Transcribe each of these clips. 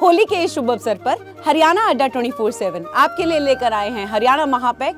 होली के इस शुभ अवसर पर हरियाणा अड्डा 24/7 आपके लिए लेकर आए हैं हरियाणा महापैक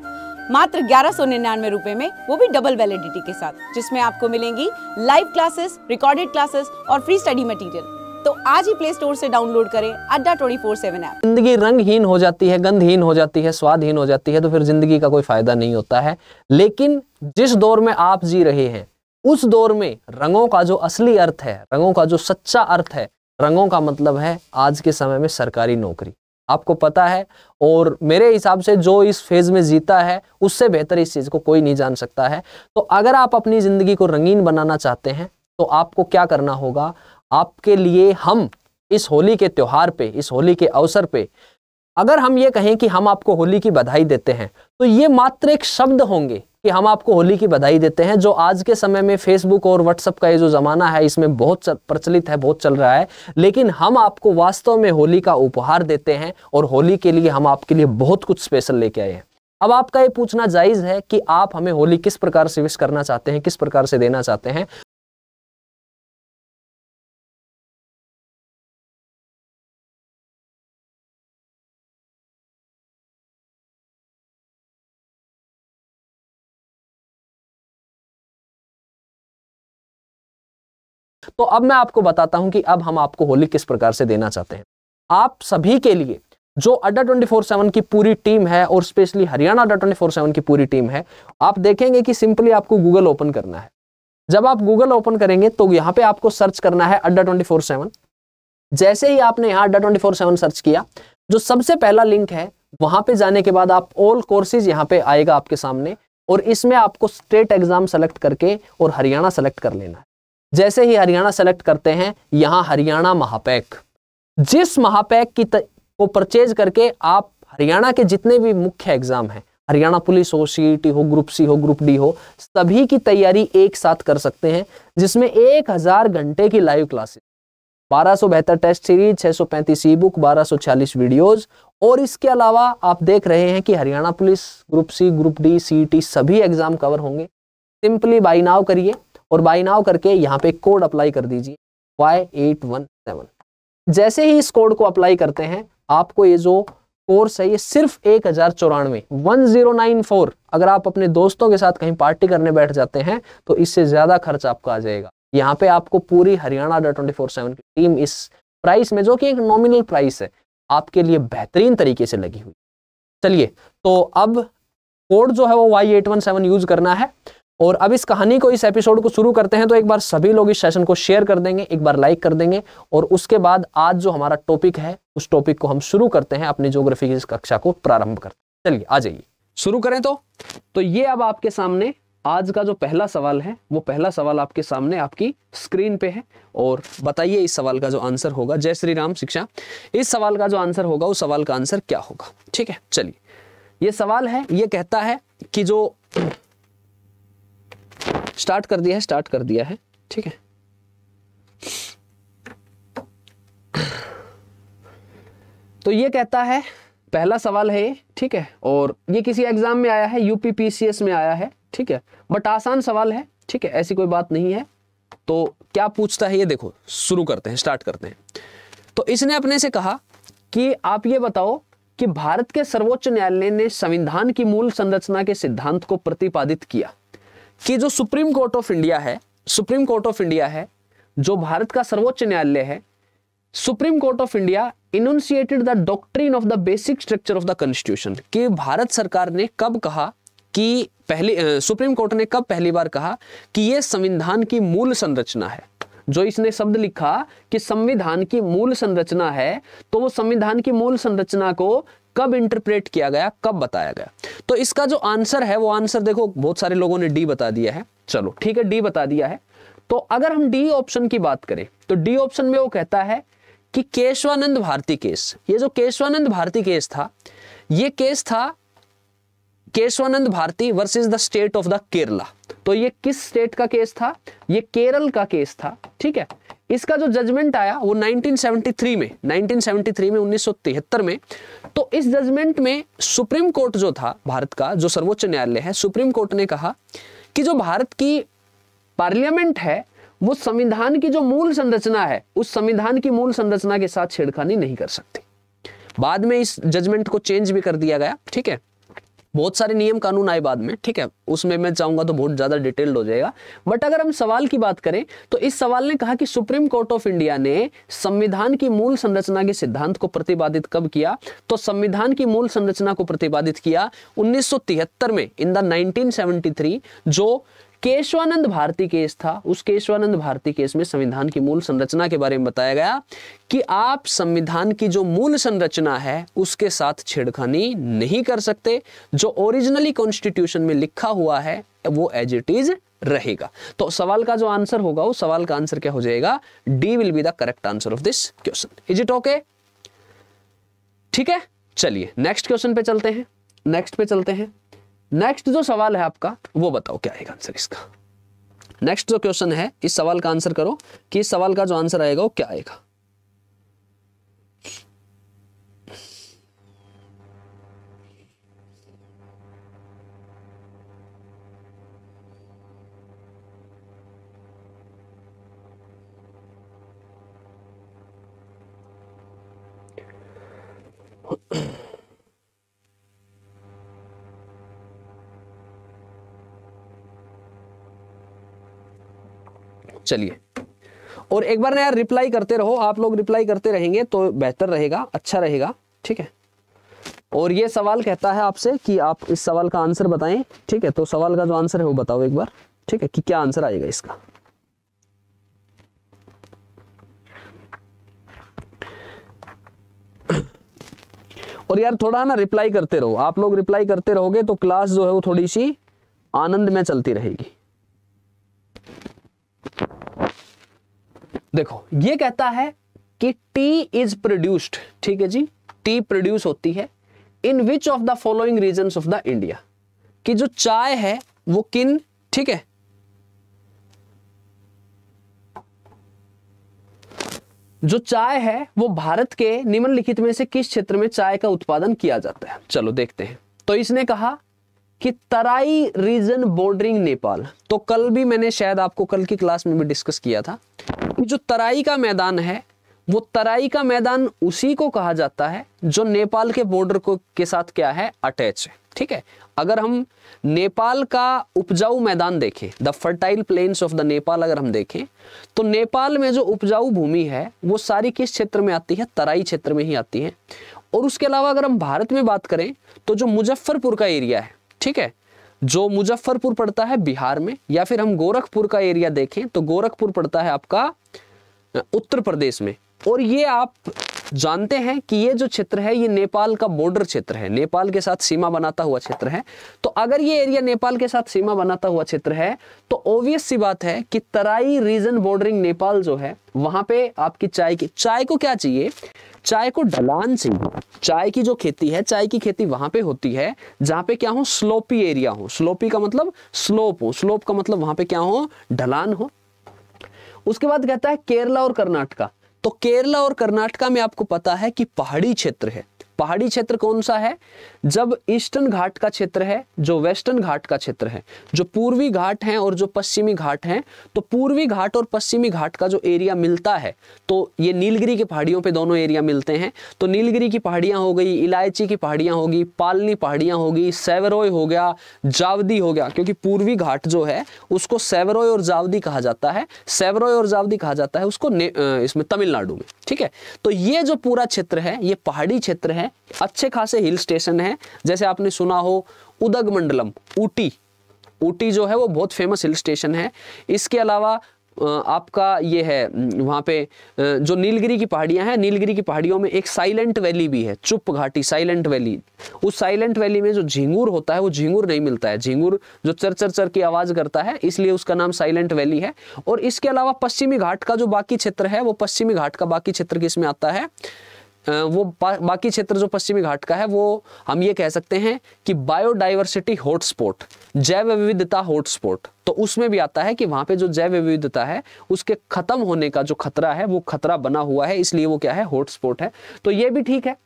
मात्र ग्यारह सौ निन्यानवे रूपए में वो भी डबल वैलिडिटी के साथ जिसमें आपको मिलेंगी लाइव क्लासेस रिकॉर्डेड क्लासेस और फ्री स्टडी मटेरियल तो आज ही प्ले स्टोर से डाउनलोड करें अड्डा 24/7 ऐप जिंदगी रंगहीन हो जाती है गंधहीन हो जाती है स्वादहीन हो जाती है तो फिर जिंदगी का कोई फायदा नहीं होता है लेकिन जिस दौर में आप जी रहे हैं उस दौर में रंगों का जो असली अर्थ है रंगों का जो सच्चा अर्थ है रंगों का मतलब है आज के समय में सरकारी नौकरी आपको पता है और मेरे हिसाब से जो इस फेज में जीता है उससे बेहतर इस चीज़ को कोई नहीं जान सकता है तो अगर आप अपनी ज़िंदगी को रंगीन बनाना चाहते हैं तो आपको क्या करना होगा आपके लिए हम इस होली के त्यौहार पे इस होली के अवसर पे अगर हम ये कहें कि हम आपको होली की बधाई देते हैं तो ये मात्र एक शब्द होंगे कि हम आपको होली की बधाई देते हैं जो आज के समय में फेसबुक और व्हाट्सअप का ये जो ज़माना है इसमें बहुत प्रचलित है बहुत चल रहा है लेकिन हम आपको वास्तव में होली का उपहार देते हैं और होली के लिए हम आपके लिए बहुत कुछ स्पेशल लेके आए हैं अब आपका ये पूछना जायज़ है कि आप हमें होली किस प्रकार से विश करना चाहते हैं किस प्रकार से देना चाहते हैं तो अब मैं आपको बताता हूं कि अब हम आपको होली किस प्रकार से देना चाहते हैं आप सभी के लिए जो अड्डा ट्वेंटी फोर सेवन की पूरी टीम है और specially Haryana Adda twenty four seven की पूरी टीम है आप देखेंगे कि सिंपली आपको गूगल ओपन करना है जब आप गूगल ओपन करेंगे तो यहां पे आपको सर्च करना है अड्डा ट्वेंटी फोर सेवन जैसे ही आपने यहां अड्डा ट्वेंटी फोर सेवन सर्च किया जो सबसे पहला लिंक है वहां पे जाने के बाद आप ऑल कोर्सेज यहाँ पे आएगा आपके सामने और इसमें आपको स्टेट एग्जाम सेलेक्ट करके और हरियाणा सेलेक्ट कर लेना है जैसे ही हरियाणा सेलेक्ट करते हैं यहां हरियाणा महापैक जिस महापैक की को परचेज करके आप हरियाणा के जितने भी मुख्य एग्जाम हैं हरियाणा पुलिस हो सी e हो ग्रुप सी हो ग्रुप डी हो सभी की तैयारी एक साथ कर सकते हैं जिसमें एक हजार घंटे की लाइव क्लासेस बारह सौ बेहतर टेस्ट सीरीज छह सौ पैंतीस ई बुक बारह सौ छियालीस वीडियोज और इसके अलावा आप देख रहे हैं कि Haryana police group C group D सी सभी एग्जाम कवर होंगे सिंपली बाई नाव करिए और बाई नाव करके यहाँ पे कोड अप्लाई कर दीजिए वाई एट वन सेवन जैसे ही इस कोड को अप्लाई करते हैं आपको ये जो कोर्स है ये सिर्फ एक हजार चौरानवे वन जीरो नाइन फोर अगर आप अपने दोस्तों के साथ कहीं पार्टी करने बैठ जाते हैं तो इससे ज़्यादा खर्च आपका आ जाएगा यहाँ पे आपको पूरी Haryana Adda twenty four seven की टीम इस प्राइस में जो कि एक नॉमिनल प्राइस है आपके लिए बेहतरीन तरीके से लगी हुई चलिए तो अब कोड जो है वो Y eight one seven use करना है और अब इस कहानी को इस एपिसोड को शुरू करते हैं तो एक बार सभी लोग इस सेशन को शेयर कर देंगे एक बार लाइक कर देंगे और उसके बाद आज जो हमारा टॉपिक है उस टॉपिक को हम शुरू करते हैं अपनी ज्योग्राफी की कक्षा को प्रारंभ करते हैं चलिए आ जाइए शुरू करें तो तो ये अब आपके सामने आज का जो पहला सवाल है वो पहला सवाल आपके सामने आपकी स्क्रीन पे है और बताइए इस सवाल का जो आंसर होगा जय श्री राम शिक्षा इस सवाल का जो आंसर होगा उस सवाल का आंसर क्या होगा ठीक है चलिए ये सवाल है ये कहता है कि जो स्टार्ट कर दिया है स्टार्ट कर दिया है ठीक है तो ये कहता है पहला सवाल है ठीक है और ये किसी एग्जाम में आया है यूपीपीसीएस में आया है ठीक है बट आसान सवाल है ठीक है ऐसी कोई बात नहीं है तो क्या पूछता है ये देखो शुरू करते हैं स्टार्ट करते हैं तो इसने अपने से कहा कि आप ये बताओ कि भारत के सर्वोच्च न्यायालय ने संविधान की मूल संरचना के सिद्धांत को प्रतिपादित किया कि जो सुप्रीम कोर्ट ऑफ इंडिया है सुप्रीम कोर्ट ऑफ इंडिया है जो भारत का सर्वोच्च न्यायालय है Supreme Court of India enunciated the doctrine of the basic structure of the constitution कि भारत सरकार ने कब कहा कि पहले सुप्रीम कोर्ट ने कब पहली बार कहा कि यह संविधान की मूल संरचना है जो इसने शब्द लिखा कि संविधान की मूल संरचना है तो वो संविधान की मूल संरचना को कब इंटरप्रेट किया गया कब बताया गया तो इसका जो आंसर है वो आंसर देखो बहुत सारे लोगों ने डी बता दिया है चलो ठीक है डी बता दिया है तो अगर हम डी ऑप्शन की बात करें तो डी ऑप्शन में वो कहता है कि केशवानंद भारती केस ये जो केशवानंद भारती केस था ये केस था Kesavananda Bharati versus the state of the Kerala तो ये किस स्टेट का केस था ये केरल का केस था ठीक है इसका जो जजमेंट आया वो 1973 में 1973 में उन्नीस में तो इस जजमेंट में सुप्रीम कोर्ट जो था भारत का जो सर्वोच्च न्यायालय है सुप्रीम कोर्ट ने कहा कि जो भारत की पार्लियामेंट है वो संविधान की जो मूल संरचना है उस संविधान की मूल संरचना के साथ छेड़खानी नहीं कर सकती बाद में इस जजमेंट को चेंज भी कर दिया गया ठीक है बहुत सारे नियम कानून आए बाद में ठीक है उसमें मैं चाहूंगा तो बहुत ज्यादा डिटेल्ड हो जाएगा बट अगर हम सवाल की बात करें तो इस सवाल ने कहा कि सुप्रीम कोर्ट ऑफ इंडिया ने संविधान की मूल संरचना के सिद्धांत को प्रतिपादित कब किया तो संविधान की मूल संरचना को प्रतिपादित किया उन्नीस में इन द नाइनटीन जो केशवानंद भारती केस था उस केशवानंद भारती केस में संविधान की मूल संरचना के बारे में बताया गया कि आप संविधान की जो मूल संरचना है उसके साथ छेड़खानी नहीं कर सकते जो ओरिजिनली कॉन्स्टिट्यूशन में लिखा हुआ है वो एज इट इज रहेगा तो सवाल का जो आंसर होगा उस सवाल का आंसर क्या हो जाएगा D will be the correct answer of this question is it okay ठीक है चलिए नेक्स्ट क्वेश्चन पे चलते हैं नेक्स्ट पे चलते हैं नेक्स्ट जो सवाल है आपका वो बताओ क्या आएगा आंसर इसका नेक्स्ट जो क्वेश्चन है इस सवाल का आंसर करो कि इस सवाल का जो आंसर आएगा वो क्या आएगा चलिए और एक बार ना यार रिप्लाई करते रहो आप लोग रिप्लाई करते रहेंगे तो बेहतर रहेगा अच्छा रहेगा ठीक है और ये सवाल कहता है आपसे कि आप इस सवाल का आंसर बताएं ठीक है तो सवाल का जो आंसर है वो बताओ एक बार ठीक है कि क्या आंसर आएगा इसका और यार थोड़ा ना रिप्लाई करते रहो आप लोग रिप्लाई करते रहोगे तो क्लास जो है वो थोड़ी सी आनंद में चलती रहेगी देखो ये कहता है कि टी इज प्रोड्यूस्ड ठीक है जी टी प्रोड्यूस होती है in which of the following region of the India कि जो चाय है वो किन ठीक है जो चाय है वो भारत के निम्नलिखित में से किस क्षेत्र में चाय का उत्पादन किया जाता है चलो देखते हैं तो इसने कहा कि तराई रीजन बॉर्डरिंग नेपाल तो कल भी मैंने शायद आपको कल की क्लास में भी डिस्कस किया था कि जो तराई का मैदान है वो तराई का मैदान उसी को कहा जाता है जो नेपाल के बॉर्डर को के साथ क्या है अटैच है ठीक है अगर हम नेपाल का उपजाऊ मैदान देखें the fertile plains of the Nepal अगर हम देखें तो नेपाल में जो उपजाऊ भूमि है वो सारी किस क्षेत्र में आती है तराई क्षेत्र में ही आती है और उसके अलावा अगर हम भारत में बात करें तो जो मुजफ्फरपुर का एरिया है ठीक है जो मुजफ्फरपुर पड़ता है बिहार में या फिर हम गोरखपुर का एरिया देखें तो गोरखपुर पड़ता है आपका उत्तर प्रदेश में और ये आप जानते हैं कि ये जो क्षेत्र है ये नेपाल का बॉर्डर क्षेत्र है नेपाल के साथ सीमा बनाता हुआ क्षेत्र है तो अगर ये एरिया नेपाल के साथ सीमा बनाता हुआ क्षेत्र है तो ओबियस सी बात है कि तराई रीजन बॉर्डरिंग नेपाल जो है वहां पे आपकी चाय की चाय को क्या चाहिए चाय को ढलान चाहिए चाय की जो खेती है चाय की खेती वहां पे होती है जहां पे क्या हो स्लोपी एरिया हो स्लोपी का मतलब स्लोप हो स्लोप का मतलब वहां पे क्या हो ढलान हो उसके बाद कहता है केरला और कर्नाटका तो केरला और कर्नाटका में आपको पता है कि पहाड़ी क्षेत्र है पहाड़ी क्षेत्र कौन सा है जब ईस्टर्न घाट का क्षेत्र है जो वेस्टर्न घाट का क्षेत्र है जो पूर्वी घाट है और जो पश्चिमी घाट है तो पूर्वी घाट और पश्चिमी घाट का जो एरिया मिलता है तो ये नीलगिरी की पहाड़ियों पे दोनों एरिया मिलते हैं तो नीलगिरी की पहाड़ियां हो गई इलायची की पहाड़ियां होगी पालनी पहाड़ियां होगी सेवरोय हो गया जावदी हो गया क्योंकि पूर्वी घाट जो है उसको सेवरोय और जावदी कहा जाता है सेवरोय और जावदी कहा जाता है उसको इसमें तमिलनाडु में ठीक है तो ये जो पूरा क्षेत्र है ये पहाड़ी क्षेत्र है है अच्छे खासे हिल स्टेशन हैं जैसे आपने सुना हो उदग मंडलम ऊटी ऊटी जो है वो बहुत फेमस हिल स्टेशन है इसके अलावा आपका ये है वहाँ पे जो नीलगिरी की पहाड़ियाँ हैं नीलगिरी की पहाड़ियों में एक साइलेंट वैली भी है चुप घाटी साइलेंट वैली उस साइलेंट वैली में जो झिंगूर होता है वो झिंगूर नहीं मिलता है झिंगूर जो चर चर चर की आवाज़ करता है इसलिए उसका नाम साइलेंट वैली है और इसके अलावा पश्चिमी घाट का जो बाकी क्षेत्र है वो पश्चिमी घाट का बाकी क्षेत्र किस में आता है वो बाकी क्षेत्र जो पश्चिमी घाट का है वो हम ये कह सकते हैं कि बायोडाइवर्सिटी हॉटस्पॉट जैव विविधता हॉटस्पॉट तो उसमें भी आता है कि वहां पे जो जैव विविधता है उसके खत्म होने का जो खतरा है वो खतरा बना हुआ है इसलिए वो क्या है हॉटस्पॉट है तो ये भी ठीक है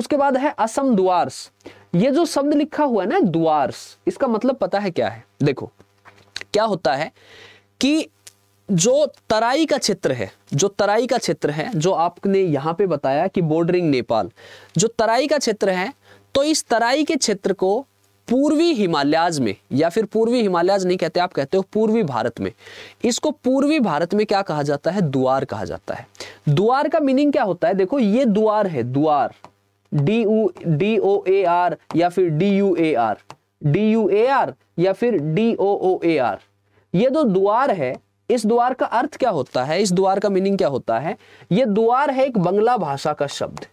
उसके बाद है असम द्वार्स ये जो शब्द लिखा हुआ है ना द्वार्स इसका मतलब पता है क्या है देखो क्या होता है कि जो तराई का क्षेत्र है जो तराई का क्षेत्र है जो आपने यहां पे बताया कि बॉर्डरिंग नेपाल जो तराई का क्षेत्र है तो इस तराई के क्षेत्र को पूर्वी हिमालयाज में या फिर पूर्वी हिमालयाज नहीं कहते आप कहते हो पूर्वी भारत में इसको पूर्वी भारत में क्या कहा जाता है द्वार कहा जाता है द्वार का मीनिंग क्या होता है देखो ये द्वार है द्वार D D O A R या फिर D U A R D U A R या फिर D O O A are ये जो द्वार है इस द्वार का अर्थ क्या होता है इस द्वार का मीनिंग क्या होता है यह द्वार है एक बंगला भाषा का शब्द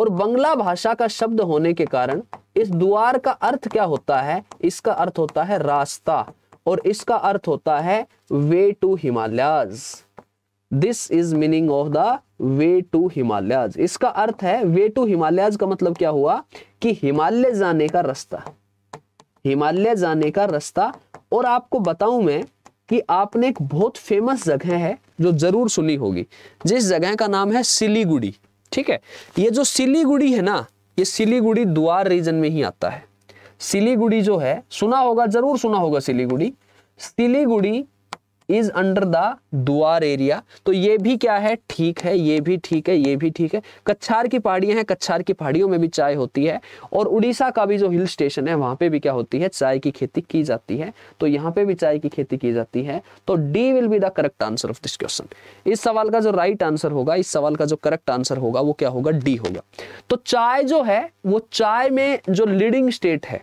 और बंगला भाषा का शब्द होने के कारण इस द्वार का अर्थ क्या होता है इसका अर्थ होता है रास्ता और इसका अर्थ होता है way to Himalayas this is meaning of the way to Himalayas इसका अर्थ है वे टू हिमालयाज का मतलब क्या हुआ कि हिमालय जाने का रास्ता हिमालय जाने का रास्ता और आपको बताऊं मैं कि आपने एक बहुत फेमस जगह है जो जरूर सुनी होगी जिस जगह का नाम है सिलीगुड़ी ठीक है ये जो सिलीगुड़ी है ना ये सिलीगुड़ी द्वार रीजन में ही आता है सिलीगुड़ी जो है सुना होगा जरूर सुना होगा Siliguri Siliguri is under the Duar area तो ये भी क्या है ठीक है ये भी ठीक है ये भी ठीक है कच्छार की पहाड़ियां हैं कच्छार की पहाड़ियों में भी चाय होती है और उड़ीसा का भी जो हिल स्टेशन है वहां पे भी क्या होती है चाय की खेती की जाती है तो यहाँ पे भी चाय की खेती की जाती है तो D will be the correct answer of this question इस सवाल का जो राइट आंसर होगा इस सवाल का जो करेक्ट आंसर होगा वो क्या होगा डी होगा तो चाय जो है वो चाय में जो लीडिंग स्टेट है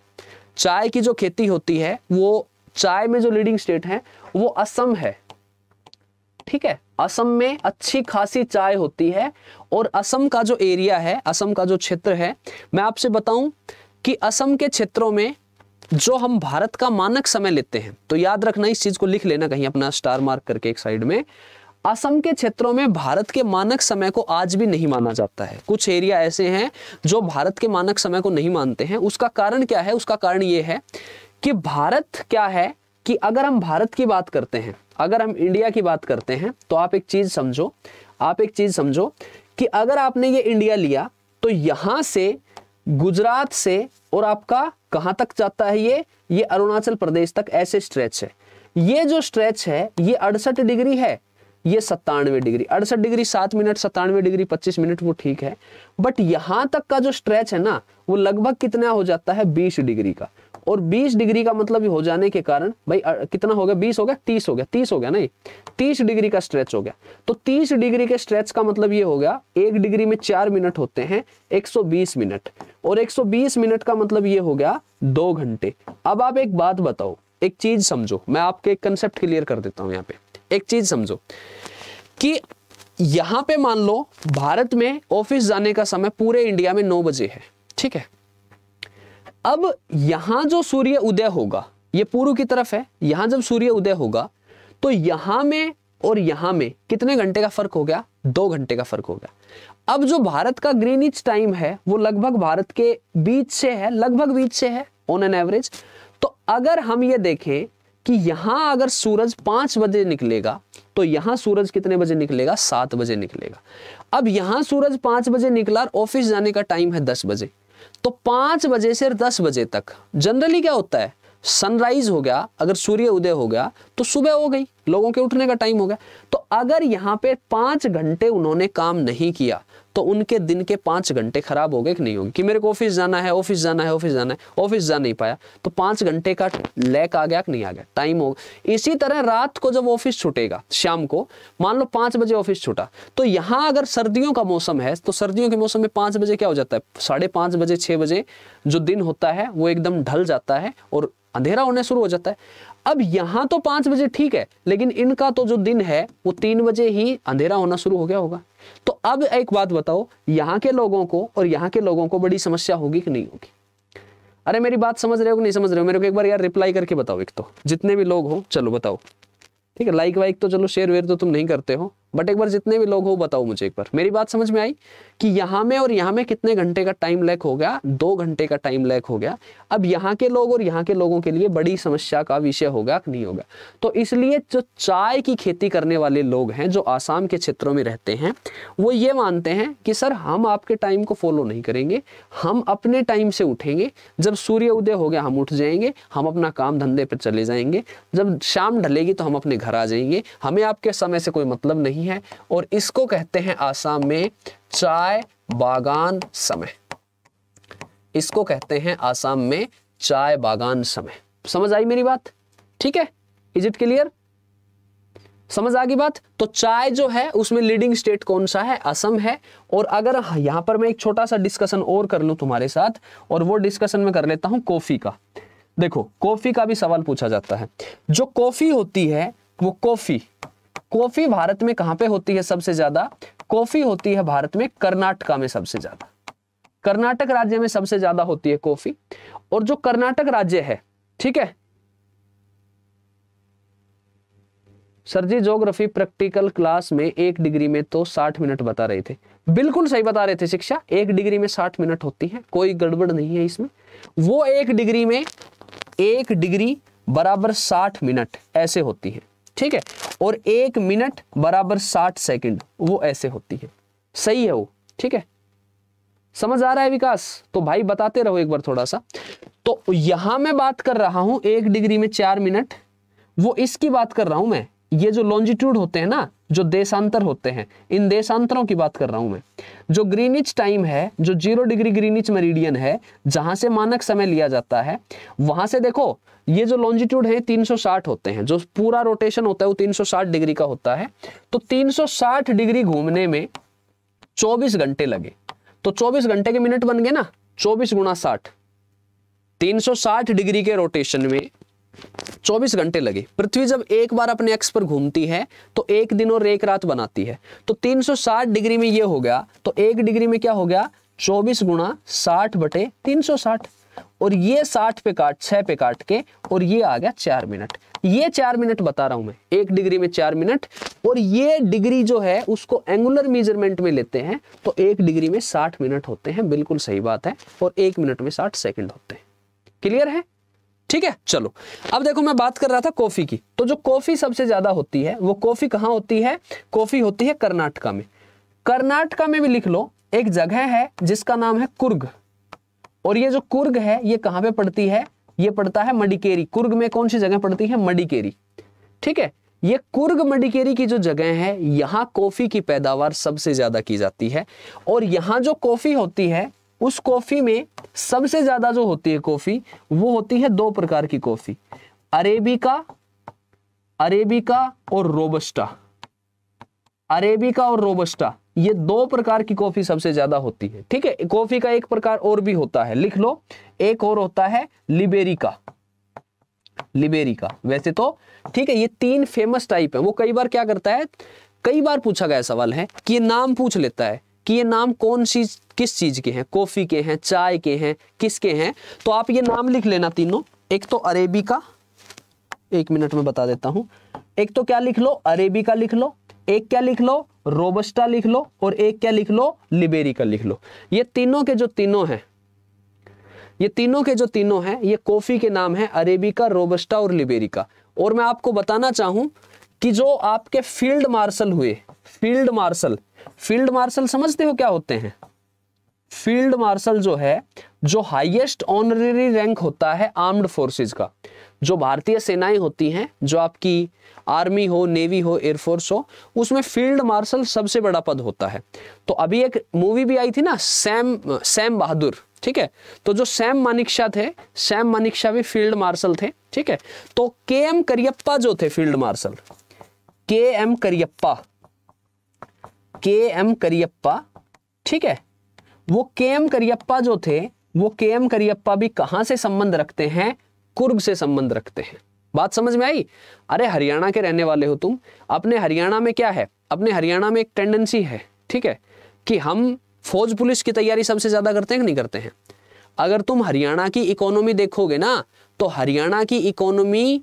चाय की जो खेती होती है वो चाय में जो लीडिंग स्टेट है वो असम है ठीक है असम में अच्छी खासी चाय होती है और असम का जो एरिया है असम का जो क्षेत्र है मैं आपसे बताऊं कि असम के क्षेत्रों में जो हम भारत का मानक समय लेते हैं तो याद रखना इस चीज को लिख लेना कहीं अपना स्टार मार्क करके एक साइड में असम के क्षेत्रों में भारत के मानक समय को आज भी नहीं माना जाता है कुछ एरिया ऐसे हैं जो भारत के मानक समय को नहीं मानते हैं उसका कारण क्या है उसका कारण यह है कि भारत क्या है कि अगर हम भारत की बात करते हैं अगर हम इंडिया की बात करते हैं तो आप एक चीज़ समझो आप एक चीज़ समझो कि अगर आपने ये इंडिया लिया तो यहां से गुजरात से और आपका कहां तक जाता है ये ये अरुणाचल प्रदेश तक ऐसे स्ट्रेच है ये जो स्ट्रेच है ये अड़सठ डिग्री है ये सत्तानवे डिग्री अड़सठ डिग्री सात मिनट सत्तानवे डिग्री पच्चीस मिनट वो ठीक है बट यहां तक का जो स्ट्रेच है ना वो लगभग कितना हो जाता है बीस डिग्री का और 20 डिग्री का मतलब हो जाने के कारण भाई कितना हो गया 20 हो गया 30 हो गया 30 हो गया नहीं 30 डिग्री का स्ट्रेच हो गया तो 30 डिग्री के स्ट्रेच का मतलब ये हो गया एक डिग्री में चार मिनट होते हैं 120 मिनट और 120 मिनट का मतलब ये हो गया दो घंटे अब आप एक बात बताओ एक चीज समझो मैं आपके एक कंसेप्ट क्लियर कर देता हूं यहाँ पे एक चीज समझो कि यहां पे मान लो भारत में ऑफिस जाने का समय पूरे इंडिया में नौ बजे है ठीक है अब यहां जो सूर्य उदय होगा ये पूर्व की तरफ है यहां जब सूर्य उदय होगा तो यहां में और यहां में कितने घंटे का फर्क हो गया दो घंटे का फर्क हो गया अब जो भारत का ग्रीनिच टाइम है वो लगभग भारत के बीच से है लगभग बीच से है ऑन एन एवरेज तो अगर हम ये देखें कि यहां अगर सूरज पांच बजे निकलेगा तो यहां सूरज कितने बजे निकलेगा सात बजे निकलेगा अब यहां सूरज पांच बजे निकला और ऑफिस जाने का टाइम है दस बजे तो पांच बजे से दस बजे तक जनरली क्या होता है सनराइज हो गया अगर सूर्य उदय हो गया तो सुबह हो गई लोगों के उठने का टाइम हो गया तो अगर यहां पे पांच घंटे उन्होंने काम नहीं किया तो उनके दिन के पांच घंटे खराब हो गए कि नहीं होंगे कि मेरे को ऑफिस जाना है ऑफिस जाना है ऑफिस जाना है ऑफिस जा नहीं पाया तो पांच घंटे का लैक आ गया कि नहीं आ गया टाइम हो इसी तरह रात को जब ऑफिस छुटेगा शाम को मान लो पांच बजे ऑफिस छुटा तो यहां अगर सर्दियों का मौसम है तो सर्दियों के मौसम में पांच बजे क्या हो जाता है साढ़े पांच बजे छह बजे जो दिन होता है वो एकदम ढल जाता है और अंधेरा होने शुरू हो जाता है अब यहां तो पांच बजे ठीक है लेकिन इनका तो जो दिन है वो तीन बजे ही अंधेरा होना शुरू हो गया होगा तो अब एक बात बताओ यहाँ के लोगों को और यहाँ के लोगों को बड़ी समस्या होगी कि नहीं होगी अरे मेरी बात समझ रहे हो कि नहीं समझ रहे हो मेरे को एक बार यार रिप्लाई करके बताओ एक तो जितने भी लोग हो चलो बताओ ठीक है लाइक वाइक तो चलो शेयर वेयर तो तुम नहीं करते हो बट एक बार जितने भी लोग हो बताओ मुझे एक बार मेरी बात समझ में आई कि यहाँ में और यहाँ में कितने घंटे का टाइम लैक हो गया दो घंटे का टाइम लैक हो गया अब यहाँ के लोग और यहाँ के लोगों के लिए बड़ी समस्या का विषय होगा कि नहीं होगा तो इसलिए जो चाय की खेती करने वाले लोग हैं जो आसाम के क्षेत्रों में रहते हैं वो ये मानते हैं कि सर हम आपके टाइम को फॉलो नहीं करेंगे हम अपने टाइम से उठेंगे जब सूर्य उदय हो गया हम उठ जाएंगे हम अपना काम धंधे पर चले जाएंगे जब शाम ढलेगी तो हम अपने घर आ जाएंगे हमें आपके समय से कोई मतलब नहीं नहीं है और इसको कहते हैं आसाम में चाय बागान समय इसको कहते हैं आसाम में चाय बागान समय समझ आई मेरी बात ठीक है इज इट क्लियर समझ आ गई बात तो चाय जो है उसमें लीडिंग स्टेट कौन सा है असम है और अगर हाँ, यहां पर मैं एक छोटा सा डिस्कशन और कर लू तुम्हारे साथ और वो डिस्कशन में कर लेता हूं कॉफी का देखो कॉफी का भी सवाल पूछा जाता है जो कॉफी होती है वो कॉफी कॉफी भारत में कहां पे होती है सबसे ज्यादा कॉफी होती है भारत में कर्नाटका में सबसे ज्यादा कर्नाटक राज्य में सबसे ज्यादा होती है कॉफी और जो कर्नाटक राज्य है ठीक है sir ji geography practical class में एक डिग्री में तो 60 मिनट बता रहे थे बिल्कुल सही बता रहे थे शिक्षा एक डिग्री में 60 मिनट होती है कोई गड़बड़ नहीं है इसमें वो एक डिग्री में एक डिग्री बराबर 60 मिनट ऐसे होती है ठीक है और एक मिनट बराबर साठ सेकंड वो ऐसे होती है सही है वो ठीक है समझ आ रहा है विकास तो भाई बताते रहो एक बार थोड़ा सा तो यहां मैं बात कर रहा हूं एक डिग्री में चार मिनट वो इसकी बात कर रहा हूं मैं ये जो लॉन्जिट्यूड होते हैं ना जो देशांतर होते हैं इन देशांतरों की बात कर रहा हूं मैं जो ग्रीनिच टाइम है जो जीरो डिग्री ग्रीनिच मेरिडियन है जहां से मानक समय लिया जाता है वहां से देखो ये जो लॉन्जिट्यूड है 360 होते हैं जो पूरा रोटेशन होता है वो 360 डिग्री का होता है तो 360 डिग्री घूमने में 24 घंटे लगे तो 24 घंटे के मिनट बन गए ना 24 गुणा साठ तीन डिग्री के रोटेशन में 24 घंटे लगे पृथ्वी जब एक बार अपने एक्स पर घूमती है तो एक दिन और एक रात बनाती है तो 360 डिग्री में ये हो गया तो एक डिग्री में क्या हो गया 24 गुणा साठ बटे तीन और ये 60 पे काट 6 पे काट के और ये आ गया चार मिनट ये चार मिनट बता रहा हूं मैं एक डिग्री में चार मिनट और ये डिग्री जो है उसको एंगुलर मेजरमेंट में लेते हैं तो एक डिग्री में साठ मिनट होते हैं बिल्कुल सही बात है और एक मिनट में साठ सेकेंड होते हैं क्लियर है ठीक है चलो अब देखो मैं बात कर रहा था कॉफी की तो जो कॉफी सबसे ज्यादा होती है वो कॉफी कहाँ होती है कॉफी होती है कर्नाटका में कर्नाटका में भी लिख लो एक जगह है जिसका नाम है कुर्ग और ये जो कुर्ग है ये कहां पे पड़ती है ये पड़ता है मडिकेरी कुर्ग में कौन सी जगह पड़ती है मडिकेरी ठीक है ये कुर्ग मडिकेरी की जो जगह है यहां कॉफी की पैदावार सबसे ज्यादा की जाती है और यहां जो कॉफी होती है उस कॉफ़ी में सबसे ज़्यादा जो होती है कॉफ़ी वो होती है दो प्रकार की कॉफ़ी अरेबिका अरेबिका और रोबस्टा अरेबिका और रोबस्टा ये दो प्रकार की कॉफ़ी सबसे ज़्यादा होती है ठीक है कॉफ़ी का एक प्रकार और भी होता है लिख लो एक और होता है लिबेरिका लिबेरिका वैसे तो ठीक है ये तीन फेमस टाइप है वो कई बार क्या करता है कई बार पूछा गया सवाल है कि ये नाम पूछ लेता है कि ये नाम कौन सी किस चीज़ के हैं कॉफ़ी के हैं चाय के हैं किसके हैं तो आप ये नाम लिख लेना तीनों एक तो अरेबी का एक मिनट में बता देता हूं एक तो क्या लिख लो अरेबी का लिख लो एक क्या लिख लो रोबस्टा लिख लो और एक क्या लिख लो लिबेरी का लिख लो ये तीनों के जो तीनों हैं ये तीनों के जो तीनों हैं ये कॉफ़ी के नाम है अरेबिका रोबस्टा और लिबेरिका और मैं आपको बताना चाहूं कि जो आपके फील्ड मार्शल हुए फील्ड मार्शल फील्ड मार्शल समझते हो क्या होते हैं फील्ड मार्शल जो है जो हाईएस्ट ऑनररी रैंक होता है आर्म्ड फोर्सेस का जो भारतीय सेनाएं होती हैं जो आपकी आर्मी हो नेवी हो एयरफोर्स हो उसमें फील्ड मार्शल सबसे बड़ा पद होता है तो अभी एक मूवी भी आई थी ना सैम सैम बहादुर ठीक है तो जो सैम मानिकशा थे सैम मानिकशा भी फील्ड मार्शल थे ठीक है तो के एम करियप्पा जो थे field marshal K M Cariappa K M Cariappa ठीक है वो के एम करियप्पा जो थे वो के एम करियप्पा भी कहां से संबंध रखते हैं कुर्ग से संबंध रखते हैं बात समझ में आई अरे हरियाणा के रहने वाले हो तुम अपने हरियाणा में क्या है अपने हरियाणा में एक टेंडेंसी है ठीक है कि हम फौज पुलिस की तैयारी सबसे ज्यादा करते हैं कि नहीं करते हैं अगर तुम हरियाणा की इकोनॉमी देखोगे ना तो हरियाणा की इकोनॉमी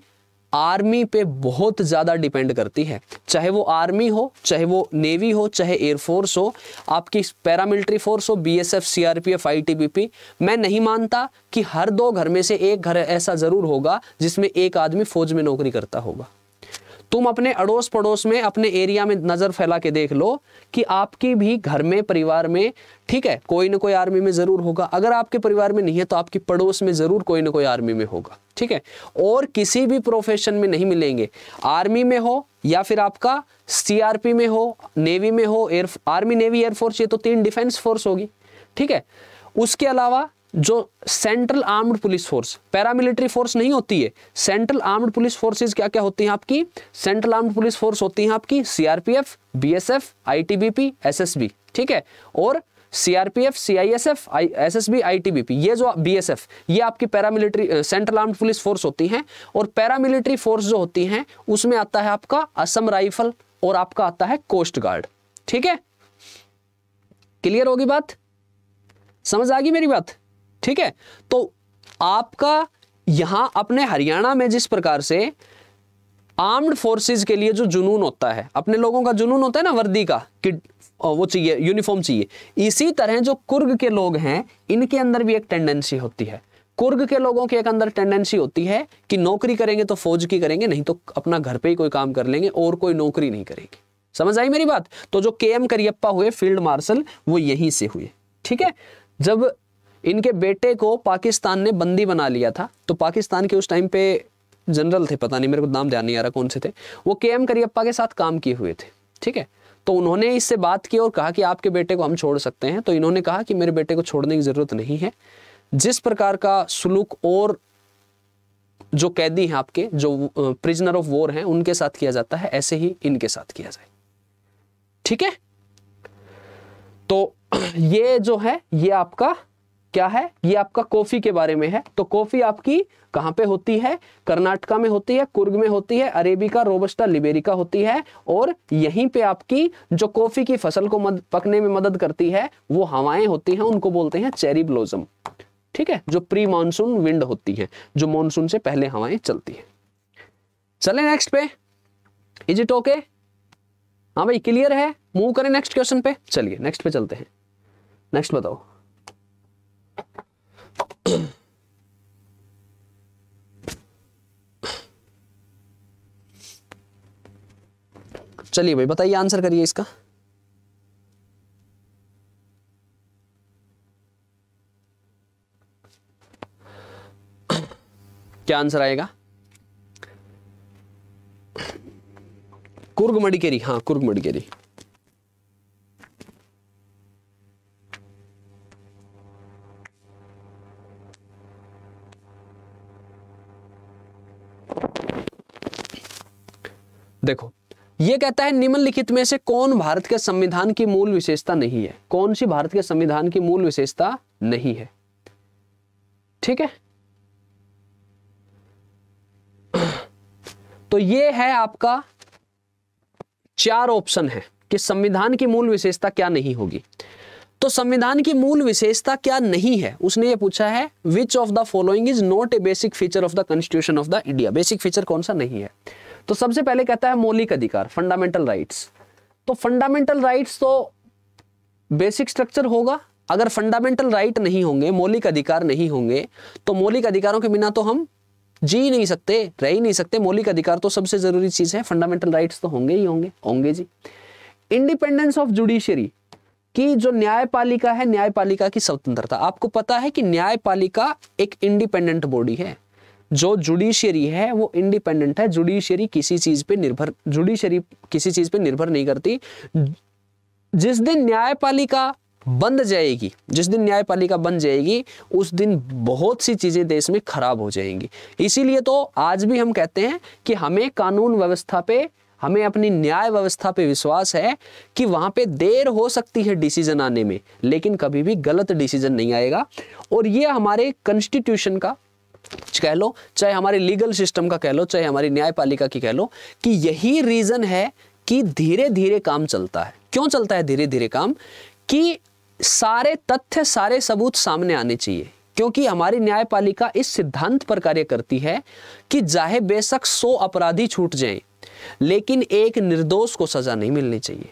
आर्मी पे बहुत ज़्यादा डिपेंड करती है चाहे वो आर्मी हो चाहे वो नेवी हो चाहे एयरफोर्स हो आपकी पैरामिलिट्री फोर्स हो B S F F C R P I T B P मैं नहीं मानता कि हर दो घर में से एक घर ऐसा ज़रूर होगा जिसमें एक आदमी फौज में नौकरी करता होगा तुम अपने अड़ोस पड़ोस में अपने एरिया में नज़र फैला के देख लो कि आपकी भी घर में परिवार में ठीक है कोई ना कोई आर्मी में ज़रूर होगा अगर आपके परिवार में नहीं है तो आपके पड़ोस में ज़रूर कोई ना कोई आर्मी में होगा ठीक है और किसी भी प्रोफेशन में नहीं मिलेंगे आर्मी में हो या फिर आपका सीआरपी में हो नेवी में हो एयर आर्मी नेवी एयरफोर्स ये तो तीन डिफेंस फोर्स होगी ठीक है उसके अलावा जो central armed police force paramilitary force नहीं होती है सेंट्रल आर्म्ड पुलिस फोर्सेज क्या क्या होती हैं आपकी सेंट्रल आर्म्ड पुलिस फोर्स होती हैं आपकी सीआरपीएफ बीएसएफ आईटीबीपी एसएसबी ठीक है और सीआरपीएफ सीआईएसएफ एसएसबी आईटीबीपी ये जो बीएसएफ ये आपकी paramilitary central armed police force होती है और पैरामिलिट्री फोर्स जो होती है उसमें आता है आपका असम राइफल और आपका आता है कोस्ट गार्ड ठीक है क्लियर होगी बात समझ आ गई मेरी बात ठीक है तो आपका यहां अपने हरियाणा में जिस प्रकार से आर्म्ड फोर्सेस के लिए जो जुनून होता है अपने लोगों का जुनून होता है ना वर्दी का कि वो चाहिए यूनिफॉर्म चाहिए इसी तरह जो कुर्ग के लोग हैं इनके अंदर भी एक टेंडेंसी होती है कुर्ग के लोगों के एक अंदर टेंडेंसी होती है कि नौकरी करेंगे तो फौज की करेंगे नहीं तो अपना घर पे ही कोई काम कर लेंगे और कोई नौकरी नहीं करेंगे समझ आई मेरी बात तो जो के एम करियप्पा हुए फील्ड मार्शल वो यहीं से हुए ठीक है जब इनके बेटे को पाकिस्तान ने बंदी बना लिया था तो पाकिस्तान के उस टाइम पे जनरल थे पता नहीं मेरे को नाम ध्यान नहीं आ रहा कौन से थे वो के एम करियप्पा के साथ काम किए हुए थे ठीक है तो उन्होंने इससे बात की और कहा कि आपके बेटे को हम छोड़ सकते हैं तो इन्होंने कहा कि मेरे बेटे को छोड़ने की ज़रूरत नहीं है जिस प्रकार का सुलूक और जो कैदी हैं आपके जो प्रिजनर ऑफ वॉर हैं उनके साथ किया जाता है ऐसे ही इनके साथ किया जाए ठीक है तो ये जो है ये आपका क्या है ये आपका कॉफी के बारे में है तो कॉफी आपकी कहां पे होती है कर्नाटका में होती है कुर्ग में होती है अरेबिका रोबस्टा लिबेरिका होती है और यहीं पे आपकी जो कॉफी की फसल को मद, पकने में मदद करती है वो हवाएं होती हैं उनको बोलते हैं चेरी ब्लोजम ठीक है जो प्री मानसून विंड होती है जो मानसून से पहले हवाएं चलती है चले नेक्स्ट पे इज इट ओके हाँ भाई क्लियर है मूव करें नेक्स्ट क्वेश्चन पे चलिए नेक्स्ट पे चलते हैं नेक्स्ट बताओ चलिए भाई बताइए आंसर करिए इसका क्या आंसर आएगा कुर्ग मडिकेरी हाँ कुर्ग मडिकेरी देखो ये कहता है निम्नलिखित में से कौन भारत के संविधान की मूल विशेषता नहीं है कौन सी भारत के संविधान की मूल विशेषता नहीं है ठीक है तो ये है आपका चार ऑप्शन है कि संविधान की मूल विशेषता क्या नहीं होगी तो संविधान की मूल विशेषता क्या नहीं है उसने ये पूछा है which of the following is not a basic feature of the constitution of the India basic feature कौन सा नहीं है तो सबसे पहले कहता है मौलिक अधिकार फंडामेंटल राइट्स तो फंडामेंटल राइट्स तो बेसिक स्ट्रक्चर होगा अगर फंडामेंटल राइट नहीं होंगे मौलिक अधिकार नहीं होंगे तो मौलिक अधिकारों के बिना तो हम जी नहीं सकते रह ही नहीं सकते मौलिक अधिकार तो सबसे जरूरी चीज है फंडामेंटल राइट्स तो होंगे ही होंगे होंगे जी इंडिपेंडेंस ऑफ जुडिशियरी कि जो न्यायपालिका है न्यायपालिका की स्वतंत्रता आपको पता है कि न्यायपालिका एक इंडिपेंडेंट बॉडी है जो जुडिशियरी है वो इंडिपेंडेंट है जुडिशियरी किसी चीज पे निर्भर जुडिशियरी किसी चीज पे निर्भर नहीं करती जिस दिन न्यायपालिका बंद जाएगी जिस दिन न्यायपालिका बन जाएगी उस दिन बहुत सी चीजें देश में खराब हो जाएंगी इसीलिए तो आज भी हम कहते हैं कि हमें कानून व्यवस्था पे हमें अपनी न्याय व्यवस्था पे विश्वास है कि वहां पे देर हो सकती है डिसीजन आने में लेकिन कभी भी गलत डिसीजन नहीं आएगा और ये हमारे कॉन्स्टिट्यूशन का कह लो चाहे हमारे लीगल सिस्टम का कह लो चाहे हमारी न्यायपालिका की कह लो कि यही रीजन है कि धीरे धीरे काम चलता है क्यों चलता है धीरे धीरे काम कि सारे तथ्य सारे सबूत सामने आने चाहिए क्योंकि हमारी न्यायपालिका इस सिद्धांत पर कार्य करती है कि चाहे बेशक सौ अपराधी छूट जाएं लेकिन एक निर्दोष को सजा नहीं मिलनी चाहिए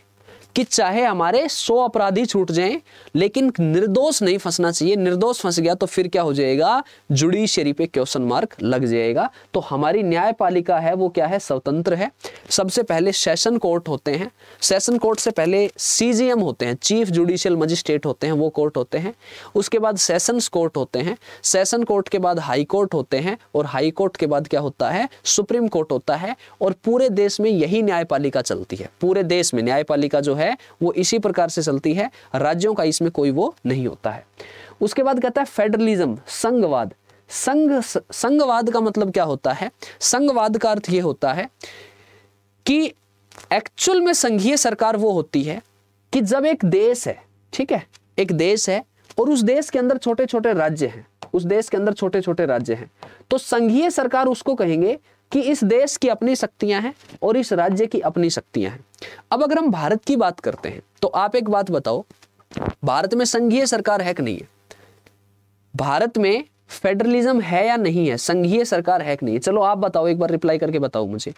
कि चाहे हमारे सौ अपराधी छूट जाएं लेकिन निर्दोष नहीं फंसना चाहिए निर्दोष फंस गया तो फिर क्या हो जाएगा जुडिशरी पे क्वेश्चन मार्क लग जाएगा तो हमारी न्यायपालिका है वो क्या है स्वतंत्र है सबसे पहले सेशन कोर्ट होते हैं सेशन कोर्ट से पहले सीजीएम होते हैं चीफ जुडिशियल मजिस्ट्रेट होते हैं वो कोर्ट होते हैं उसके बाद सेशन कोर्ट होते हैं सेशन कोर्ट के बाद हाई कोर्ट होते हैं और हाई कोर्ट के बाद क्या होता है सुप्रीम कोर्ट होता है और पूरे देश में यही न्यायपालिका चलती है पूरे देश में न्यायपालिका जो है है वो इसी प्रकार से चलती है राज्यों का इसमें कोई वो नहीं होता है उसके बाद कहता है फेडरलिज्म संघवाद संघ संघवाद का मतलब क्या होता है संघवाद का अर्थ ये होता है कि एक्चुअल में संघीय सरकार वो होती है कि जब एक देश है ठीक है एक देश है और उस देश के अंदर छोटे छोटे राज्य हैं उस देश के अंदर छोटे छोटे राज्य हैं तो संघीय सरकार उसको कहेंगे कि इस देश की अपनी शक्तियां हैं और इस राज्य की अपनी शक्तियां हैं अब अगर हम भारत की बात करते हैं तो आप एक बात बताओ भारत में संघीय सरकार है कि नहीं है भारत में फेडरलिज्म है या नहीं है संघीय सरकार है कि नहीं है चलो आप बताओ एक बार रिप्लाई करके बताओ मुझे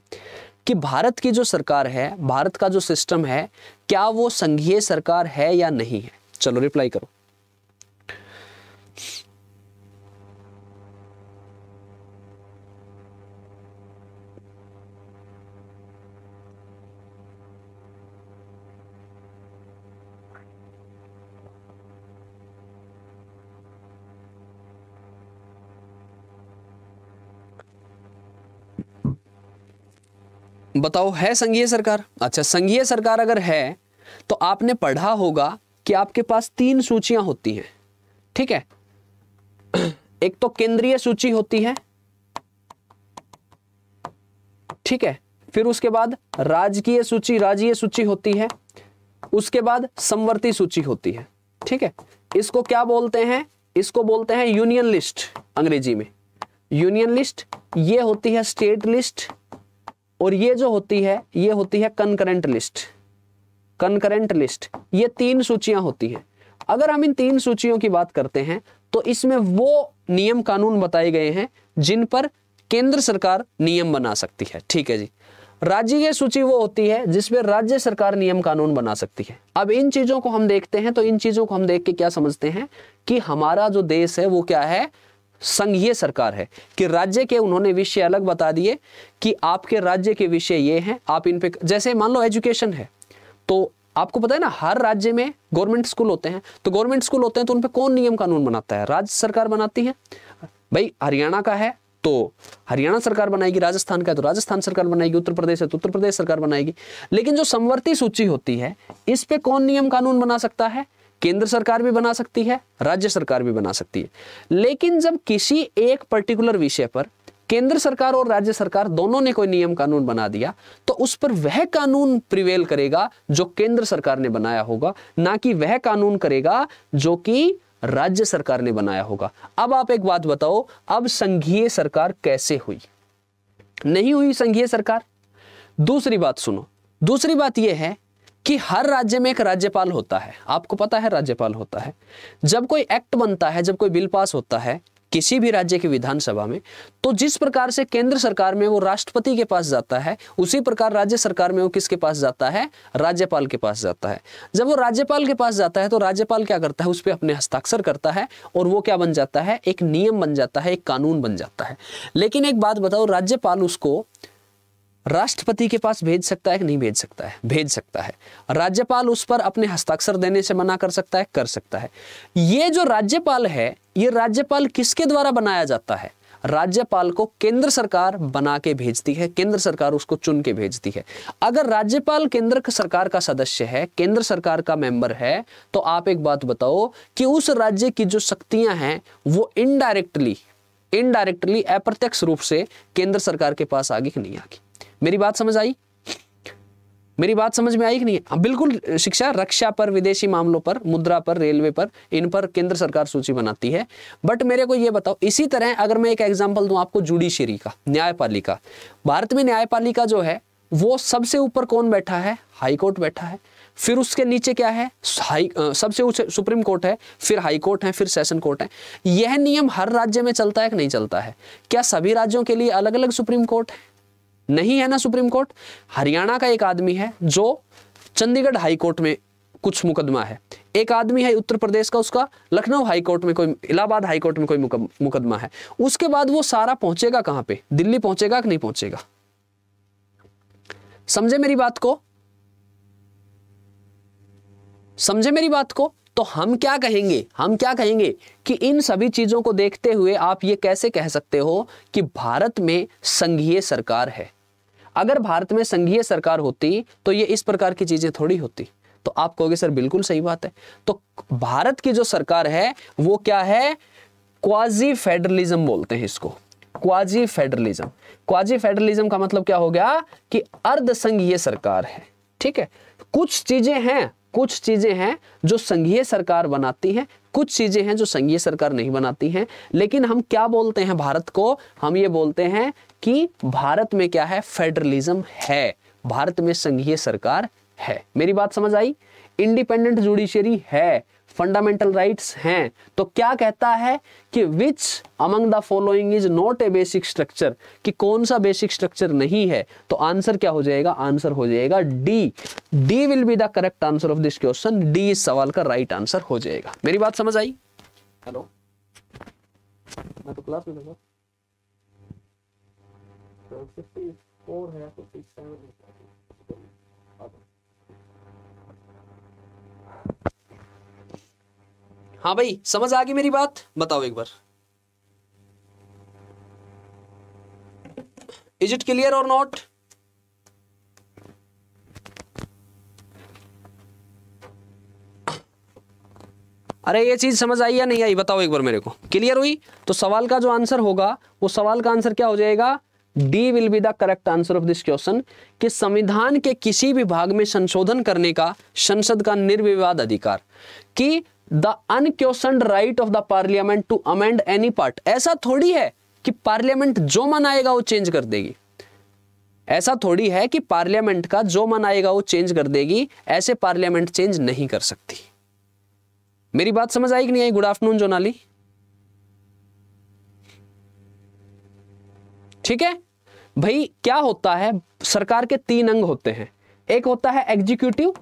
कि भारत की जो सरकार है भारत का जो सिस्टम है क्या वो संघीय सरकार है या नहीं है चलो रिप्लाई करो बताओ है संघीय सरकार अच्छा संघीय सरकार अगर है तो आपने पढ़ा होगा कि आपके पास तीन सूचियां होती हैं ठीक है एक तो केंद्रीय सूची होती है ठीक है फिर उसके बाद राजकीय सूची राज्य सूची होती है उसके बाद समवर्ती सूची होती है ठीक है इसको क्या बोलते हैं इसको बोलते हैं यूनियन लिस्ट अंग्रेजी में यूनियन लिस्ट ये होती है स्टेट लिस्ट और ये जो होती है ये होती है कनकरेंट लिस्ट कनकरेंट लिस्ट ये तीन सूचियां होती हैं अगर हम इन तीन सूचियों की बात करते हैं तो इसमें वो नियम कानून बताए गए हैं जिन पर केंद्र सरकार नियम बना सकती है ठीक है जी राज्य सूची वो होती है जिसमें राज्य सरकार नियम कानून बना सकती है अब इन चीजों को हम देखते हैं तो इन चीजों को हम देख के क्या समझते हैं कि हमारा जो देश है वो क्या है संघीय सरकार है कि राज्य के उन्होंने विषय अलग बता दिए कि आपके राज्य के विषय ये हैं आप इन पे जैसे मान लो एजुकेशन है तो आपको पता है ना हर राज्य में गवर्नमेंट स्कूल होते हैं तो गवर्नमेंट स्कूल होते हैं तो उन पर कौन नियम कानून बनाता है राज्य सरकार बनाती है भाई हरियाणा का है तो हरियाणा सरकार बनाएगी राजस्थान का है तो राजस्थान सरकार बनाएगी उत्तर प्रदेश है तो उत्तर प्रदेश सरकार बनाएगी लेकिन जो समवर्ती सूची होती है इस पे कौन नियम कानून बना सकता है केंद्र सरकार भी बना सकती है राज्य सरकार भी बना सकती है लेकिन जब किसी एक पर्टिकुलर विषय पर केंद्र सरकार और राज्य सरकार दोनों ने कोई नियम कानून बना दिया तो उस पर वह कानून प्रिवेल करेगा जो केंद्र सरकार ने बनाया होगा ना कि वह कानून करेगा जो कि राज्य सरकार ने बनाया होगा अब आप एक बात बताओ अब संघीय सरकार कैसे हुई नहीं हुई संघीय सरकार दूसरी बात सुनो दूसरी बात यह है कि हर राज्य में एक राज्यपाल होता है आपको पता है राज्यपाल होता है जब कोई एक्ट बनता है जब कोई बिल पास होता है किसी भी राज्य की विधानसभा में तो जिस प्रकार से केंद्र सरकार में वो राष्ट्रपति के पास जाता है उसी प्रकार राज्य सरकार में वो किसके पास जाता है राज्यपाल के पास जाता है जब वो राज्यपाल के पास जाता है तो राज्यपाल क्या करता है उस पर अपने हस्ताक्षर करता है और वो क्या बन जाता है एक नियम बन जाता है एक कानून बन जाता है लेकिन एक बात बताओ राज्यपाल उसको राष्ट्रपति के पास भेज सकता है कि नहीं भेज सकता है भेज सकता है राज्यपाल उस पर अपने हस्ताक्षर देने से मना कर सकता है कर सकता है ये जो राज्यपाल है ये राज्यपाल किसके द्वारा बनाया जाता है राज्यपाल को केंद्र सरकार बना के भेजती है केंद्र सरकार उसको चुन के भेजती है अगर राज्यपाल केंद्र सरकार का सदस्य है केंद्र सरकार का मेंबर है तो आप एक बात बताओ कि उस राज्य की जो शक्तियां हैं वो इनडायरेक्टली इनडायरेक्टली अप्रत्यक्ष रूप से केंद्र सरकार के पास आगे कि नहीं आगी मेरी बात समझ आई मेरी बात समझ में आई कि नहीं अब हाँ, बिल्कुल शिक्षा रक्षा पर विदेशी मामलों पर मुद्रा पर रेलवे पर इन पर केंद्र सरकार सूची बनाती है बट मेरे को यह बताओ इसी तरह अगर मैं एक एग्जाम्पल दूं आपको जुडिशरी का न्यायपालिका भारत में न्यायपालिका जो है वो सबसे ऊपर कौन बैठा है हाईकोर्ट बैठा है फिर उसके नीचे क्या है हाई सबसे ऊंचे सुप्रीम कोर्ट है फिर हाई कोर्ट है फिर सेशन कोर्ट है यह नियम हर राज्य में चलता है कि नहीं चलता है क्या सभी राज्यों के लिए अलग अलग सुप्रीम कोर्ट है नहीं है ना सुप्रीम कोर्ट हरियाणा का एक आदमी है जो चंडीगढ़ हाई कोर्ट में कुछ मुकदमा है एक आदमी है उत्तर प्रदेश का उसका लखनऊ हाई कोर्ट में कोई इलाहाबाद हाई कोर्ट में कोई मुकदमा है उसके बाद वो सारा पहुंचेगा कहां पे दिल्ली पहुंचेगा कि नहीं पहुंचेगा समझे मेरी बात को समझे मेरी बात को तो हम क्या कहेंगे हम क्या कहेंगे कि इन सभी चीजों को देखते हुए आप ये कैसे कह सकते हो कि भारत में संघीय सरकार है अगर भारत में संघीय सरकार होती तो ये इस प्रकार की चीजें थोड़ी होती तो आप कहोगे सर बिल्कुल सही बात है तो भारत की जो सरकार है वो क्या है क्वाजी फेडरलिज्म बोलते हैं इसको क्वाजी फेडरलिज्म क्वाजी फेडरलिज्म का मतलब क्या हो गया कि अर्ध संघीय सरकार है ठीक है कुछ चीजें हैं कुछ चीज़ें हैं जो संघीय सरकार बनाती है कुछ चीज़ें हैं जो संघीय सरकार नहीं बनाती हैं लेकिन हम क्या बोलते हैं भारत को हम ये बोलते हैं कि भारत में क्या है फेडरलिज्म है भारत में संघीय सरकार है मेरी बात समझ आई इंडिपेंडेंट जुडिशियरी है फंडामेंटल राइट्स हैं तो क्या कहता है कि which among the following is not a basic structure कि कौन सा बेसिक स्ट्रक्चर नहीं है तो आंसर क्या हो जाएगा आंसर हो जाएगा D D will be the correct answer of this question D इस सवाल का राइट right आंसर हो जाएगा मेरी बात समझ आई हेलो मैं तो क्लास में लगा 54 तो है तो 67 हाँ भाई समझ आ गई मेरी बात बताओ एक बार is it clear or not अरे ये चीज समझ आई या नहीं आई बताओ एक बार मेरे को क्लियर हुई तो सवाल का जो आंसर होगा वो सवाल का आंसर क्या हो जाएगा D will be the correct answer of this question कि संविधान के किसी भी भाग में संशोधन करने का संसद का निर्विवाद अधिकार कि the unquestion right of the parliament to amend any part ऐसा थोड़ी है कि पार्लियामेंट जो मन आएगा वो चेंज कर देगी ऐसा थोड़ी है कि पार्लियामेंट का जो मन आएगा वो चेंज कर देगी ऐसे पार्लियामेंट चेंज नहीं कर सकती मेरी बात समझ आई कि नहीं आई गुड आफ्टरनून जोनाली ठीक है भाई क्या होता है सरकार के तीन अंग होते हैं एक होता है एग्जीक्यूटिव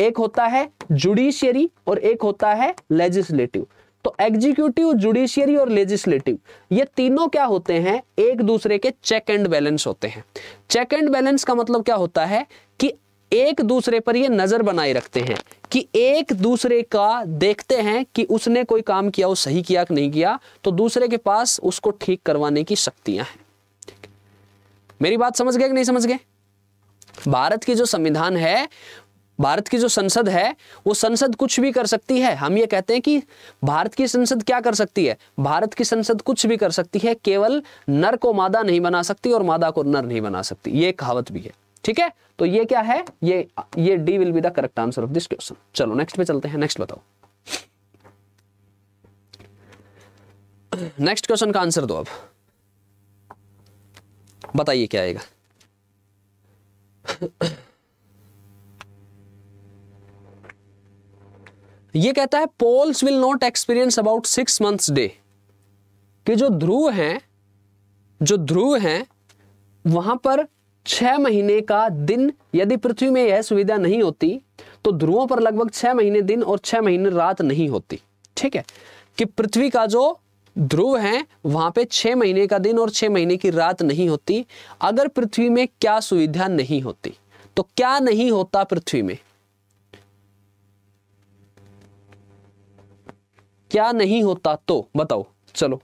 एक होता है जुडिशियरी और एक होता है लेजिस्लेटिव तो एग्जीक्यूटिव जुडिशियरी और लेजिस्लेटिव ये तीनों क्या होते हैं एक दूसरे के चेक एंड बैलेंस होते हैं चेक एंड बैलेंस का मतलब क्या होता है कि एक दूसरे पर ये नजर बनाए रखते हैं कि एक दूसरे का देखते हैं कि उसने कोई काम किया वो सही किया कि नहीं किया तो दूसरे के पास उसको ठीक करवाने की शक्तियां हैं मेरी बात समझ गए कि नहीं समझ गए भारत की जो संविधान है भारत की जो संसद है वो संसद कुछ भी कर सकती है हम ये कहते हैं कि भारत की संसद क्या कर सकती है भारत की संसद कुछ भी कर सकती है केवल नर को मादा नहीं बना सकती और मादा को नर नहीं बना सकती ये कहावत भी है ठीक है तो ये क्या है ये ये D will be the correct answer of this question चलो नेक्स्ट पे चलते हैं नेक्स्ट बताओ नेक्स्ट क्वेश्चन का आंसर दो अब बताइए क्या आएगा ये कहता है poles will not experience about six months day कि जो ध्रुव है जो ध्रुव है वहां पर छह महीने का दिन यदि पृथ्वी में यह सुविधा नहीं होती तो ध्रुवों पर लगभग छह महीने दिन और छह महीने रात नहीं होती ठीक है कि पृथ्वी का जो ध्रुव है वहां पे छह महीने का दिन और छह महीने की रात नहीं होती अगर पृथ्वी में क्या सुविधा नहीं होती तो क्या नहीं होता पृथ्वी में क्या नहीं होता तो बताओ चलो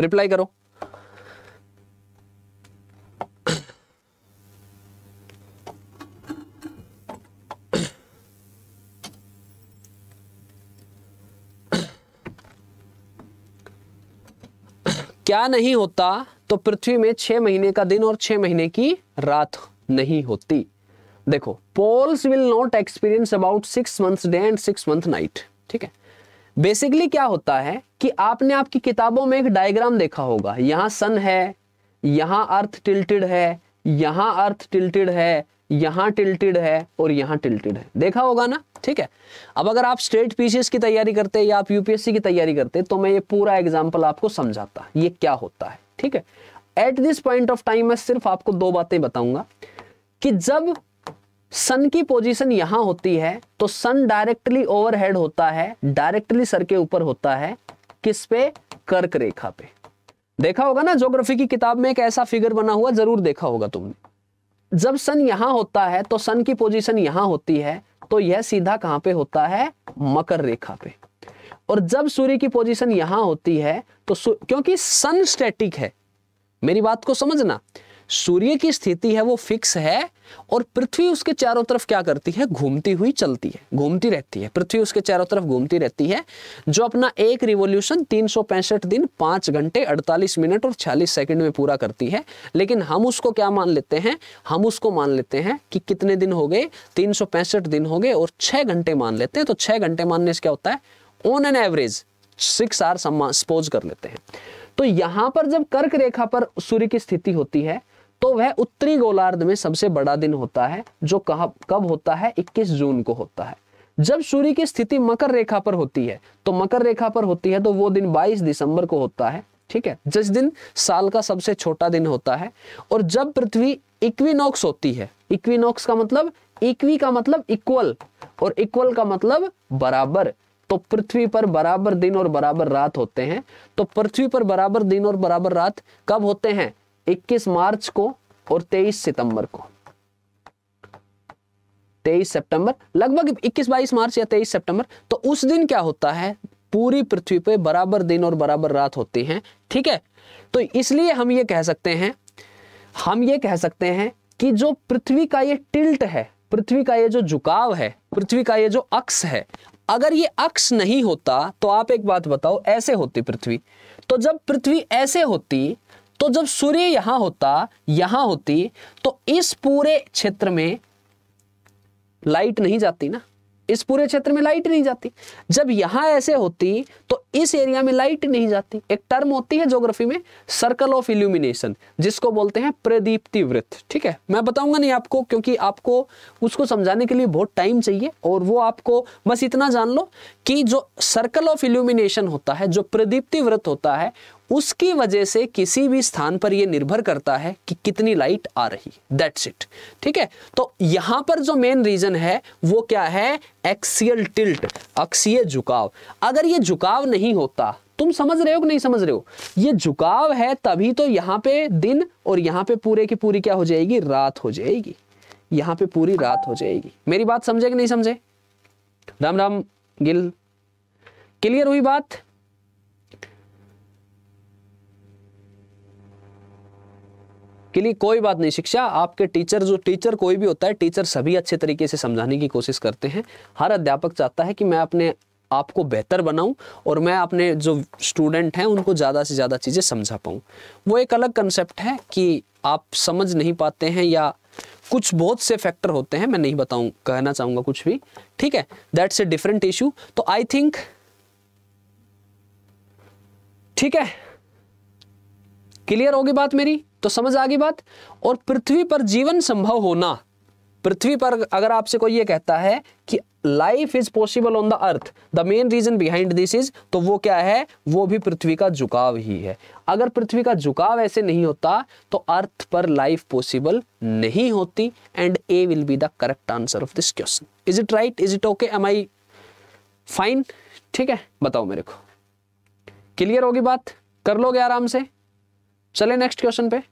रिप्लाई करो क्या नहीं होता तो पृथ्वी में छह महीने का दिन और छह महीने की रात नहीं होती देखो poles will not experience about six month day and six month night ठीक है बेसिकली क्या होता है कि आपने आपकी किताबों में एक डायग्राम देखा होगा यहां सन है यहां अर्थ टिल्टेड है यहां अर्थ टिल्टेड है यहां टिल्टेड है और यहां टिल्टेड है देखा होगा ना ठीक है अब अगर आप स्टेट पीसीएस की तैयारी करते हैं या आप यूपीएससी की तैयारी करते हैं तो मैं ये पूरा एग्जाम्पल आपको समझाता ये क्या होता है ठीक है at this point of time मैं सिर्फ आपको दो बातें बताऊंगा कि जब सन की पोजीशन यहां होती है तो सन डायरेक्टली ओवरहेड होता है डायरेक्टली सर के ऊपर होता है किस पे कर्क रेखा पे देखा होगा ना ज्योग्राफी की किताब में एक ऐसा फिगर बना हुआ जरूर देखा होगा तुमने जब सन यहां होता है तो सन की पोजीशन यहां होती है तो यह सीधा कहां पे होता है मकर रेखा पे और जब सूर्य की पोजीशन यहां होती है तो क्योंकि सन स्टैटिक है मेरी बात को समझना सूर्य की स्थिति है वो फिक्स है और पृथ्वी उसके चारों तरफ क्या करती है घूमती हुई चलती है घूमती रहती है पृथ्वी उसके चारों तरफ घूमती रहती है जो अपना एक रिवोल्यूशन तीन दिन पांच घंटे अड़तालीस मिनट और छियालीस सेकंड में पूरा करती है लेकिन हम उसको क्या मान लेते हैं हम उसको मान लेते हैं कि कितने दिन हो गए तीन दिन हो गए और छह घंटे मान लेते हैं तो छह घंटे मानने से क्या होता है on an average six hours suppose कर लेते हैं तो यहां पर जब कर्क रेखा पर सूर्य की स्थिति होती है तो वह उत्तरी गोलार्ध में सबसे बड़ा दिन होता है जो कहा कब होता है 21 जून को होता है जब सूर्य की स्थिति मकर रेखा पर होती है तो मकर रेखा पर होती है तो वो दिन 22 दिसंबर को होता है ठीक है जिस दिन साल का सबसे छोटा दिन होता है और जब पृथ्वी इक्विनॉक्स होती है इक्विनॉक्स का मतलब इक्वी का मतलब इक्वल और इक्वल का मतलब बराबर तो पृथ्वी पर बराबर दिन और बराबर रात होते हैं तो पृथ्वी पर बराबर दिन और बराबर रात कब होते हैं 21 मार्च को और 23 सितंबर को 23 सितंबर लगभग 21 22 मार्च या 23 सितंबर तो उस दिन क्या होता है पूरी पृथ्वी पे बराबर दिन और बराबर रात होती हैं ठीक है तो इसलिए हम ये कह सकते हैं हम ये कह सकते हैं कि जो पृथ्वी का ये टिल्ट है पृथ्वी का ये जो झुकाव है पृथ्वी का ये जो अक्ष है अगर ये अक्ष नहीं होता तो आप एक बात बताओ ऐसे होती पृथ्वी तो जब पृथ्वी ऐसे होती तो जब सूर्य यहां होता यहां होती तो इस पूरे क्षेत्र में लाइट नहीं जाती ना इस पूरे क्षेत्र में लाइट नहीं जाती जब यहां ऐसे होती तो इस एरिया में लाइट नहीं जाती एक टर्म होती है ज्योग्राफी में सर्कल ऑफ इल्यूमिनेशन जिसको बोलते हैं प्रदीप्ति वृत्त ठीक है मैं बताऊंगा नहीं आपको क्योंकि आपको उसको समझाने के लिए बहुत टाइम चाहिए और वो आपको बस इतना जान लो कि जो सर्कल ऑफ इल्यूमिनेशन होता है जो प्रदीप्ति वृत्त होता है उसकी वजह से किसी भी स्थान पर यह निर्भर करता है कि कितनी लाइट आ रही दैट्स इट ठीक है तो यहां पर जो मेन रीजन है वो क्या है एक्सियल टिल्ट अक्षीय झुकाव अगर ये झुकाव नहीं होता तुम समझ रहे हो कि नहीं समझ रहे हो ये झुकाव है तभी तो यहां पे दिन और यहां पे पूरे की पूरी क्या हो जाएगी रात हो जाएगी यहां पे पूरी रात हो जाएगी मेरी बात समझे कि नहीं समझे राम राम गिल क्लियर हुई बात के लिए कोई बात नहीं शिक्षा आपके टीचर जो टीचर कोई भी होता है टीचर सभी अच्छे तरीके से समझाने की कोशिश करते हैं हर अध्यापक चाहता है कि मैं अपने आप को बेहतर बनाऊं और मैं अपने जो स्टूडेंट हैं उनको ज़्यादा से ज़्यादा चीज़ें समझा पाऊँ वो एक अलग कंसेप्ट है कि आप समझ नहीं पाते हैं या कुछ बहुत से फैक्टर होते हैं मैं नहीं बताऊँ कहना चाहूँगा कुछ भी ठीक है दैट्स ए डिफरेंट इशू तो आई थिंक ठीक है क्लियर होगी बात मेरी तो समझ आ गई बात और पृथ्वी पर जीवन संभव होना पृथ्वी पर अगर आपसे कोई ये कहता है कि life is possible on the earth the main reason behind this is तो वो क्या है वो भी पृथ्वी का झुकाव ही है अगर पृथ्वी का झुकाव ऐसे नहीं होता तो अर्थ पर लाइफ पॉसिबल नहीं होती and A will be the correct answer of this question is it right is it okay am I fine ठीक है बताओ मेरे को क्लियर होगी बात कर लोगे आराम से चले नेक्स्ट क्वेश्चन पे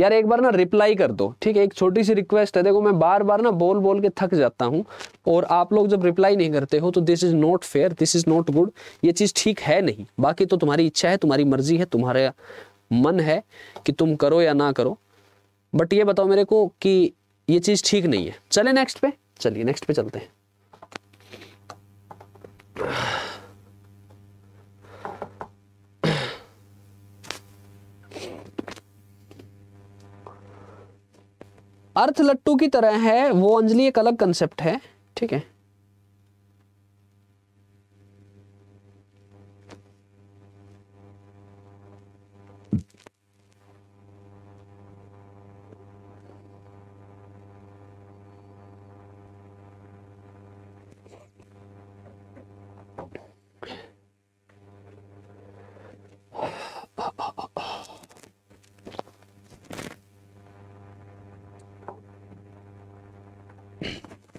यार एक बार ना रिप्लाई कर दो ठीक है एक छोटी सी रिक्वेस्ट है देखो मैं बार बार ना बोल बोल के थक जाता हूँ और आप लोग जब रिप्लाई नहीं करते हो तो this is not fair this is not good ये चीज़ ठीक है नहीं बाकी तो तुम्हारी इच्छा है तुम्हारी मर्जी है तुम्हारा मन है कि तुम करो या ना करो बट ये बताओ मेरे को कि ये चीज़ ठीक नहीं है चले नेक्स्ट पे चलिए नेक्स्ट पे चलते हैं अर्थ लट्टू की तरह है वो अंजलि एक अलग कंसेप्ट है ठीक है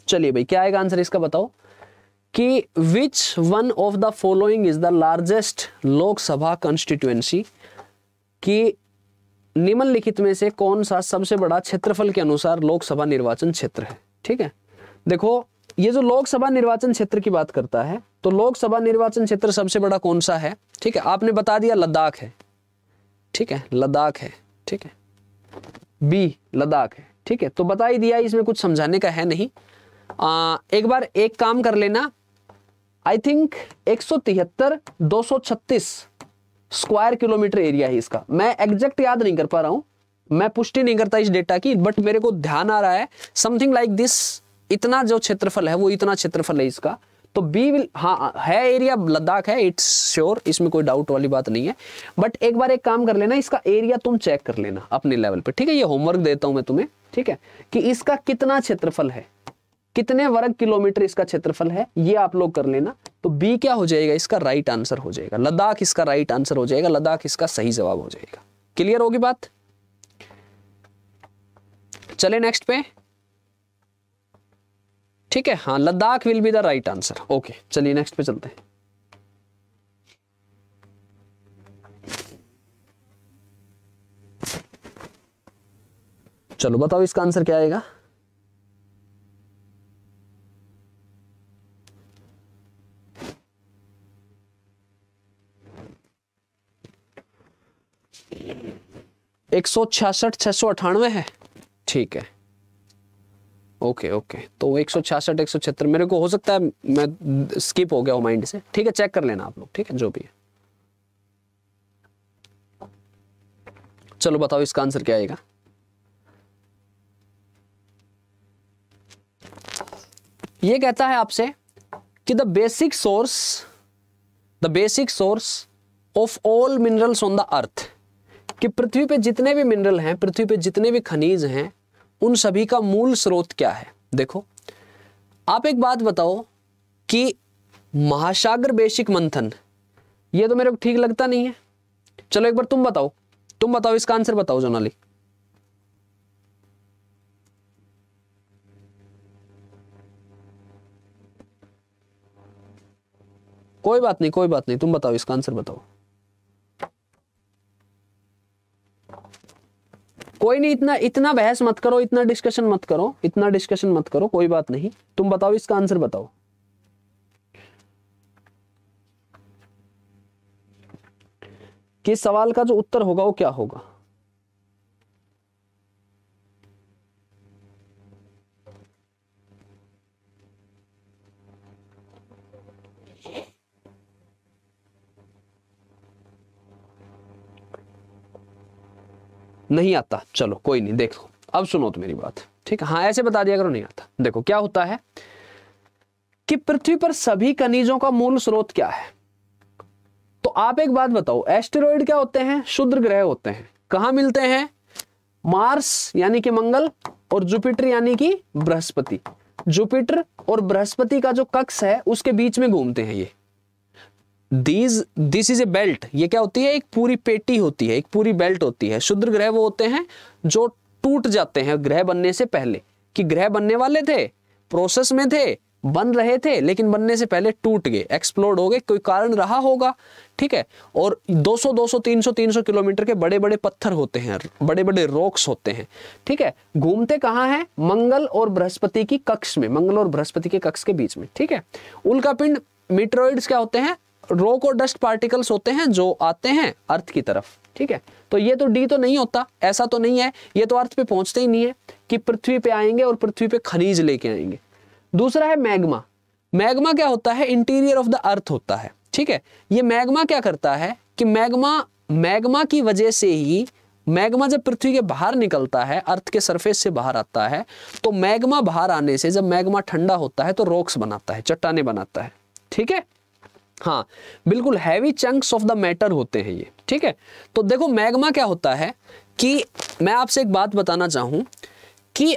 चलिए भाई क्या आएगा आंसर इसका बताओ कि which one of the following is the largest Lok Sabha constituency कि निम्नलिखित में से कौन सा सबसे बड़ा क्षेत्रफल के अनुसार लोकसभा निर्वाचन क्षेत्र है ठीक है देखो ये जो लोकसभा निर्वाचन क्षेत्र की बात करता है तो लोकसभा निर्वाचन क्षेत्र सबसे बड़ा कौन सा है ठीक है आपने बता दिया लद्दाख है ठीक है लद्दाख है ठीक है बी लद्दाख है ठीक है तो बता ही दिया इसमें कुछ समझाने का है नहीं आ, एक बार एक काम कर लेना आई थिंक एक सौ तिहत्तर दो सौ छत्तीस स्क्वायर किलोमीटर एरिया है इसका मैं एग्जैक्ट याद नहीं कर पा रहा हूं मैं पुष्टि नहीं करता इस डेटा की बट मेरे को ध्यान आ रहा है समथिंग लाइक दिस इतना जो क्षेत्रफल है वो इतना क्षेत्रफल है इसका तो बी विल हाँ है एरिया लद्दाख है इट्स श्योर इसमें कोई डाउट वाली बात नहीं है बट एक बार एक काम कर लेना इसका एरिया तुम चेक कर लेना अपने लेवल पे ठीक है ये होमवर्क देता हूं मैं तुम्हें ठीक है कि इसका कितना क्षेत्रफल है कितने वर्ग किलोमीटर इसका क्षेत्रफल है ये आप लोग कर लेना तो बी क्या हो जाएगा इसका राइट आंसर हो जाएगा लद्दाख इसका राइट आंसर हो जाएगा लद्दाख इसका सही जवाब हो जाएगा क्लियर होगी बात चले नेक्स्ट पे ठीक है हाँ Ladakh will be the right answer okay चलिए नेक्स्ट पे चलते हैं चलो बताओ इसका आंसर क्या आएगा एक सौ छियासठ छः सौ अठानवे है ठीक है ओके ओके तो एक सौ छियासठ एक सौ छिहत्तर मेरे को हो सकता है मैं स्किप हो गया हूँ माइंड से ठीक है चेक कर लेना आप लोग ठीक है जो भी है चलो बताओ इसका आंसर क्या आएगा ये कहता है आपसे कि the basic source the basic source of all minerals on the earth कि पृथ्वी पे जितने भी मिनरल हैं पृथ्वी पे जितने भी खनिज हैं उन सभी का मूल स्रोत क्या है देखो आप एक बात बताओ कि महासागर बेसिक मंथन ये तो मेरे को ठीक लगता नहीं है चलो एक बार तुम बताओ तुम बताओ इसका आंसर बताओ जोनाली कोई बात नहीं कोई बात नहीं तुम बताओ इसका आंसर बताओ कोई नहीं इतना इतना बहस मत करो इतना डिस्कशन मत करो इतना डिस्कशन मत करो कोई बात नहीं तुम बताओ इसका आंसर बताओ कि सवाल का जो उत्तर होगा वो क्या होगा नहीं आता चलो कोई नहीं देखो अब सुनो तो मेरी बात ठीक है हाँ ऐसे बता दिया करो नहीं आता देखो क्या होता है कि पृथ्वी पर सभी खनिजों का मूल स्रोत क्या है तो आप एक बात बताओ एस्टेरॉइड क्या होते हैं शुद्र ग्रह होते हैं कहा मिलते हैं मार्स यानी कि मंगल और जुपिटर यानी कि बृहस्पति जुपिटर और बृहस्पति का जो कक्ष है उसके बीच में घूमते हैं ये these this is a belt ये क्या होती है एक पूरी पेटी होती है एक पूरी बेल्ट होती है शुद्र ग्रह वो होते हैं जो टूट जाते हैं ग्रह बनने से पहले कि ग्रह बनने वाले थे प्रोसेस में थे बन रहे थे लेकिन बनने से पहले टूट गए एक्सप्लोड हो गए कोई कारण रहा होगा ठीक है और 200 200 300 300 किलोमीटर के बड़े बड़े पत्थर होते हैं बड़े बड़े रॉक्स होते हैं ठीक है घूमते कहाँ हैं मंगल और बृहस्पति की कक्ष में मंगल और बृहस्पति के कक्ष के बीच में ठीक है उल्का पिंड मीट्रोइड्स क्या होते हैं रॉक और डस्ट पार्टिकल्स होते हैं जो आते हैं अर्थ की तरफ ठीक है तो ये तो डी तो नहीं होता ऐसा तो नहीं है ये तो अर्थ पे पहुंचते ही नहीं है कि पृथ्वी पे आएंगे और पृथ्वी पे खनिज लेके आएंगे दूसरा है मैग्मा मैग्मा क्या होता है इंटीरियर ऑफ द अर्थ होता है ठीक है ये मैग्मा क्या करता है कि मैग्मा मैग्मा की वजह से ही मैग्मा जब पृथ्वी के बाहर निकलता है अर्थ के सरफेस से बाहर आता है तो मैग्मा बाहर आने से जब मैग्मा ठंडा होता है तो रॉक्स बनाता है चट्टाने बनाता है ठीक है हाँ बिल्कुल heavy chunks of the matter होते हैं ये ठीक है तो देखो मैग्मा क्या होता है कि मैं आपसे एक बात बताना चाहूँ कि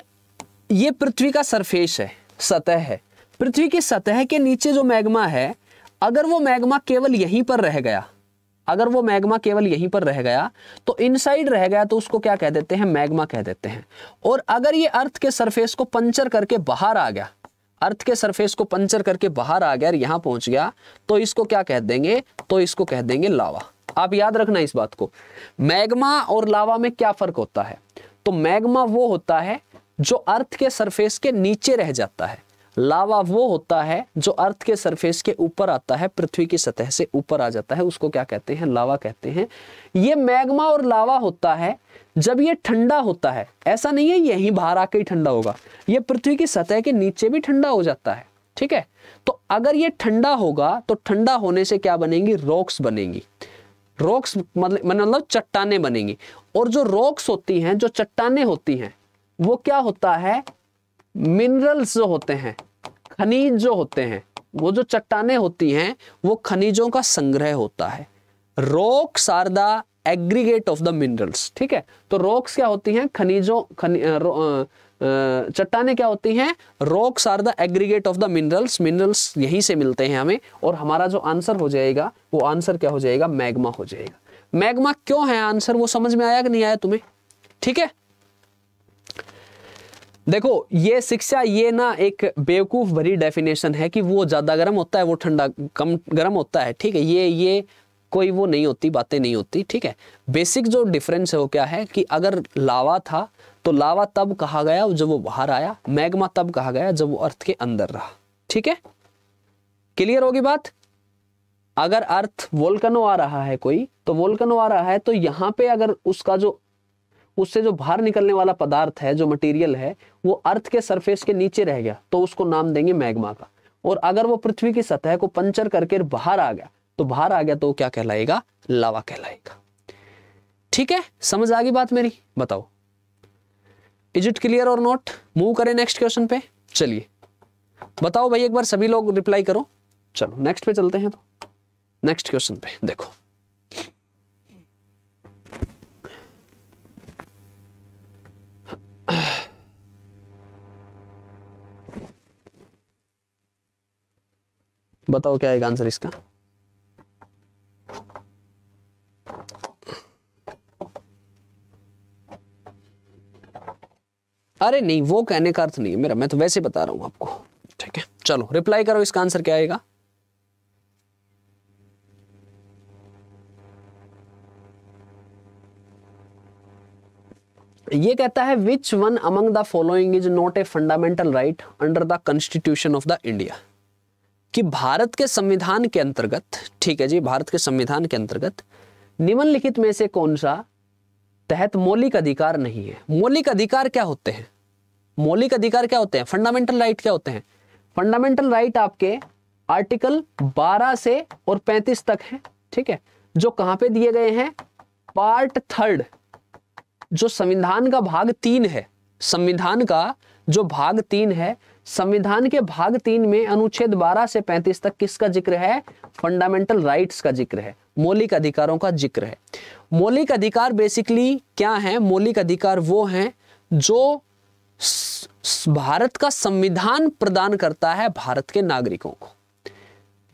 ये पृथ्वी का सरफेस है सतह है पृथ्वी की सतह के नीचे जो मैग्मा है अगर वो मैग्मा केवल यहीं पर रह गया अगर वो मैग्मा केवल यहीं पर रह गया तो इनसाइड रह गया तो उसको क्या कह देते हैं मैग्मा कह देते हैं और अगर ये अर्थ के सरफेस को पंचर करके बाहर आ गया अर्थ के सरफेस को पंचर करके बाहर आ गया यहां पहुंच गया तो इसको क्या कह देंगे तो इसको कह देंगे लावा आप याद रखना इस बात को मैग्मा और लावा में क्या फर्क होता है तो मैग्मा वो होता है जो अर्थ के सरफेस के नीचे रह जाता है लावा वो होता है जो अर्थ के सरफेस के ऊपर आता है पृथ्वी की सतह से ऊपर आ जाता है उसको क्या कहते हैं लावा कहते हैं ये मैग्मा और लावा होता है जब ये ठंडा होता है ऐसा नहीं है यहीं बाहर आके ही ठंडा होगा ये पृथ्वी की सतह के नीचे भी ठंडा हो जाता है ठीक है तो अगर ये ठंडा होगा तो ठंडा होने से क्या बनेंगी रॉक्स बनेंगी रॉक्स मतलब मतलब चट्टाने बनेंगी और जो रॉक्स होती हैं जो चट्टाने होती हैं वो क्या होता है मिनरल्स जो होते हैं खनिज जो होते हैं वो जो चट्टाने होती हैं वो खनिजों का संग्रह होता है rocks are the aggregate of the minerals ठीक है तो रॉक्स क्या होती हैं खनिजों खनि, चट्टाने क्या होती हैं rocks are the aggregate of the minerals minerals यहीं से मिलते हैं हमें और हमारा जो आंसर हो जाएगा वो आंसर क्या हो जाएगा मैग्मा हो जाएगा मैग्मा क्यों है आंसर वो समझ में आया कि नहीं आया तुम्हें ठीक है देखो ये शिक्षा ये ना एक बेवकूफ़ भरी डेफिनेशन है कि वो ज़्यादा गर्म होता है वो ठंडा कम गर्म होता है ठीक है ये ये कोई वो नहीं होती बातें नहीं होती ठीक है बेसिक जो डिफरेंस है वो क्या है कि अगर लावा था तो लावा तब कहा गया जब वो बाहर आया मैग्मा तब कहा गया जब वो अर्थ के अंदर रहा ठीक है क्लियर होगी बात अगर अर्थ वोल्कनो आ रहा है कोई तो वोल्कनो आ रहा है तो यहां पे अगर उसका जो उससे जो बाहर निकलने वाला पदार्थ है जो मटेरियल है वो अर्थ के सरफेस के नीचे रह गया तो उसको नाम देंगे मैग्मा का और अगर वो पृथ्वी की सतह को पंचर करके बाहर आ गया तो बाहर आ गया तो क्या कहलाएगा लावा कहलाएगा ठीक है समझ आ गई बात मेरी बताओ is it clear or not move करें नेक्स्ट क्वेश्चन पे चलिए बताओ भाई एक बार सभी लोग रिप्लाई करो चलो नेक्स्ट पे चलते हैं तो नेक्स्ट क्वेश्चन पे देखो बताओ क्या आएगा आंसर इसका अरे नहीं वो कहने का अर्थ नहीं है मेरा मैं तो वैसे बता रहा हूं आपको ठीक है चलो रिप्लाई करो इसका आंसर क्या आएगा ये कहता है which one among the following is not a fundamental right under the constitution of the India कि भारत के संविधान के अंतर्गत ठीक है जी भारत के संविधान के अंतर्गत निम्नलिखित में से कौन सा तहत मौलिक अधिकार नहीं है मौलिक अधिकार क्या होते हैं मौलिक अधिकार क्या होते हैं फंडामेंटल राइट क्या होते हैं फंडामेंटल राइट आपके आर्टिकल 12 से और 35 तक है ठीक है जो कहां पे दिए गए हैं पार्ट थर्ड जो संविधान का भाग तीन है संविधान का जो भाग तीन है संविधान के भाग तीन में अनुच्छेद 12 से 35 तक किसका जिक्र है फंडामेंटल राइट्स का जिक्र है मौलिक अधिकारों का जिक्र है मौलिक अधिकार बेसिकली क्या है मौलिक अधिकार वो हैं जो भारत का संविधान प्रदान करता है भारत के नागरिकों को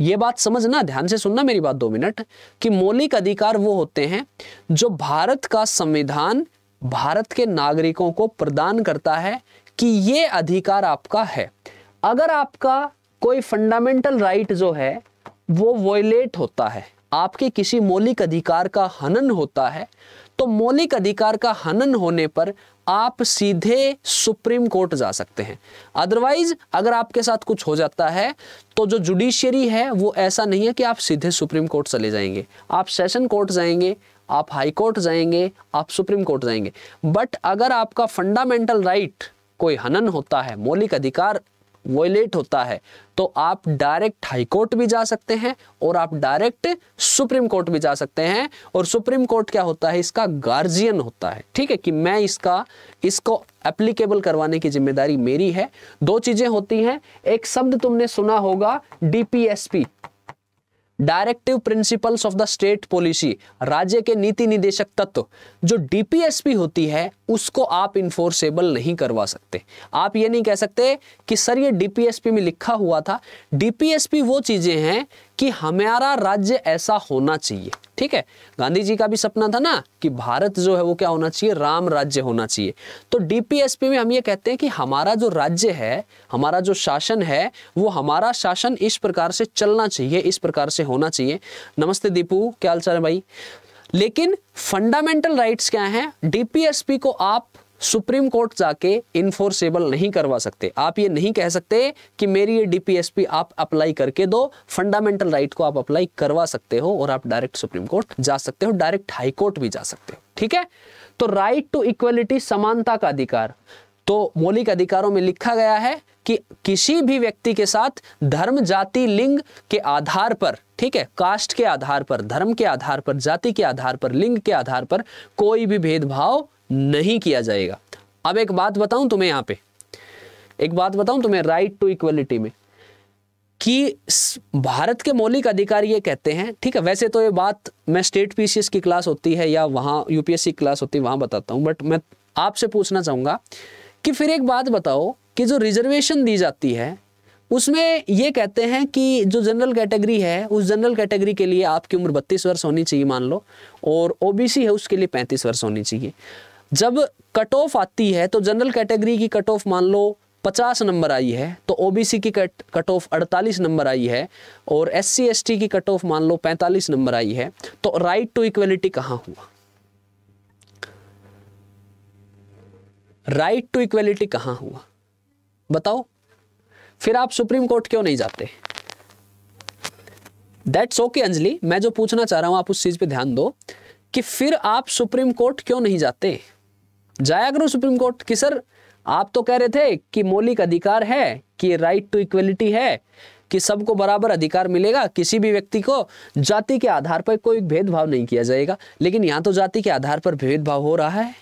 यह बात समझना ध्यान से सुनना मेरी बात दो मिनट कि मौलिक अधिकार वो होते हैं जो भारत का संविधान भारत के नागरिकों को प्रदान करता है कि ये अधिकार आपका है अगर आपका कोई फंडामेंटल राइट जो है वो वोलेट होता है आपके किसी मौलिक अधिकार का हनन होता है तो मौलिक अधिकार का हनन होने पर आप सीधे सुप्रीम कोर्ट जा सकते हैं अदरवाइज अगर आपके साथ कुछ हो जाता है तो जो जुडिशियरी है वो ऐसा नहीं है कि आप सीधे सुप्रीम कोर्ट चले जाएंगे आप सेशन कोर्ट जाएंगे आप हाई कोर्ट जाएंगे आप सुप्रीम कोर्ट जाएंगे बट अगर आपका फंडामेंटल राइट right, कोई हनन होता है मौलिक अधिकार वोलेट होता है तो आप डायरेक्ट हाईकोर्ट भी जा सकते हैं और आप डायरेक्ट सुप्रीम कोर्ट भी जा सकते हैं और सुप्रीम कोर्ट क्या होता है इसका गार्जियन होता है ठीक है कि मैं इसका इसको एप्लीकेबल करवाने की जिम्मेदारी मेरी है दो चीजें होती हैं एक शब्द तुमने सुना होगा DPSP directive principles of the state policy राज्य के नीति निदेशक तत्व जो डीपीएसपी होती है उसको आप इन्फोर्सेबल नहीं करवा सकते आप ये नहीं कह सकते कि सर ये डीपीएसपी में लिखा हुआ था डीपीएसपी वो चीजें हैं कि हमारा राज्य ऐसा होना चाहिए ठीक है गांधी जी का भी सपना था ना कि भारत जो है वो क्या होना चाहिए राम राज्य होना चाहिए तो डीपीएसपी में हम ये कहते हैं कि हमारा जो राज्य है हमारा जो शासन है वो हमारा शासन इस प्रकार से चलना चाहिए इस प्रकार से होना चाहिए नमस्ते दीपू क्या हाल चाल है भाई लेकिन फंडामेंटल राइट्स क्या हैं डीपीएसपी को आप सुप्रीम कोर्ट जाके इन्फोर्सेबल नहीं करवा सकते आप ये नहीं कह सकते कि मेरी ये डीपीएसपी आप अप्लाई करके दो फंडामेंटल राइट को आप अप्लाई करवा सकते हो और आप डायरेक्ट सुप्रीम कोर्ट जा सकते हो डायरेक्ट हाई कोर्ट भी जा सकते हो ठीक है तो राइट टू इक्वलिटी समानता का अधिकार तो मौलिक अधिकारों में लिखा गया है कि किसी भी व्यक्ति के साथ धर्म जाति लिंग के आधार पर ठीक है कास्ट के आधार पर धर्म के आधार पर जाति के आधार पर लिंग के आधार पर कोई भी भेदभाव नहीं किया जाएगा अब एक बात बताऊं तुम्हें यहां पे एक बात बताऊं तुम्हें राइट टू इक्वलिटी में कि भारत के मौलिक अधिकार ये कहते हैं ठीक है वैसे तो ये बात मैं स्टेट पीसीएस की क्लास होती है या वहां यूपीएससी क्लास होती है वहां बताता हूं बट मैं आपसे पूछना चाहूंगा कि फिर एक बात बताओ कि जो रिजर्वेशन दी जाती है उसमें ये कहते हैं कि जो जनरल कैटेगरी है उस जनरल कैटेगरी के लिए आपकी उम्र बत्तीस वर्ष होनी चाहिए मान लो और ओबीसी है उसके लिए पैंतीस वर्ष होनी चाहिए जब कट ऑफ आती है तो जनरल कैटेगरी की कट ऑफ मान लो पचास नंबर आई है तो ओबीसी की कट कट ऑफ अड़तालीस नंबर आई है और एस सी की कट ऑफ मान लो पैंतालीस नंबर आई है तो राइट टू इक्वेलिटी कहां हुआ राइट टू इक्वेलिटी कहां हुआ बताओ फिर आप सुप्रीम कोर्ट क्यों नहीं जाते दैट्स ओके अंजलि मैं जो पूछना चाह रहा हूं आप उस चीज पे ध्यान दो कि फिर आप सुप्रीम कोर्ट क्यों नहीं जाते जाया करो सुप्रीम कोर्ट कि सर आप तो कह रहे थे कि मौलिक अधिकार है कि राइट टू इक्वलिटी है कि सबको बराबर अधिकार मिलेगा किसी भी व्यक्ति को जाति के आधार पर कोई भेदभाव नहीं किया जाएगा लेकिन यहां तो जाति के आधार पर भेदभाव हो रहा है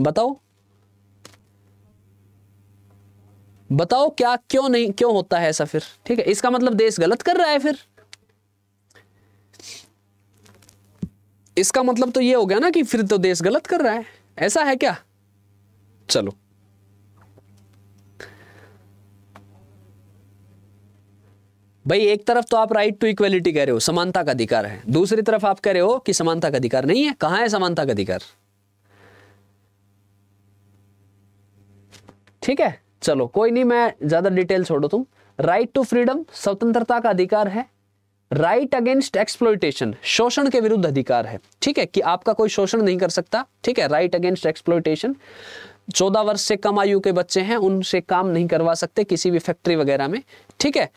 बताओ बताओ क्या क्यों नहीं क्यों होता है ऐसा फिर ठीक है इसका मतलब देश गलत कर रहा है फिर इसका मतलब तो ये हो गया ना कि फिर तो देश गलत कर रहा है ऐसा है क्या चलो भाई एक तरफ तो आप राइट टू इक्वेलिटी कह रहे हो समानता का अधिकार है दूसरी तरफ आप कह रहे हो कि समानता का अधिकार नहीं है कहां है समानता का अधिकार ठीक है चलो कोई नहीं मैं ज्यादा डिटेल छोड़ो तुम राइट टू फ्रीडम स्वतंत्रता का अधिकार है राइट अगेंस्ट एक्सप्लोइटेशन शोषण के विरुद्ध अधिकार है ठीक है कि आपका कोई शोषण नहीं कर सकता ठीक है राइट अगेंस्ट एक्सप्लोइटेशन चौदह वर्ष से कम आयु के बच्चे हैं उनसे काम नहीं करवा सकते किसी भी फैक्ट्री वगैरह में ठीक है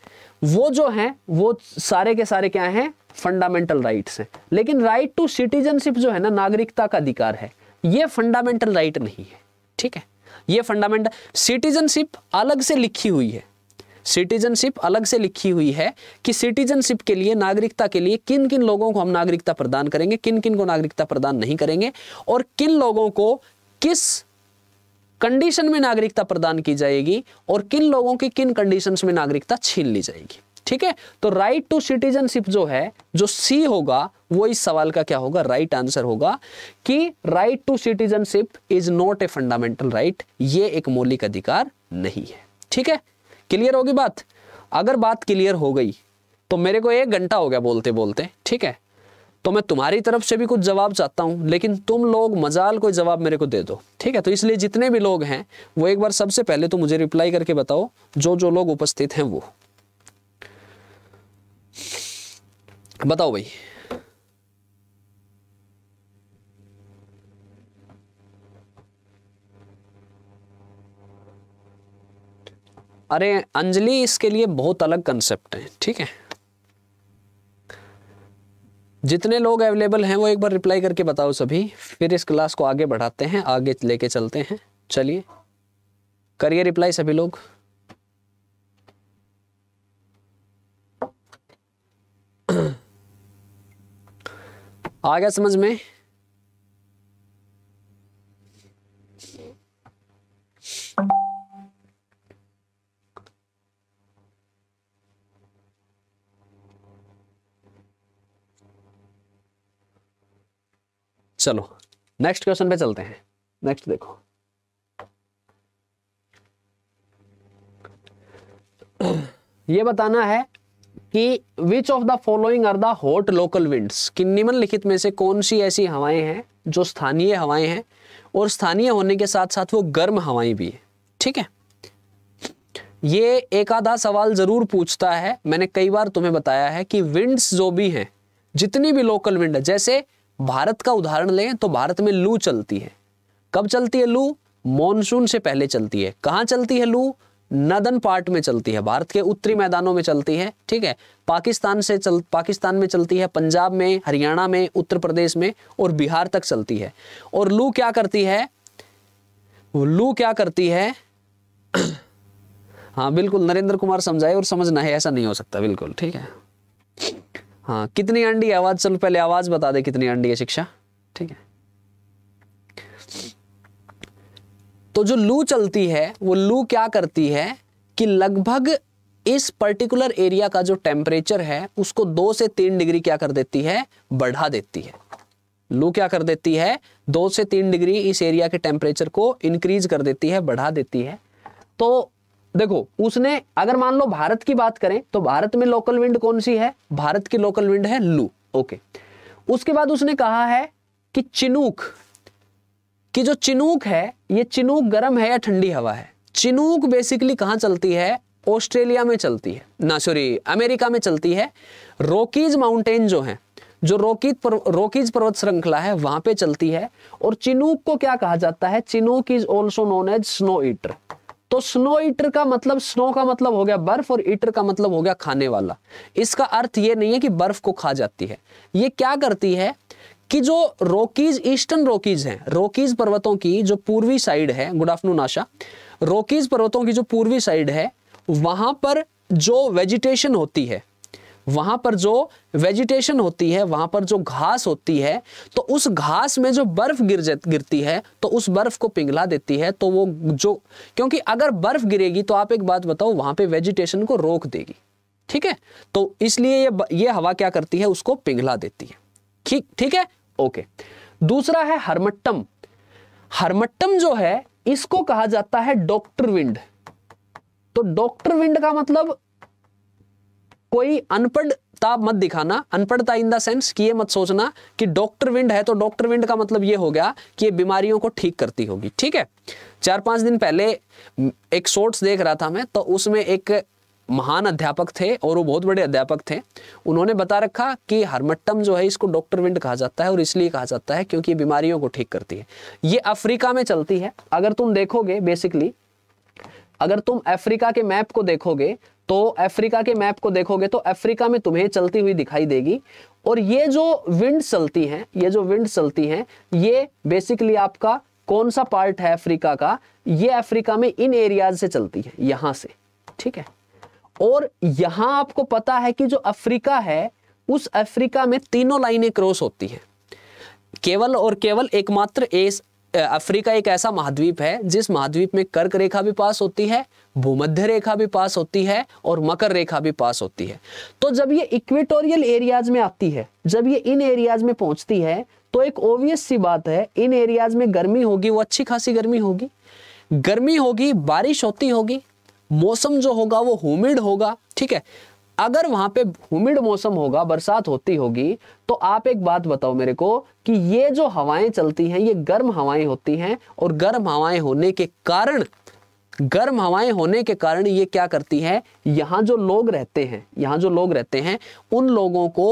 वो जो है वो सारे के सारे क्या है फंडामेंटल राइट है लेकिन राइट टू सिटीजनशिप जो है ना नागरिकता का अधिकार है ये फंडामेंटल राइट नहीं है ठीक है ये फंडामेंटल सिटीजनशिप अलग से लिखी हुई है सिटीजनशिप अलग से लिखी हुई है कि सिटीजनशिप के लिए नागरिकता के लिए किन किन लोगों को हम नागरिकता प्रदान करेंगे किन किन को नागरिकता प्रदान नहीं करेंगे और किन लोगों को किस कंडीशन में नागरिकता प्रदान की जाएगी और किन लोगों की किन कंडीशंस में नागरिकता छीन ली जाएगी ठीक है तो राइट टू सिटीजनशिप जो है जो सी होगा वो इस सवाल का क्या होगा राइट right आंसर होगा कि right to citizenship is not a fundamental right ये एक मौलिक अधिकार नहीं है ठीक है क्लियर होगी बात अगर बात क्लियर हो गई तो मेरे को एक घंटा हो गया बोलते बोलते ठीक है तो मैं तुम्हारी तरफ से भी कुछ जवाब चाहता हूं लेकिन तुम लोग मजाल कोई जवाब मेरे को दे दो ठीक है तो इसलिए जितने भी लोग हैं वो एक बार सबसे पहले तो मुझे रिप्लाई करके बताओ जो जो लोग उपस्थित हैं वो बताओ भाई अरे अंजलि इसके लिए बहुत अलग कंसेप्ट है ठीक है जितने लोग अवेलेबल हैं वो एक बार रिप्लाई करके बताओ सभी फिर इस क्लास को आगे बढ़ाते हैं आगे लेके चलते हैं चलिए करिए रिप्लाई सभी लोग आ गया समझ में चलो नेक्स्ट क्वेश्चन पे चलते हैं नेक्स्ट देखो ये बताना है कि which of the following are the hot local winds कि निम्नलिखित में से कौन सी ऐसी हवाएं हैं जो स्थानीय हवाएं हैं और स्थानीय होने के साथ साथ वो गर्म हवाएं भी है ठीक है ये एक आधा सवाल जरूर पूछता है मैंने कई बार तुम्हें बताया है कि विंड्स जो भी हैं जितनी भी लोकल विंड है जैसे भारत का उदाहरण लें तो भारत में लू चलती है कब चलती है लू मॉनसून से पहले चलती है कहां चलती है लू नदन पार्ट में चलती है भारत के उत्तरी मैदानों में चलती है ठीक है पाकिस्तान से चल पाकिस्तान में चलती है पंजाब में हरियाणा में उत्तर प्रदेश में और बिहार तक चलती है और लू क्या करती है लू क्या करती है हाँ बिल्कुल नरेंद्र कुमार समझाए और समझना है ऐसा नहीं हो सकता बिल्कुल ठीक है हाँ कितनी अंडी आवाज चलो पहले आवाज बता दे कितनी अंडी है शिक्षा ठीक है तो जो लू चलती है वो लू क्या करती है कि लगभग इस पर्टिकुलर एरिया का जो टेम्परेचर है उसको दो से तीन डिग्री क्या कर देती है बढ़ा देती है लू क्या कर देती है दो से तीन डिग्री इस एरिया के टेम्परेचर को इंक्रीज कर देती है बढ़ा देती है तो देखो उसने अगर मान लो भारत की बात करें तो भारत में लोकल विंड कौन सी है भारत की लोकल विंड है लू ओके उसके बाद उसने कहा है कि चिनूक कि जो चिनूक है ये चिनूक गर्म है या ठंडी हवा है चिनूक बेसिकली कहां चलती है ऑस्ट्रेलिया में चलती है ना सॉरी अमेरिका में चलती है रोकीज माउंटेन जो है जो रोकीज पर, रोकीज पर्वत श्रृंखला है वहां पे चलती है और चिनूक को क्या कहा जाता है chinook is also known as snow eater तो स्नो ईटर का मतलब स्नो का मतलब हो गया बर्फ और ईटर का मतलब हो गया खाने वाला इसका अर्थ यह नहीं है कि बर्फ को खा जाती है यह क्या करती है कि जो रोकीज ईस्टर्न रोकीज हैं रोकीज पर्वतों की जो पूर्वी साइड है गुड आफ्टरनून आशा रोकीज पर्वतों की जो पूर्वी साइड है वहां पर जो वेजिटेशन होती है वहां पर जो वेजिटेशन होती है वहां पर जो घास होती है तो उस घास में जो बर्फ गिर गिरती है तो उस बर्फ को पिघला देती है तो वो जो क्योंकि अगर बर्फ गिरेगी तो आप एक बात बताओ वहां पे वेजिटेशन को रोक देगी ठीक है तो इसलिए ये ये हवा क्या करती है उसको पिघला देती है ठीक ठीक है ओके दूसरा है हरमट्टम हरमट्टम जो है इसको कहा जाता है डॉक्टर विंड तो डॉक्टर विंड का मतलब कोई अनपढ़ता मत दिखाना अनपढ़ता इन द सेंस कि ये मत सोचना कि डॉक्टर विंड है तो डॉक्टर विंड का मतलब ये हो गया कि ये बीमारियों को ठीक करती होगी ठीक है चार पांच दिन पहले एक शॉर्ट्स देख रहा था मैं तो उसमें एक महान अध्यापक थे और वो बहुत बड़े अध्यापक थे उन्होंने बता रखा कि हरमट्टम जो है इसको डॉक्टर विंड कहा जाता है और इसलिए कहा जाता है क्योंकि बीमारियों को ठीक करती है ये अफ्रीका में चलती है अगर तुम देखोगे बेसिकली अगर तुम अफ्रीका के मैप को देखोगे तो अफ्रीका के मैप को देखोगे तो अफ्रीका में तुम्हें चलती हुई दिखाई देगी और ये जो विंड चलती हैं ये जो विंड चलती हैं ये बेसिकली आपका कौन सा पार्ट है अफ्रीका का ये अफ्रीका में इन एरियाज से चलती है यहां से ठीक है और यहां आपको पता है कि जो अफ्रीका है उस अफ्रीका में तीनों लाइनें क्रॉस होती हैं केवल और केवल एकमात्र अफ्रीका एक ऐसा महाद्वीप है जिस महाद्वीप में कर्क रेखा भी पास होती है भूमध्य रेखा भी पास होती है और मकर रेखा भी पास होती है तो जब ये इक्वेटोरियल एरियाज में आती है जब ये इन एरियाज में पहुंचती है तो एक ओवियस सी बात है इन एरियाज में गर्मी होगी वो अच्छी खासी गर्मी होगी गर्मी होगी बारिश होती होगी मौसम जो होगा वो ह्यूमिड होगा ठीक है अगर वहां पे हुमिड मौसम होगा बरसात होती होगी तो आप एक बात बताओ मेरे को कि ये जो हवाएं चलती हैं ये गर्म हवाएं होती हैं और गर्म हवाएं होने के कारण गर्म हवाएं होने के कारण ये क्या करती है यहां जो लोग रहते हैं यहां जो लोग रहते हैं उन लोगों को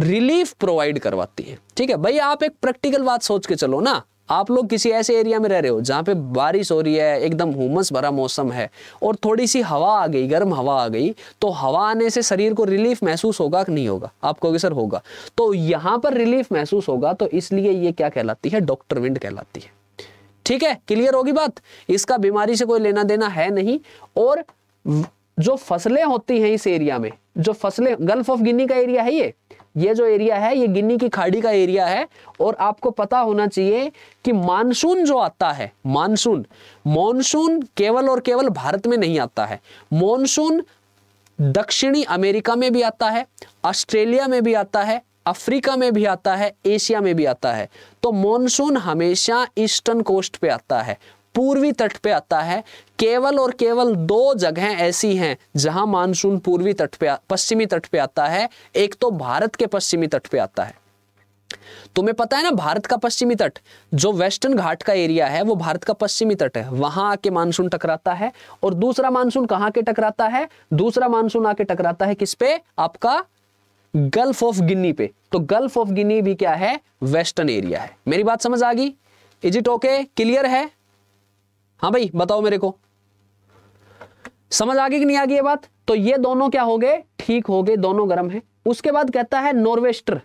रिलीफ प्रोवाइड करवाती है ठीक है भाई आप एक प्रैक्टिकल बात सोच के चलो ना आप लोग किसी ऐसे एरिया में रह रहे हो जहाँ पे बारिश हो रही है एकदम हुमस भरा मौसम है और थोड़ी सी हवा आ गई गर्म हवा आ गई तो हवा आने से शरीर को रिलीफ महसूस होगा कि नहीं होगा आपको सर होगा तो यहाँ पर रिलीफ महसूस होगा तो इसलिए ये क्या कहलाती है डॉक्टर विंड कहलाती है ठीक है क्लियर होगी बात इसका बीमारी से कोई लेना देना है नहीं और जो फसलें होती हैं इस एरिया में जो फसलें गल्फ ऑफ गिनी का एरिया है ये ये जो एरिया है ये गिनी की खाड़ी का एरिया है और आपको पता होना चाहिए कि मानसून जो आता है मानसून मानसून केवल और केवल भारत में नहीं आता है मानसून दक्षिणी अमेरिका में भी आता है ऑस्ट्रेलिया में भी आता है अफ्रीका में भी आता है एशिया में भी आता है तो मानसून हमेशा ईस्टर्न कोस्ट पे आता है पूर्वी तट पे आता है केवल और केवल दो जगह ऐसी हैं जहां मानसून पूर्वी तट पे पश्चिमी तट पे आता है एक तो भारत के पश्चिमी तट पे आता है तुम्हें पता है ना भारत का पश्चिमी तट जो वेस्टर्न घाट का एरिया है वो भारत का पश्चिमी तट है वहां आके मानसून टकराता है और दूसरा मानसून कहाँ के टकराता है दूसरा मानसून आके टकराता है किस पे आपका गल्फ ऑफ गिनी पे तो गल्फ ऑफ गिनी भी क्या है वेस्टर्न एरिया है मेरी बात समझ आ गई इज इट ओके क्लियर है हाँ भाई बताओ मेरे को समझ आ गई कि नहीं आ गई ये बात तो ये दोनों क्या हो गए ठीक हो गए दोनों गर्म है उसके बाद कहता है नॉर्वेस्टर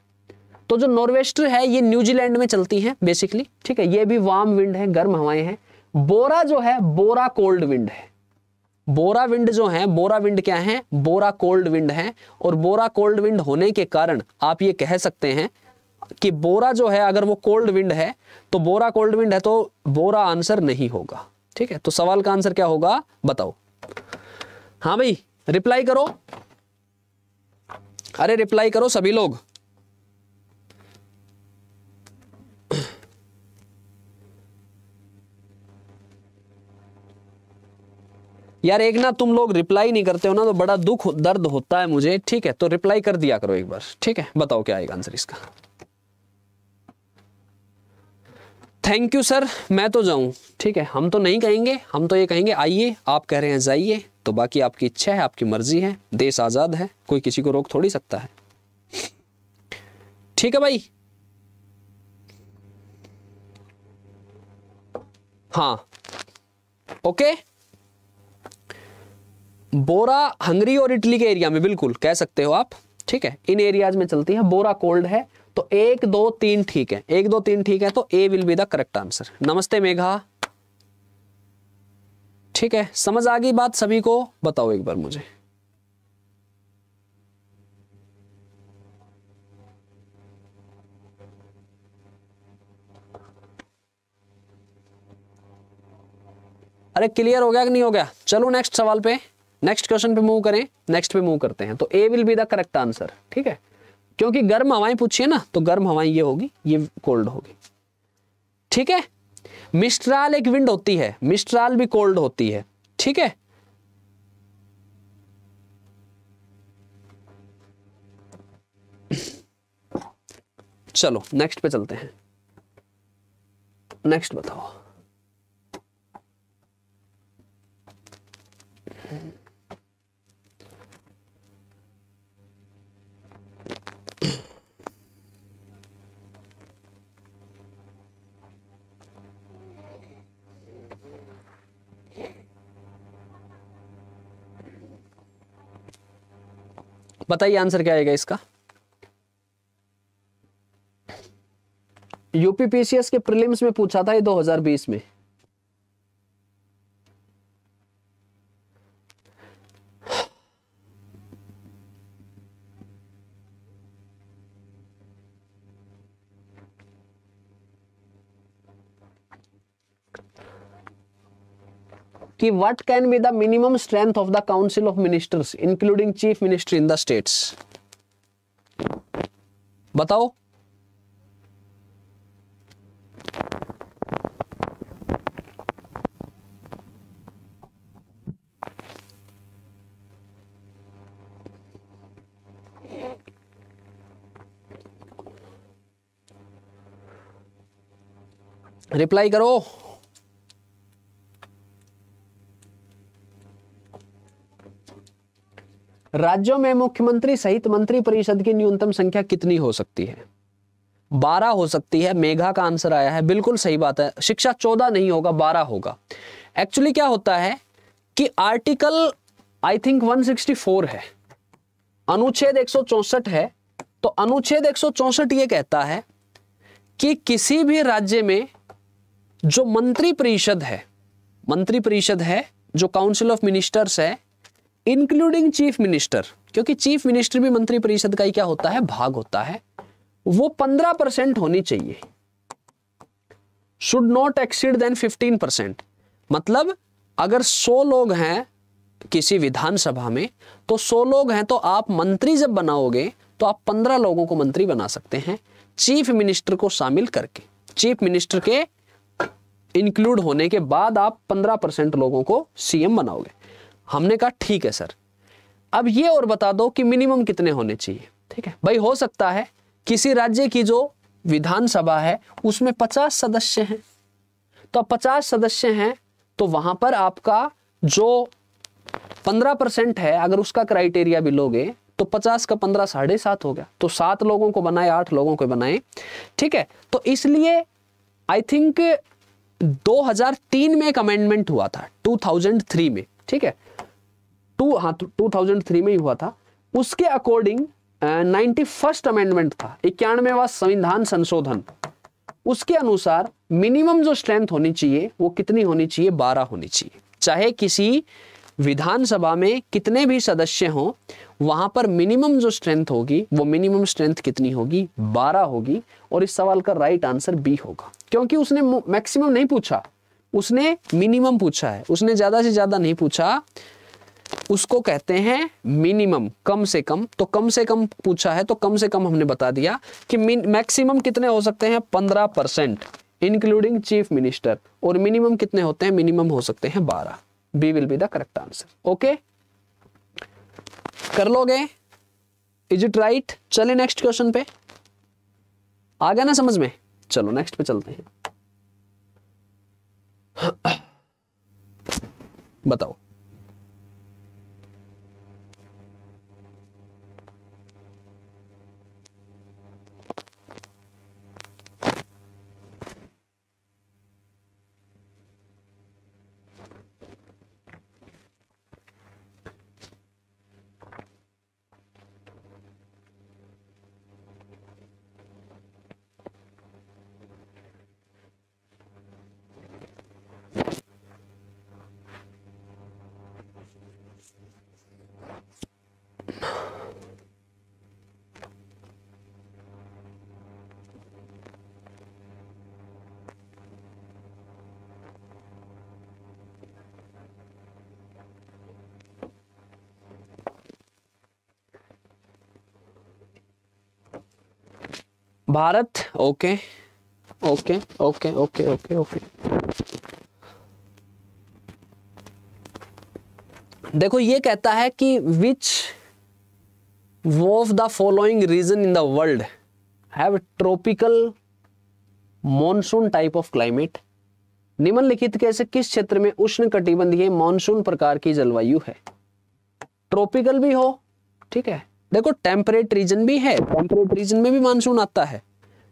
तो जो नॉर्वेस्टर है ये न्यूजीलैंड में चलती है बेसिकली ठीक है ये भी वार्म विंड है गर्म हवाएं हैं बोरा जो है बोरा कोल्ड विंड है बोरा विंड जो है बोरा विंड क्या है बोरा कोल्ड विंड है और बोरा कोल्ड विंड होने के कारण आप ये कह सकते हैं कि बोरा जो है अगर वो कोल्ड विंड है तो बोरा कोल्ड विंड है तो बोरा आंसर नहीं होगा ठीक है तो सवाल का आंसर क्या होगा बताओ हाँ भाई रिप्लाई करो अरे रिप्लाई करो सभी लोग यार एक ना तुम लोग रिप्लाई नहीं करते हो ना तो बड़ा दुख दर्द होता है मुझे ठीक है तो रिप्लाई कर दिया करो एक बार ठीक है बताओ क्या आएगा आंसर इसका थैंक यू सर मैं तो जाऊं ठीक है हम तो नहीं कहेंगे हम तो ये कहेंगे आइए आप कह रहे हैं जाइए तो बाकी आपकी इच्छा है आपकी मर्जी है देश आज़ाद है कोई किसी को रोक थोड़ी सकता है ठीक है भाई हाँ ओके बोरा हंगरी और इटली के एरिया में बिल्कुल कह सकते हो आप ठीक है इन एरियाज में चलती है बोरा कोल्ड है तो एक दो तीन ठीक है एक दो तीन ठीक है तो A will be the correct answer नमस्ते मेघा ठीक है समझ आ गई बात सभी को बताओ एक बार मुझे अरे क्लियर हो गया कि नहीं हो गया चलो नेक्स्ट सवाल पे नेक्स्ट क्वेश्चन पे मूव करें नेक्स्ट पे मूव करते हैं तो A will be the correct answer ठीक है क्योंकि गर्म हवाएं पूछिए ना तो गर्म हवाएं ये होगी ये कोल्ड होगी ठीक है मिस्ट्राल एक विंड होती है मिस्ट्राल भी कोल्ड होती है ठीक है चलो नेक्स्ट पे चलते हैं नेक्स्ट बताओ बताइए आंसर क्या आएगा इसका यूपीपीसीएस के प्रीलिम्स में पूछा था ये 2020 में कि what can be the minimum strength of the council of ministers including chief minister in the states बताओ रिप्लाई करो राज्यों में मुख्यमंत्री सहित मंत्री परिषद की न्यूनतम संख्या कितनी हो सकती है बारह हो सकती है मेघा का आंसर आया है बिल्कुल सही बात है शिक्षा चौदह नहीं होगा बारह होगा एक्चुअली क्या होता है कि आर्टिकल आई थिंक 164 है अनुच्छेद चौसठ है तो अनुच्छेद चौसठ ये कहता है कि किसी भी राज्य में जो मंत्री परिषद है मंत्री परिषद है जो काउंसिल ऑफ मिनिस्टर्स है इंक्लूडिंग चीफ मिनिस्टर क्योंकि चीफ मिनिस्टर भी मंत्री परिषद का ही क्या होता है भाग होता है वो पंद्रह परसेंट होनी चाहिए should not exceed then fifteen percent मतलब अगर सौ लोग हैं किसी विधानसभा में तो सौ लोग हैं तो आप मंत्री जब बनाओगे तो आप पंद्रह लोगों को मंत्री बना सकते हैं चीफ मिनिस्टर को शामिल करके चीफ मिनिस्टर के इंक्लूड होने के बाद आप पंद्रह परसेंट लोगों को सीएम बनाओगे हमने कहा ठीक है सर अब ये और बता दो कि मिनिमम कितने होने चाहिए ठीक है भाई हो सकता है किसी राज्य की जो विधानसभा है उसमें पचास सदस्य हैं तो पचास सदस्य हैं तो वहां पर आपका जो पंद्रह परसेंट है अगर उसका क्राइटेरिया भी लोगे तो पचास का पंद्रह साढ़े सात हो गया तो सात लोगों को बनाए आठ लोगों को बनाए ठीक है तो इसलिए आई थिंक 2003 में एक अमेंडमेंट हुआ था 2003 में ठीक है टू हाँ टू थाउजेंड थ्री में ही हुआ था उसके अकॉर्डिंग नाइनटी फर्स्ट अमेंडमेंट था इक्यानवेवा संविधान संशोधन उसके अनुसार मिनिमम जो स्ट्रेंथ होनी चाहिए वो कितनी होनी चाहिए बारह होनी चाहिए चाहे किसी विधानसभा में कितने भी सदस्य हो वहां पर मिनिमम जो स्ट्रेंथ होगी वो मिनिमम स्ट्रेंथ कितनी होगी बारह होगी और इस सवाल का राइट आंसर बी होगा क्योंकि उसने मैक्सिमम नहीं पूछा उसने मिनिमम पूछा है उसने ज्यादा से ज्यादा नहीं पूछा उसको कहते हैं मिनिमम कम से कम तो कम से कम पूछा है तो कम से कम हमने बता दिया कि मैक्सिमम कितने हो सकते हैं पंद्रह परसेंट इंक्लूडिंग चीफ मिनिस्टर और मिनिमम कितने होते हैं मिनिमम हो सकते हैं बारह B will be the correct answer okay कर लोगे इज इट राइट चले नेक्स्ट क्वेश्चन पे आ गया ना समझ में चलो नेक्स्ट पे चलते हैं बताओ Bharat okay okay okay okay okay okay देखो ये कहता है कि which of the following region in the world have tropical monsoon type of climate निम्नलिखित कैसे किस क्षेत्र में उष्ण कटिबंधीय मानसून प्रकार की जलवायु है ट्रॉपिकल भी हो ठीक है देखो टेम्परेट रीजन भी है टेम्परेट रीजन में भी मानसून आता है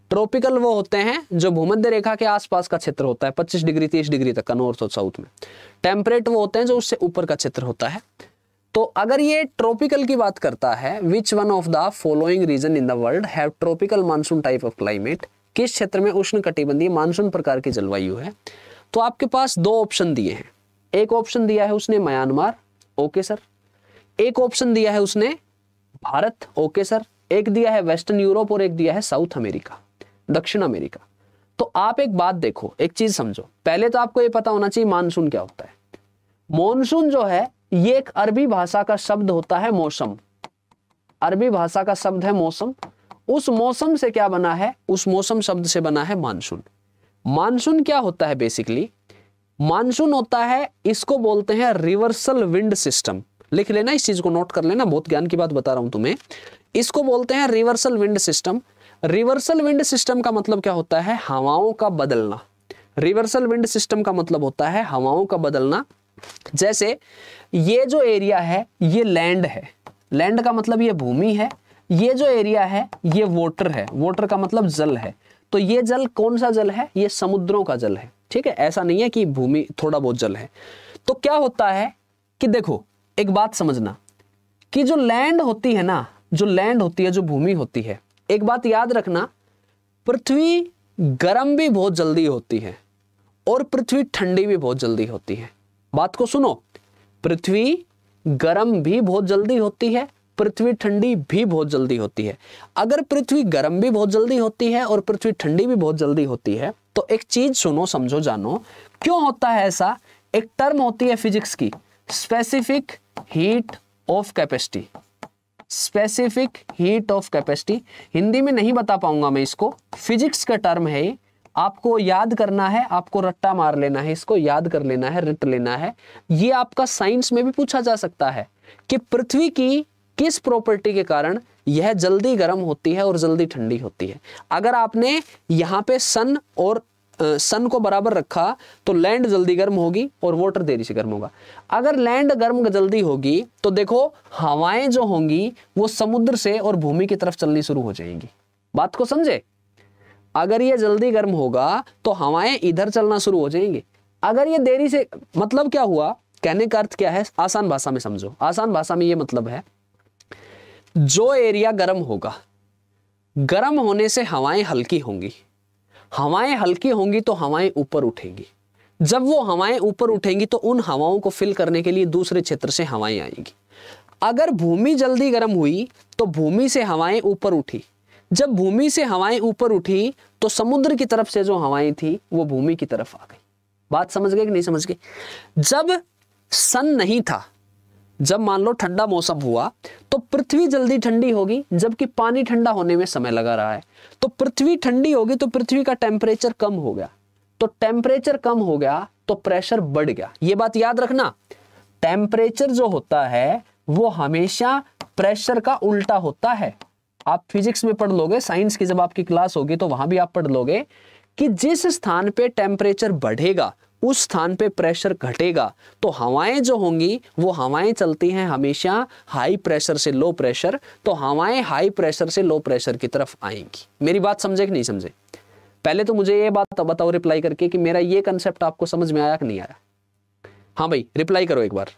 ट्रॉपिकल वो होते हैं जो भूमध्य रेखा के आसपास का क्षेत्र होता है 25 डिग्री 30 डिग्री तक का नॉर्थ और साउथ में टेम्परेट वो होते हैं जो उससे ऊपर का क्षेत्र होता है तो अगर ये ट्रॉपिकल की बात करता है which one of the following region in the world have tropical monsoon type of climate किस क्षेत्र में उष्ण कटिबंधीय मानसून प्रकार की जलवायु है तो आपके पास दो ऑप्शन दिए हैं एक ऑप्शन दिया है उसने म्यांमार ओके सर एक ऑप्शन दिया है उसने भारत ओके सर एक दिया है वेस्टर्न यूरोप और एक दिया है साउथ अमेरिका दक्षिण अमेरिका तो आप एक बात देखो एक चीज समझो पहले तो आपको ये पता होना चाहिए मानसून क्या होता है मानसून जो है ये एक अरबी भाषा का शब्द होता है मौसम अरबी भाषा का शब्द है मौसम उस मौसम से क्या बना है उस मौसम शब्द से बना है मानसून मानसून क्या होता है बेसिकली मानसून होता है इसको बोलते हैं रिवर्सल विंड सिस्टम लिख लेना इस चीज को नोट कर लेना बहुत ज्ञान की बात बता रहा हूं तुम्हें इसको बोलते हैं reversal wind system reversal wind system का मतलब क्या होता है हवाओं का बदलना रिवर्सल विंड सिस्टम का मतलब होता है हवाओं का बदलना जैसे ये जो एरिया है ये लैंड है लैंड का मतलब ये भूमि है ये जो एरिया है ये वोटर है वोटर का मतलब जल है तो ये जल कौन सा जल है ये समुद्रों का जल है ठीक है ऐसा नहीं है कि भूमि थोड़ा बहुत जल है तो क्या होता है कि देखो एक बात समझना कि जो लैंड होती है ना जो लैंड होती है जो भूमि होती है एक बात याद रखना पृथ्वी गर्म भी बहुत जल्दी होती है और पृथ्वी ठंडी भी बहुत जल्दी होती है बात को सुनो पृथ्वी गर्म भी बहुत जल्दी होती है पृथ्वी ठंडी भी बहुत जल्दी होती है अगर पृथ्वी गर्म भी बहुत जल्दी होती है और पृथ्वी ठंडी भी बहुत जल्दी होती है तो एक चीज सुनो समझो जानो क्यों होता है ऐसा एक टर्म होती है फिजिक्स की specific heat of capacity specific heat of capacity Hindi में नहीं बता पाऊंगा मैं इसको फिजिक्स का टर्म है आपको याद करना है आपको रट्टा मार लेना है इसको याद कर लेना है रट लेना है ये आपका साइंस में भी पूछा जा सकता है कि पृथ्वी की किस प्रॉपर्टी के कारण यह जल्दी गर्म होती है और जल्दी ठंडी होती है अगर आपने यहां पे सन और सन को बराबर रखा तो लैंड जल्दी गर्म होगी और वाटर देरी से गर्म होगा अगर लैंड गर्म जल्दी होगी तो देखो हवाएं जो होंगी वो समुद्र से और भूमि की तरफ चलनी शुरू हो जाएंगी बात को समझे अगर ये जल्दी गर्म होगा तो हवाएं इधर चलना शुरू हो जाएंगी अगर ये देरी से मतलब क्या हुआ कहने का अर्थ क्या है आसान भाषा में समझो आसान भाषा में यह मतलब है जो एरिया गर्म होगा गर्म होने से हवाएं हल्की होंगी हवाएं हल्की होंगी तो हवाएं ऊपर उठेंगी जब वो हवाएं ऊपर उठेंगी तो उन हवाओं को फिल करने के लिए दूसरे क्षेत्र से हवाएं आएंगी अगर भूमि जल्दी गर्म हुई तो भूमि से हवाएं ऊपर उठी जब भूमि से हवाएं ऊपर उठी तो समुद्र की तरफ से जो हवाएं थी वो भूमि की तरफ आ गई बात समझ गए कि नहीं समझ गए जब सन नहीं था जब मान लो ठंडा मौसम हुआ तो पृथ्वी जल्दी ठंडी होगी जबकि पानी ठंडा होने में समय लगा रहा है तो पृथ्वी ठंडी होगी तो पृथ्वी का टेम्परेचर कम हो गया तो टेम्परेचर कम हो गया तो प्रेशर बढ़ गया ये बात याद रखना टेम्परेचर जो होता है वो हमेशा प्रेशर का उल्टा होता है आप फिजिक्स में पढ़ लोगे साइंस की जब आपकी क्लास होगी तो वहां भी आप पढ़ लोगे कि जिस स्थान पे टेम्परेचर बढ़ेगा उस स्थान पे प्रेशर घटेगा तो हवाएं जो होंगी वो हवाएं चलती हैं हमेशा हाई प्रेशर से लो प्रेशर तो हवाएं हाई प्रेशर से लो प्रेशर की तरफ आएंगी मेरी बात समझे कि नहीं समझे पहले तो मुझे ये बात बताओ रिप्लाई करके कि मेरा ये कंसेप्ट आपको समझ में आया कि नहीं आया हाँ भाई रिप्लाई करो एक बार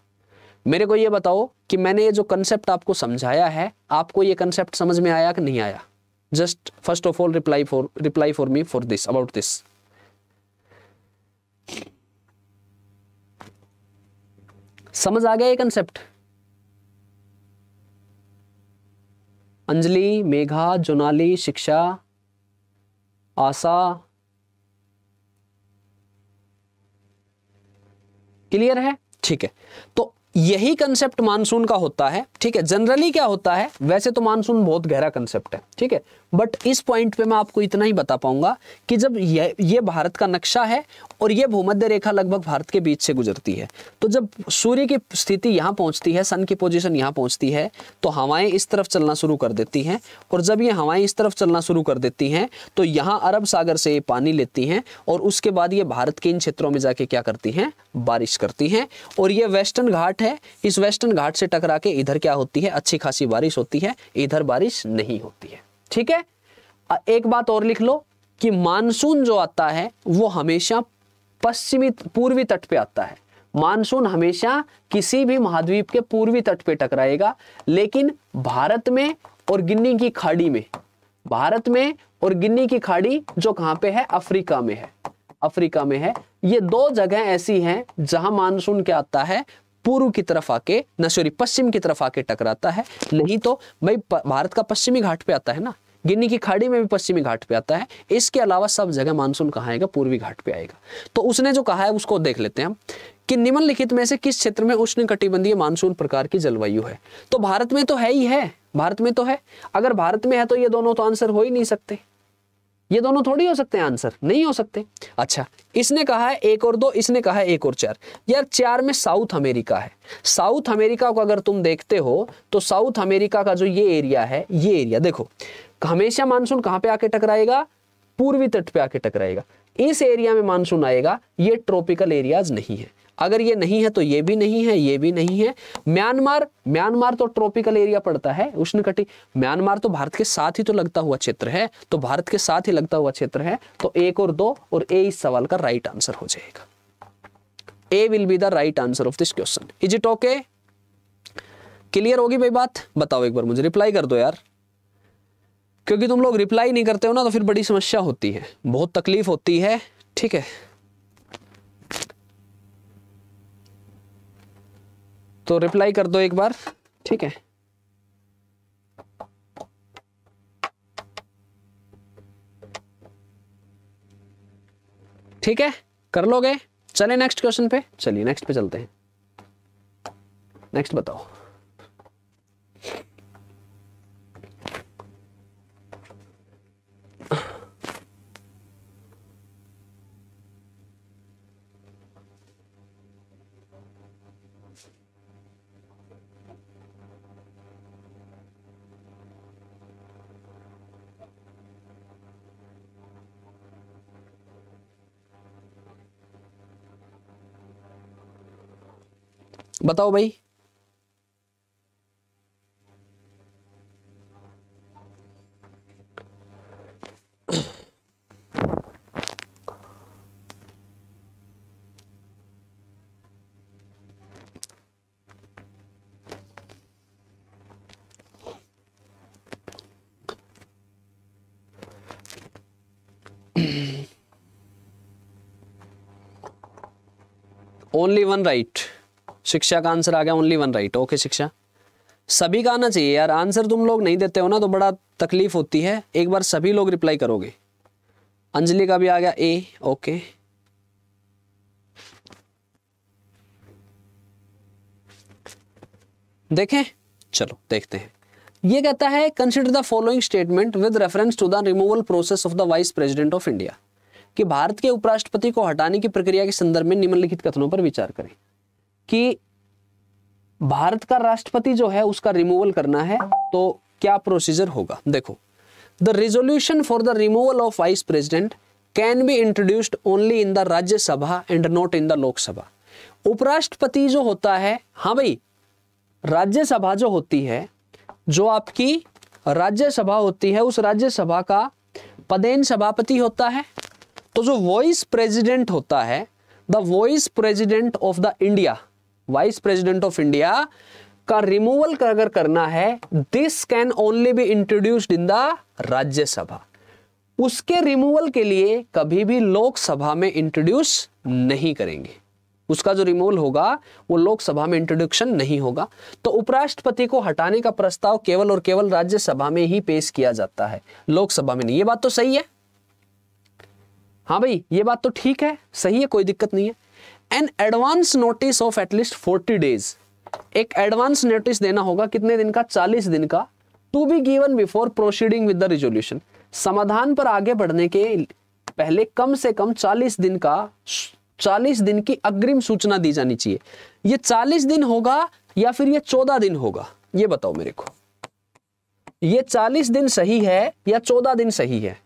मेरे को ये बताओ कि मैंने ये जो कंसेप्ट आपको समझाया है आपको ये कंसेप्ट समझ में आया कि नहीं आया just first of all reply for reply for me for this about this समझ आ गया ये कंसेप्ट अंजलि मेघा जोनाली शिक्षा आशा क्लियर है ठीक है तो यही कंसेप्ट मानसून का होता है ठीक है जनरली क्या होता है वैसे तो मानसून बहुत गहरा कंसेप्ट है ठीक है बट इस पॉइंट पे मैं आपको इतना ही बता पाऊंगा कि जब ये ये भारत का नक्शा है और ये भूमध्य रेखा लगभग भारत के बीच से गुजरती है तो जब सूर्य की स्थिति यहाँ पहुँचती है सन की पोजीशन यहाँ पहुँचती है तो हवाएं इस तरफ चलना शुरू कर देती हैं और जब ये हवाएं इस तरफ चलना शुरू कर देती हैं तो यहाँ अरब सागर से ये पानी लेती हैं और उसके बाद ये भारत के इन क्षेत्रों में जाके क्या करती हैं बारिश करती हैं और ये वेस्टर्न घाट है इस वेस्टर्न घाट से टकरा के इधर क्या होती है अच्छी खासी बारिश होती है इधर बारिश नहीं होती है ठीक है एक बात और लिख लो कि मानसून जो आता है वो हमेशा पश्चिमी पूर्वी तट पे आता है मानसून हमेशा किसी भी महाद्वीप के पूर्वी तट पे टकराएगा लेकिन भारत में और गिन्नी की खाड़ी में भारत में और गिन्नी की खाड़ी जो कहां पे है अफ्रीका में है अफ्रीका में है ये दो जगह ऐसी हैं जहां मानसून क्या आता है पूर्व की तरफ आके न सॉरी पश्चिम की तरफ आके टकराता है नहीं तो भाई भारत का पश्चिमी घाट पे आता है ना गिन्नी की खाड़ी में भी पश्चिमी घाट पे आता है इसके अलावा सब जगह मानसून कहाँ आएगा पूर्वी घाट पे आएगा तो उसने जो कहा है उसको देख लेते हैं हम कि निम्नलिखित में से किस क्षेत्र में उष्ण कटिबंधीय मानसून प्रकार की जलवायु है तो भारत में तो है ही है भारत में तो है अगर भारत में है तो ये दोनों तो आंसर हो ही नहीं सकते ये दोनों थोड़ी हो सकते हैं आंसर नहीं हो सकते अच्छा इसने कहा है एक और दो इसने कहा है एक और चार यार चार में साउथ अमेरिका है साउथ अमेरिका को अगर तुम देखते हो तो साउथ अमेरिका का जो ये एरिया है ये एरिया देखो हमेशा मानसून कहां पे आके टकराएगा पूर्वी तट पे आके टकराएगा इस एरिया में मानसून आएगा ये ट्रॉपिकल एरियाज नहीं है अगर ये नहीं है तो ये भी नहीं है ये भी नहीं है म्यांमार म्यांमार तो ट्रॉपिकल एरिया पड़ता है उष्णकटी म्यांमार तो भारत के साथ ही तो लगता हुआ क्षेत्र है तो भारत के साथ ही लगता हुआ क्षेत्र है तो एक और दो और ए इस सवाल का राइट आंसर हो जाएगा A will be the right answer of this question is it okay clear होगी भाई बात बताओ एक बार मुझे रिप्लाई कर दो यार क्योंकि तुम लोग रिप्लाई नहीं करते हो ना तो फिर बड़ी समस्या होती है बहुत तकलीफ होती है ठीक है तो रिप्लाई कर दो एक बार ठीक है ठीक है कर लोगे चले नेक्स्ट क्वेश्चन पे चलिए नेक्स्ट पे चलते हैं नेक्स्ट बताओ बताओ भाई ओनली वन राइट शिक्षा का आंसर आ गया ओनली वन राइट ओके शिक्षा सभी का आना चाहिए यार आंसर तुम लोग नहीं देते हो ना तो बड़ा तकलीफ होती है एक बार सभी लोग रिप्लाई करोगे अंजलि का भी आ गया ए ओके देखें चलो देखते हैं ये कहता है consider the following statement with reference to the removal process of the vice president of India कि भारत के उपराष्ट्रपति को हटाने की प्रक्रिया के संदर्भ में निम्नलिखित कथनों पर विचार करें कि भारत का राष्ट्रपति जो है उसका रिमूवल करना है तो क्या प्रोसीजर होगा देखो the resolution for the removal of vice president can be introduced only in the Rajya Sabha and not in the Lok Sabha उपराष्ट्रपति जो होता है हाँ भाई राज्यसभा जो होती है जो आपकी राज्यसभा होती है उस राज्यसभा का पदेन सभापति होता है तो जो वॉइस प्रेसिडेंट होता है the vice president of the India vice president of India का रिमूवल अगर करना है this can only be introduced in the Rajya Sabha उसके रिमूवल के लिए कभी भी लोकसभा में इंट्रोड्यूस नहीं करेंगे उसका जो रिमूवल होगा वो लोकसभा में इंट्रोडक्शन नहीं होगा तो उपराष्ट्रपति को हटाने का प्रस्ताव केवल और केवल राज्यसभा में ही पेश किया जाता है लोकसभा में नहीं ये बात तो सही है हाँ भाई ये बात तो ठीक है सही है कोई दिक्कत नहीं है an advance notice of at least forty days एक एडवांस नोटिस देना होगा कितने दिन का चालीस दिन का to be given before proceeding with the resolution समाधान पर आगे बढ़ने के पहले कम से कम चालीस दिन का चालीस दिन की अग्रिम सूचना दी जानी चाहिए ये चालीस दिन होगा या फिर ये चौदह दिन होगा ये बताओ मेरे को ये चालीस दिन सही है या चौदह दिन सही है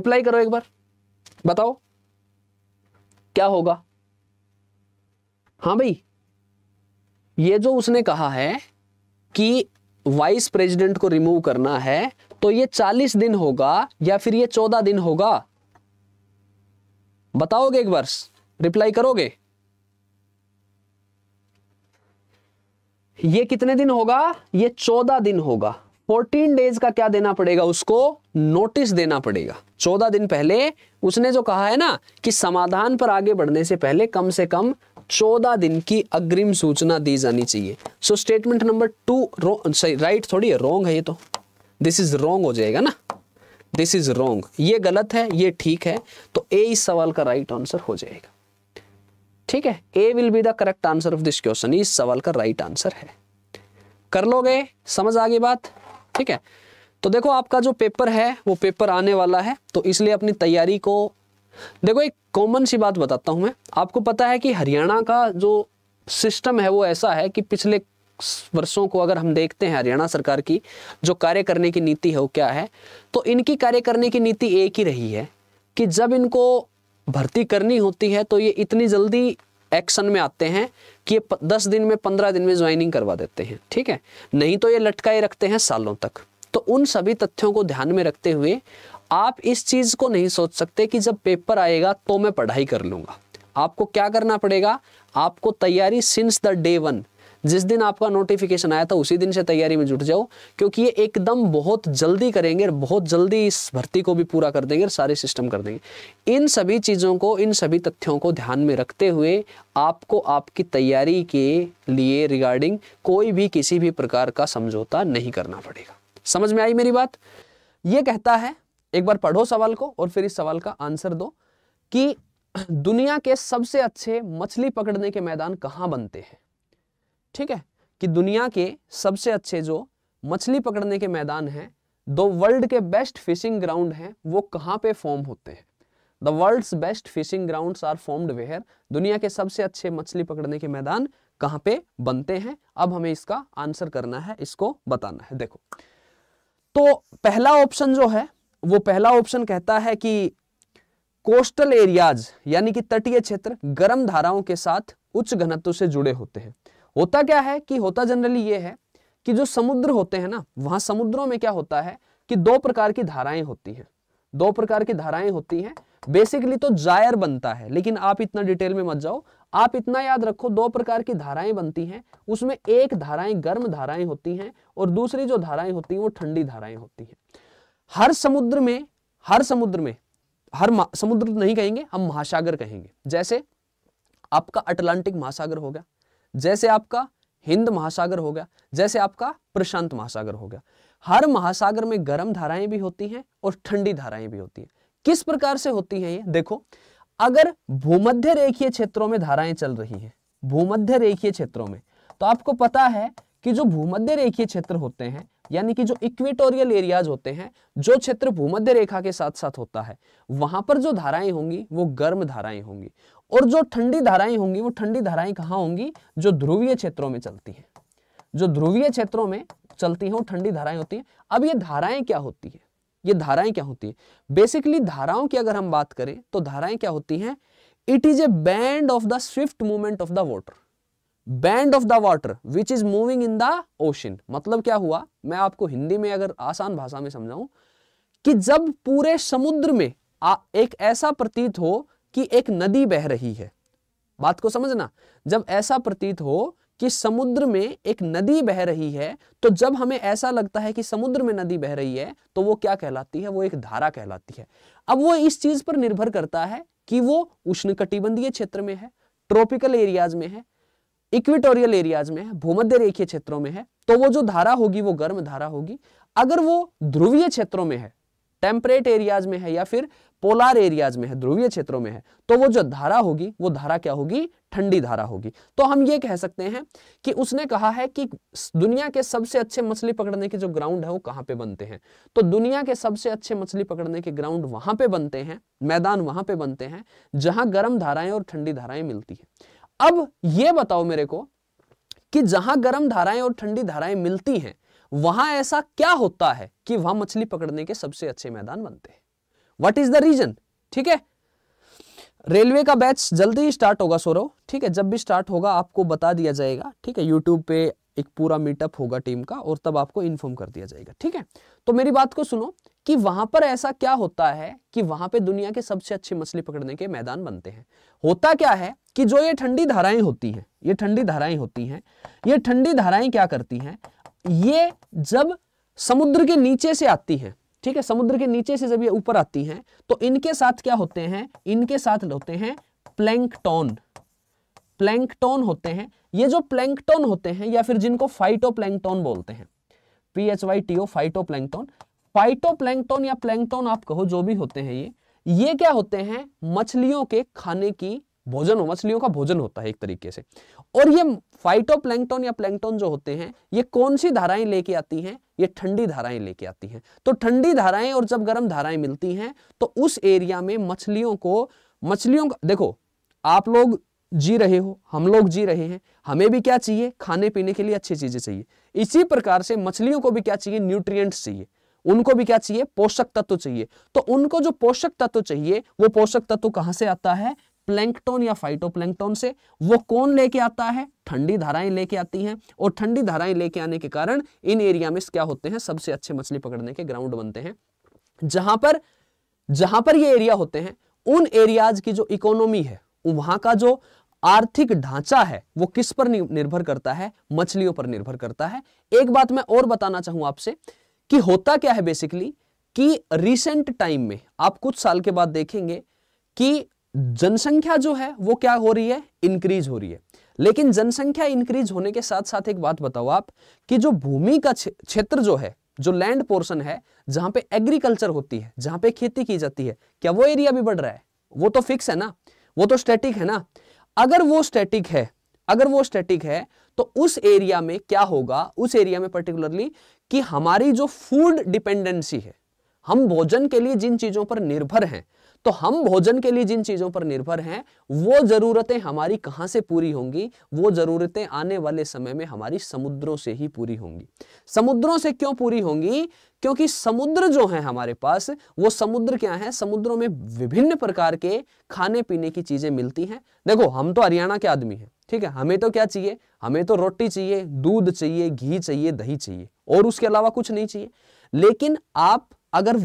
रिप्लाई करो एक बार बताओ क्या होगा हाँ भाई ये जो उसने कहा है कि वाइस प्रेसिडेंट को रिमूव करना है तो ये चालीस दिन होगा या फिर ये चौदह दिन होगा बताओगे एक वर्ष रिप्लाई करोगे ये कितने दिन होगा ये चौदह दिन होगा फोर्टीन डेज का क्या देना पड़ेगा उसको नोटिस देना पड़ेगा चौदह दिन पहले उसने जो कहा है ना कि समाधान पर आगे बढ़ने से पहले कम से कम चौदह दिन की अग्रिम सूचना दी जानी चाहिए सो स्टेटमेंट नंबर टू सही राइट थोड़ी है रॉन्ग है ये तो दिस इज रॉन्ग हो जाएगा ना दिस इज रॉन्ग ये गलत है ये ठीक है तो ए इस सवाल का राइट right आंसर हो जाएगा ठीक है A will be the correct answer of this question इस सवाल का राइट right आंसर है कर लोगे समझ आ गई बात ठीक है तो देखो आपका जो पेपर है वो पेपर आने वाला है तो इसलिए अपनी तैयारी को देखो एक कॉमन सी बात बताता हूँ मैं आपको पता है कि हरियाणा का जो सिस्टम है वो ऐसा है कि पिछले वर्षों को अगर हम देखते हैं हरियाणा सरकार की जो कार्य करने की नीति है वो क्या है तो इनकी कार्य करने की नीति एक ही रही है कि जब इनको भर्ती करनी होती है तो ये इतनी जल्दी एक्शन में आते हैं कि ये दस दिन में पंद्रह दिन में ज्वाइनिंग करवा देते हैं ठीक है नहीं तो ये लटकाए रखते हैं सालों तक तो उन सभी तथ्यों को ध्यान में रखते हुए आप इस चीज़ को नहीं सोच सकते कि जब पेपर आएगा तो मैं पढ़ाई कर लूंगा आपको क्या करना पड़ेगा आपको तैयारी सिंस द डे वन जिस दिन आपका नोटिफिकेशन आया था उसी दिन से तैयारी में जुट जाओ क्योंकि ये एकदम बहुत जल्दी करेंगे और बहुत जल्दी इस भर्ती को भी पूरा कर देंगे और सारे सिस्टम कर देंगे इन सभी चीज़ों को इन सभी तथ्यों को ध्यान में रखते हुए आपको आपकी तैयारी के लिए रिगार्डिंग कोई भी किसी भी प्रकार का समझौता नहीं करना पड़ेगा समझ में आई मेरी बात ये कहता है एक बार पढ़ो सवाल को और फिर इस सवाल का आंसर दो कि दुनिया के सबसे अच्छे मछली पकड़ने के मैदान कहां बनते हैं ठीक है कि दुनिया के सबसे अच्छे जो मछली पकड़ने के मैदान हैं द वर्ल्ड के बेस्ट फिशिंग ग्राउंड हैं वो कहां पे फॉर्म होते हैं the world best fishing ground are formed where दुनिया के सबसे अच्छे मछली पकड़ने के मैदान कहां पे बनते हैं अब हमें इसका आंसर करना है इसको बताना है देखो तो पहला ऑप्शन जो है वो पहला ऑप्शन कहता है कि कोस्टल एरियाज यानी कि तटीय क्षेत्र गर्म धाराओं के साथ उच्च घनत्व से जुड़े होते हैं होता क्या है कि होता जनरली ये है कि जो समुद्र होते हैं ना वहां समुद्रों में क्या होता है कि दो प्रकार की धाराएं होती हैं दो प्रकार की धाराएं होती हैं बेसिकली तो जायर बनता है लेकिन आप इतना डिटेल में मत जाओ आप इतना याद रखो दो प्रकार की धाराएं बनती हैं उसमें एक धाराएं गर्म धाराएं होती हैं और दूसरी जो धाराएं होती हैं वो ठंडी धाराएं होती हैं हर समुद्र में हर समुद्र में हर समुद्र तो नहीं कहेंगे हम महासागर कहेंगे जैसे आपका अटलांटिक महासागर हो गया जैसे आपका हिंद महासागर हो गया जैसे आपका प्रशांत महासागर हो गया हर महासागर में गर्म धाराएं भी होती हैं और ठंडी धाराएं भी होती हैं किस प्रकार से होती हैं ये देखो अगर भूमध्य रेखीय क्षेत्रों में धाराएं चल रही हैं भूमध्य रेखीय क्षेत्रों में तो आपको पता है कि जो भूमध्य रेखीय क्षेत्र होते हैं यानी कि जो इक्वेटोरियल एरियाज होते हैं जो क्षेत्र भूमध्य रेखा के साथ साथ होता है वहां पर जो धाराएं होंगी वो गर्म धाराएं होंगी और जो ठंडी धाराएं होंगी वो ठंडी धाराएं कहाँ होंगी जो ध्रुवीय क्षेत्रों में चलती हैं जो ध्रुवीय क्षेत्रों में चलती हैं वो ठंडी धाराएं होती हैं अब ये धाराएं क्या होती है ये धाराएं क्या होती है बेसिकली धाराओं की अगर हम बात करें तो धाराएं क्या होती हैं it is a band of the swift movement of the water band of the water which is moving in the ocean मतलब क्या हुआ मैं आपको हिंदी में अगर आसान भाषा में समझाऊं कि जब पूरे समुद्र में आ, एक ऐसा प्रतीत हो कि एक नदी बह रही है बात को समझना जब ऐसा प्रतीत हो कि समुद्र में एक नदी बह रही है तो जब हमें ऐसा लगता है कि समुद्र में नदी बह रही है तो वो क्या कहलाती है वो एक धारा कहलाती है अब वो इस चीज पर निर्भर करता है कि वो उष्ण कटिबंधीय क्षेत्र में है ट्रॉपिकल एरियाज में है इक्वेटोरियल एरियाज में है भूमध्य रेखीय क्षेत्रों में है तो वो जो धारा होगी वो गर्म धारा होगी अगर वो ध्रुवीय क्षेत्रों में है टेम्परेट एरियाज में है या फिर पोलार एरियाज में है ध्रुवीय क्षेत्रों में है तो वो जो धारा होगी वो धारा क्या होगी ठंडी धारा होगी तो हम ये कह सकते हैं कि उसने कहा है कि दुनिया के सबसे अच्छे मछली पकड़ने के जो ग्राउंड है वो कहां पे बनते हैं तो दुनिया के सबसे अच्छे मछली पकड़ने के ग्राउंड वहां पे बनते हैं मैदान वहां पे बनते हैं जहां गर्म धाराएं और ठंडी धाराएं मिलती है अब यह बताओ मेरे को कि जहां गर्म धाराएं और ठंडी धाराएं मिलती हैं वहां ऐसा क्या होता है कि वहां मछली पकड़ने के सबसे अच्छे मैदान बनते हैं वट इज द रीजन ठीक है रेलवे का बैच जल्दी ही स्टार्ट होगा सौरव ठीक है जब भी स्टार्ट होगा आपको बता दिया जाएगा ठीक है यूट्यूब पे एक पूरा मीटअप होगा टीम का और तब आपको इन्फॉर्म कर दिया जाएगा ठीक है तो मेरी बात को सुनो कि वहां पर ऐसा क्या होता है कि वहां पे दुनिया के सबसे अच्छे मछली पकड़ने के मैदान बनते हैं होता क्या है कि जो ये ठंडी धाराएं होती हैं ये ठंडी धाराएं होती हैं ये ठंडी धाराएं क्या करती हैं ये जब समुद्र के नीचे से आती हैं ठीक है समुद्र के नीचे से जब ये ऊपर आती हैं तो इनके साथ क्या होते हैं इनके साथ होते हैं प्लैंकटोन प्लैंकटोन होते हैं ये जो प्लैंकटोन होते हैं या फिर जिनको फाइटो बोलते हैं P H Y T O phyto plankton या प्लैंगटोन आप कहो जो भी होते हैं ये ये क्या होते हैं मछलियों के खाने की भोजन हो मछलियों का भोजन होता है एक तरीके से और ये प्लैंगटोन या प्लैंक्टन जो होते हैं ये कौन सी धाराएं लेके आती हैं ये ठंडी धाराएं लेके आती हैं तो ठंडी धाराएं और जब गर्म धाराएं मिलती हैं तो उस एरिया में मछलियों को मछलियों का देखो आप लोग जी रहे हो हम लोग जी रहे हैं हमें भी क्या चाहिए खाने पीने के लिए अच्छी चीजें चाहिए इसी प्रकार से मछलियों को भी क्या चाहिए न्यूट्रिएंट्स चाहिए उनको भी क्या चाहिए पोषक तत्व चाहिए तो उनको जो पोषक तत्व चाहिए वो पोषक तत्व कहां से आता है प्लैंकटोन या फाइटोप्लैंकटोन से वो कौन लेके आता है ठंडी धाराएं लेके आती हैं और ठंडी धाराएं लेके आने के कारण इन एरिया में क्या होते हैं सबसे अच्छे मछली पकड़ने के ग्राउंड बनते हैं जहां पर जहां पर ये एरिया होते हैं उन एरियाज की जो इकोनॉमी है वहां का जो आर्थिक ढांचा है वो किस पर निर्भर करता है मछलियों पर निर्भर करता है एक बात मैं और बताना चाहूं आपसे कि होता क्या है बेसिकली कि रिसेंट टाइम में आप कुछ साल के बाद देखेंगे कि जनसंख्या जो है वो क्या हो रही है इंक्रीज हो रही है लेकिन जनसंख्या इंक्रीज होने के साथ साथ एक बात बताओ आप कि जो भूमि का क्षेत्र जो है जो लैंड पोर्शन है जहां पे एग्रीकल्चर होती है जहां पे खेती की जाती है क्या वो एरिया भी बढ़ रहा है वो तो फिक्स है ना वो तो स्टैटिक है ना अगर वो स्टैटिक है अगर वो स्टैटिक है तो उस एरिया में क्या होगा उस एरिया में पर्टिकुलरली कि हमारी जो फूड डिपेंडेंसी है हम भोजन के लिए जिन चीजों पर निर्भर हैं तो हम भोजन के लिए जिन चीजों पर निर्भर हैं वो जरूरतें हमारी कहां से पूरी होंगी वो जरूरतें आने वाले समय में हमारी समुद्रों से ही पूरी होंगी समुद्रों से क्यों पूरी होंगी क्योंकि समुद्र जो है हमारे पास वो समुद्र क्या है समुद्रों में विभिन्न प्रकार के खाने पीने की चीजें मिलती हैं देखो हम तो हरियाणा के आदमी हैं ठीक है हमें तो क्या चाहिए हमें तो रोटी चाहिए दूध चाहिए घी चाहिए दही चाहिए और उसके अलावा कुछ नहीं चाहिए लेकिन आप अगर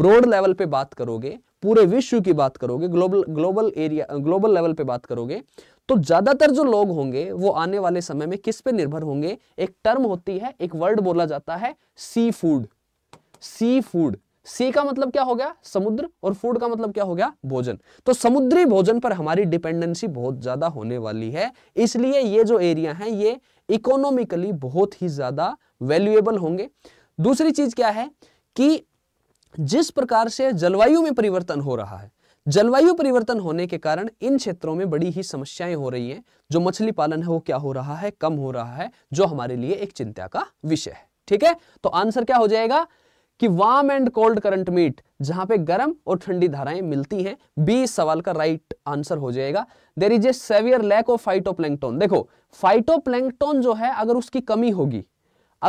ब्रॉड लेवल पे बात करोगे पूरे विश्व की बात करोगे global global area global level पे बात करोगे तो ज्यादातर जो लोग होंगे वो आने वाले समय में किस पे निर्भर होंगे एक टर्म होती है एक वर्ड बोला जाता है सी फूड सी फूड सी का मतलब क्या हो गया समुद्र और फूड का मतलब क्या हो गया भोजन तो समुद्री भोजन पर हमारी डिपेंडेंसी बहुत ज्यादा होने वाली है इसलिए ये जो एरिया है ये इकोनॉमिकली बहुत ही ज्यादा वैल्यूएबल होंगे दूसरी चीज क्या है कि जिस प्रकार से जलवायु में परिवर्तन हो रहा है जलवायु परिवर्तन होने के कारण इन क्षेत्रों में बड़ी ही समस्याएं हो रही हैं जो मछली पालन है वो क्या हो रहा है कम हो रहा है जो हमारे लिए एक चिंता का विषय है ठीक है तो आंसर क्या हो जाएगा कि warm and cold current meet जहां पे गर्म और ठंडी धाराएं मिलती हैं बी सवाल का राइट आंसर हो जाएगा there is a severe lack of phytoplankton देखो फाइटोप्लैंक्टोन जो है अगर उसकी कमी होगी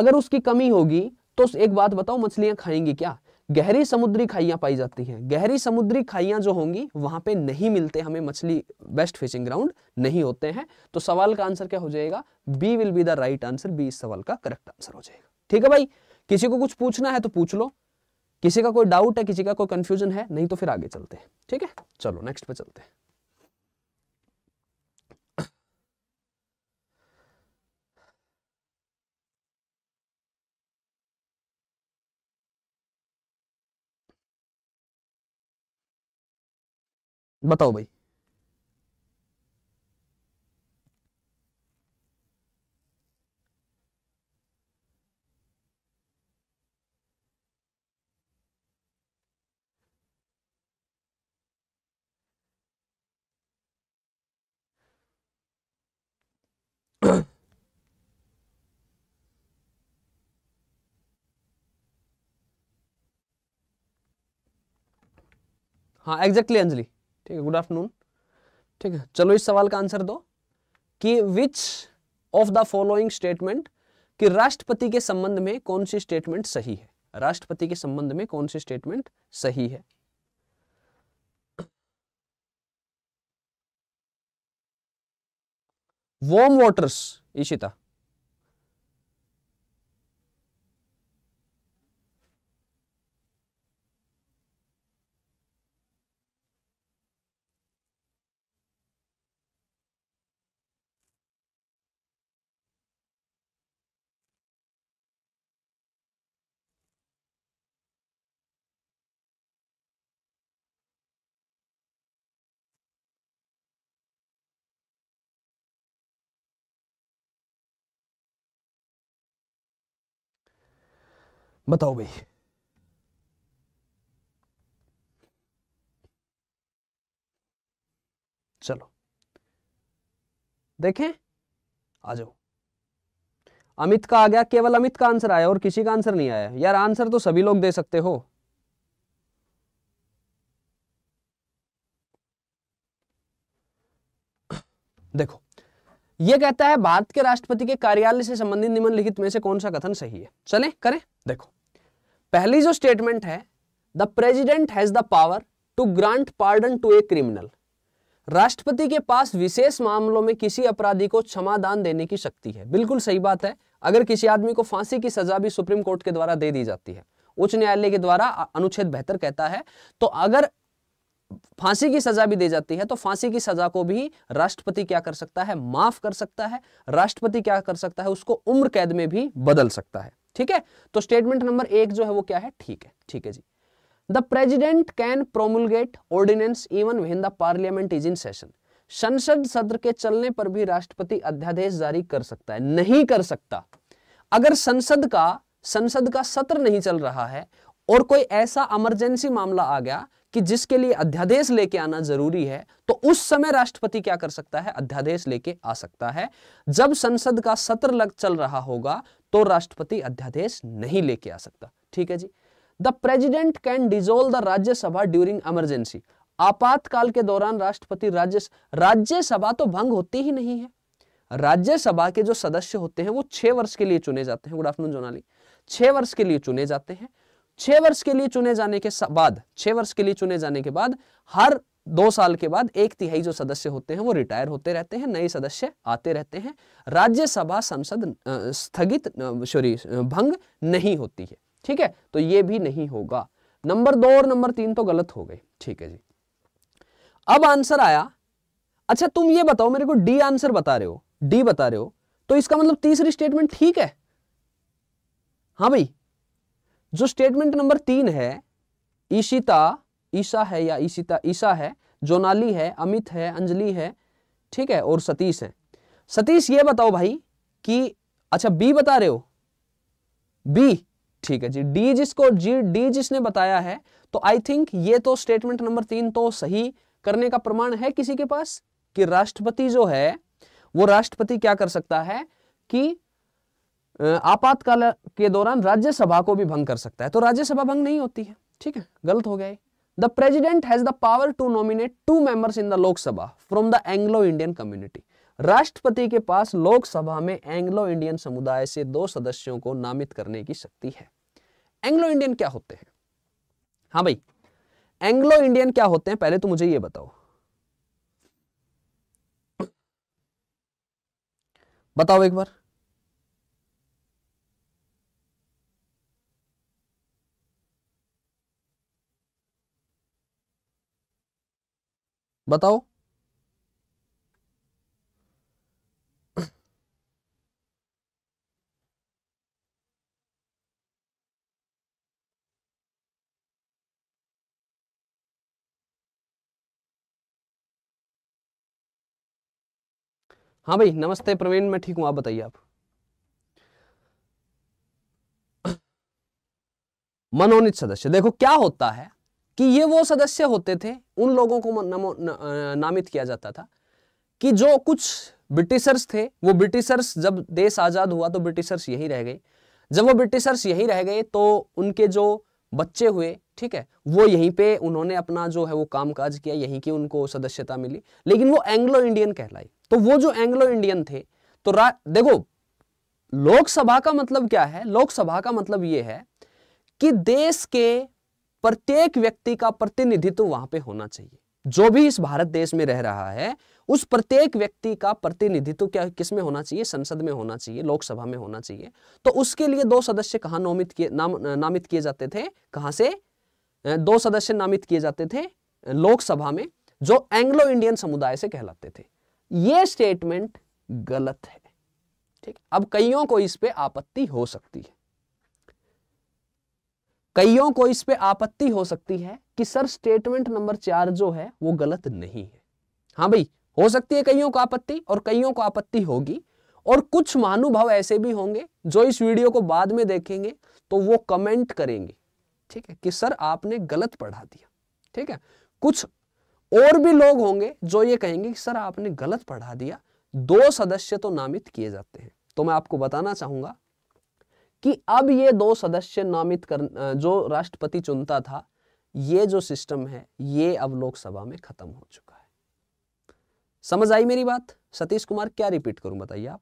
अगर उसकी कमी होगी तो एक बात बताओ मछलियां खाएंगी क्या गहरी समुद्री खाइया पाई जाती हैं गहरी समुद्री खाइया जो होंगी वहां पे नहीं मिलते हमें मछली बेस्ट फिशिंग ग्राउंड नहीं होते हैं तो सवाल का आंसर क्या हो जाएगा B will be the right answer B इस सवाल का करेक्ट आंसर हो जाएगा ठीक है भाई किसी को कुछ पूछना है तो पूछ लो किसी का कोई डाउट है किसी का कोई कंफ्यूजन है नहीं तो फिर आगे चलते हैं ठीक है चलो नेक्स्ट पे चलते हैं बताओ भाई हाँ एग्जैक्टली अंजलि ठीक है गुड आफ्टरनून ठीक है चलो इस सवाल का आंसर दो कि which of the following statement कि राष्ट्रपति के संबंध में कौन सी स्टेटमेंट सही है राष्ट्रपति के संबंध में कौन सी स्टेटमेंट सही है वॉम वाटर्स ईशिता बताओ भाई चलो देखें आ जाओ अमित का आ गया केवल अमित का आंसर आया और किसी का आंसर नहीं आया यार आंसर तो सभी लोग दे सकते हो देखो यह कहता है भारत के राष्ट्रपति के कार्यालय से संबंधित निम्नलिखित में से कौन सा कथन सही है चले करें देखो पहली जो स्टेटमेंट है the president has the power to grant pardon to a criminal राष्ट्रपति के पास विशेष मामलों में किसी अपराधी को क्षमादान देने की शक्ति है बिल्कुल सही बात है अगर किसी आदमी को फांसी की सजा भी सुप्रीम कोर्ट के द्वारा दे दी जाती है उच्च न्यायालय के द्वारा अनुच्छेद बेहतर कहता है तो अगर फांसी की सजा भी दे जाती है तो फांसी की सजा को भी राष्ट्रपति क्या कर सकता है माफ कर सकता है राष्ट्रपति क्या कर सकता है उसको उम्र कैद में भी बदल सकता है ठीक है तो स्टेटमेंट नंबर एक जो है वो क्या है ठीक है ठीक है जी the president can promulgate ordinance even when the parliament is in session संसद सत्र के चलने पर भी राष्ट्रपति अध्यादेश जारी कर सकता है नहीं कर सकता अगर संसद का संसद का सत्र नहीं चल रहा है और कोई ऐसा इमरजेंसी मामला आ गया कि जिसके लिए अध्यादेश लेके आना जरूरी है तो उस समय राष्ट्रपति क्या कर सकता है अध्यादेश लेके आ सकता है जब संसद का सत्र लग चल रहा होगा तो राष्ट्रपति अध्यादेश नहीं लेके आ सकता ठीक है जी the president can dissolve the Rajya Sabha during emergency आपातकाल के दौरान राष्ट्रपति राज्य राज्यसभा तो भंग होती ही नहीं है राज्यसभा के जो सदस्य होते हैं वो छह वर्ष के लिए चुने जाते हैं गुड आफ्टरनून जोनाली छह वर्ष के लिए चुने जाते हैं छह वर्ष के लिए चुने जाने के बाद छह वर्ष के लिए चुने जाने के बाद हर दो साल के बाद एक तिहाई जो सदस्य होते हैं वो रिटायर होते रहते हैं नए सदस्य आते रहते हैं राज्यसभा संसद स्थगित सॉरी भंग नहीं होती है ठीक है तो ये भी नहीं होगा नंबर दो और नंबर तीन तो गलत हो गई ठीक है जी अब आंसर आया अच्छा तुम ये बताओ मेरे को डी आंसर बता रहे हो डी बता रहे हो तो इसका मतलब तीसरी स्टेटमेंट ठीक है हाँ भाई जो स्टेटमेंट नंबर तीन है ईशिता ईशा है या ईशिता ईशा है जोनाली है अमित है अंजलि है ठीक है और सतीश है सतीश ये बताओ भाई कि अच्छा बी बता रहे हो बी ठीक है जी डी जिसको जी डी जिसने बताया है तो आई थिंक ये तो स्टेटमेंट नंबर तीन तो सही करने का प्रमाण है किसी के पास कि राष्ट्रपति जो है वो राष्ट्रपति क्या कर सकता है कि आपातकाल के दौरान राज्यसभा को भी भंग कर सकता है तो राज्यसभा भंग नहीं होती है ठीक है गलत हो गया the president has the power to nominate two members in the Lok Sabha from the Anglo Indian community राष्ट्रपति के पास लोकसभा में एंग्लो इंडियन समुदाय से दो सदस्यों को नामित करने की शक्ति है एंग्लो इंडियन क्या होते हैं हाँ भाई एंग्लो इंडियन क्या होते हैं पहले तो मुझे ये बताओ बताओ एक बार बताओ हाँ भाई नमस्ते प्रवीण मैं ठीक हूं आप बताइए आप मनोनीत सदस्य देखो क्या होता है कि ये वो सदस्य होते थे उन लोगों को नमो, न, नामित किया जाता था कि जो कुछ ब्रिटिशर्स थे वो ब्रिटिशर्स जब देश आज़ाद हुआ तो ब्रिटिशर्स यही रह गए जब वो ब्रिटिशर्स यही रह गए तो उनके जो बच्चे हुए ठीक है वो यहीं पे उन्होंने अपना जो है वो कामकाज किया यहीं की उनको सदस्यता मिली लेकिन वो एंग्लो इंडियन कहलाई तो वो जो एंग्लो इंडियन थे तो रा देखो लोकसभा का मतलब क्या है लोकसभा का मतलब ये है कि देश के प्रत्येक व्यक्ति का प्रतिनिधित्व वहां पे होना चाहिए जो भी इस भारत देश में रह रहा है उस प्रत्येक व्यक्ति का प्रतिनिधित्व क्या किस में होना चाहिए संसद में होना चाहिए लोकसभा में होना चाहिए तो उसके लिए दो सदस्य कहाँ नामित किए नाम नामित किए जाते थे कहाँ से दो सदस्य नामित किए जाते थे लोकसभा में जो एंग्लो इंडियन समुदाय से कहलाते थे ये स्टेटमेंट गलत है ठीक अब कईयों को इस पर आपत्ति हो सकती है कईयों को इस पे आपत्ति हो सकती है कि सर स्टेटमेंट नंबर चार जो है वो गलत नहीं है हाँ भाई हो सकती है कईयों को आपत्ति और कईयों को आपत्ति होगी और कुछ महानुभाव ऐसे भी होंगे जो इस वीडियो को बाद में देखेंगे तो वो कमेंट करेंगे ठीक है कि सर आपने गलत पढ़ा दिया ठीक है कुछ और भी लोग होंगे जो ये कहेंगे कि सर आपने गलत पढ़ा दिया दो सदस्य तो नामित किए जाते हैं तो मैं आपको बताना चाहूंगा कि अब ये दो सदस्य नामित कर जो राष्ट्रपति चुनता था ये जो सिस्टम है ये अब लोकसभा में खत्म हो चुका है समझ आई मेरी बात सतीश कुमार क्या रिपीट करूं बताइए आप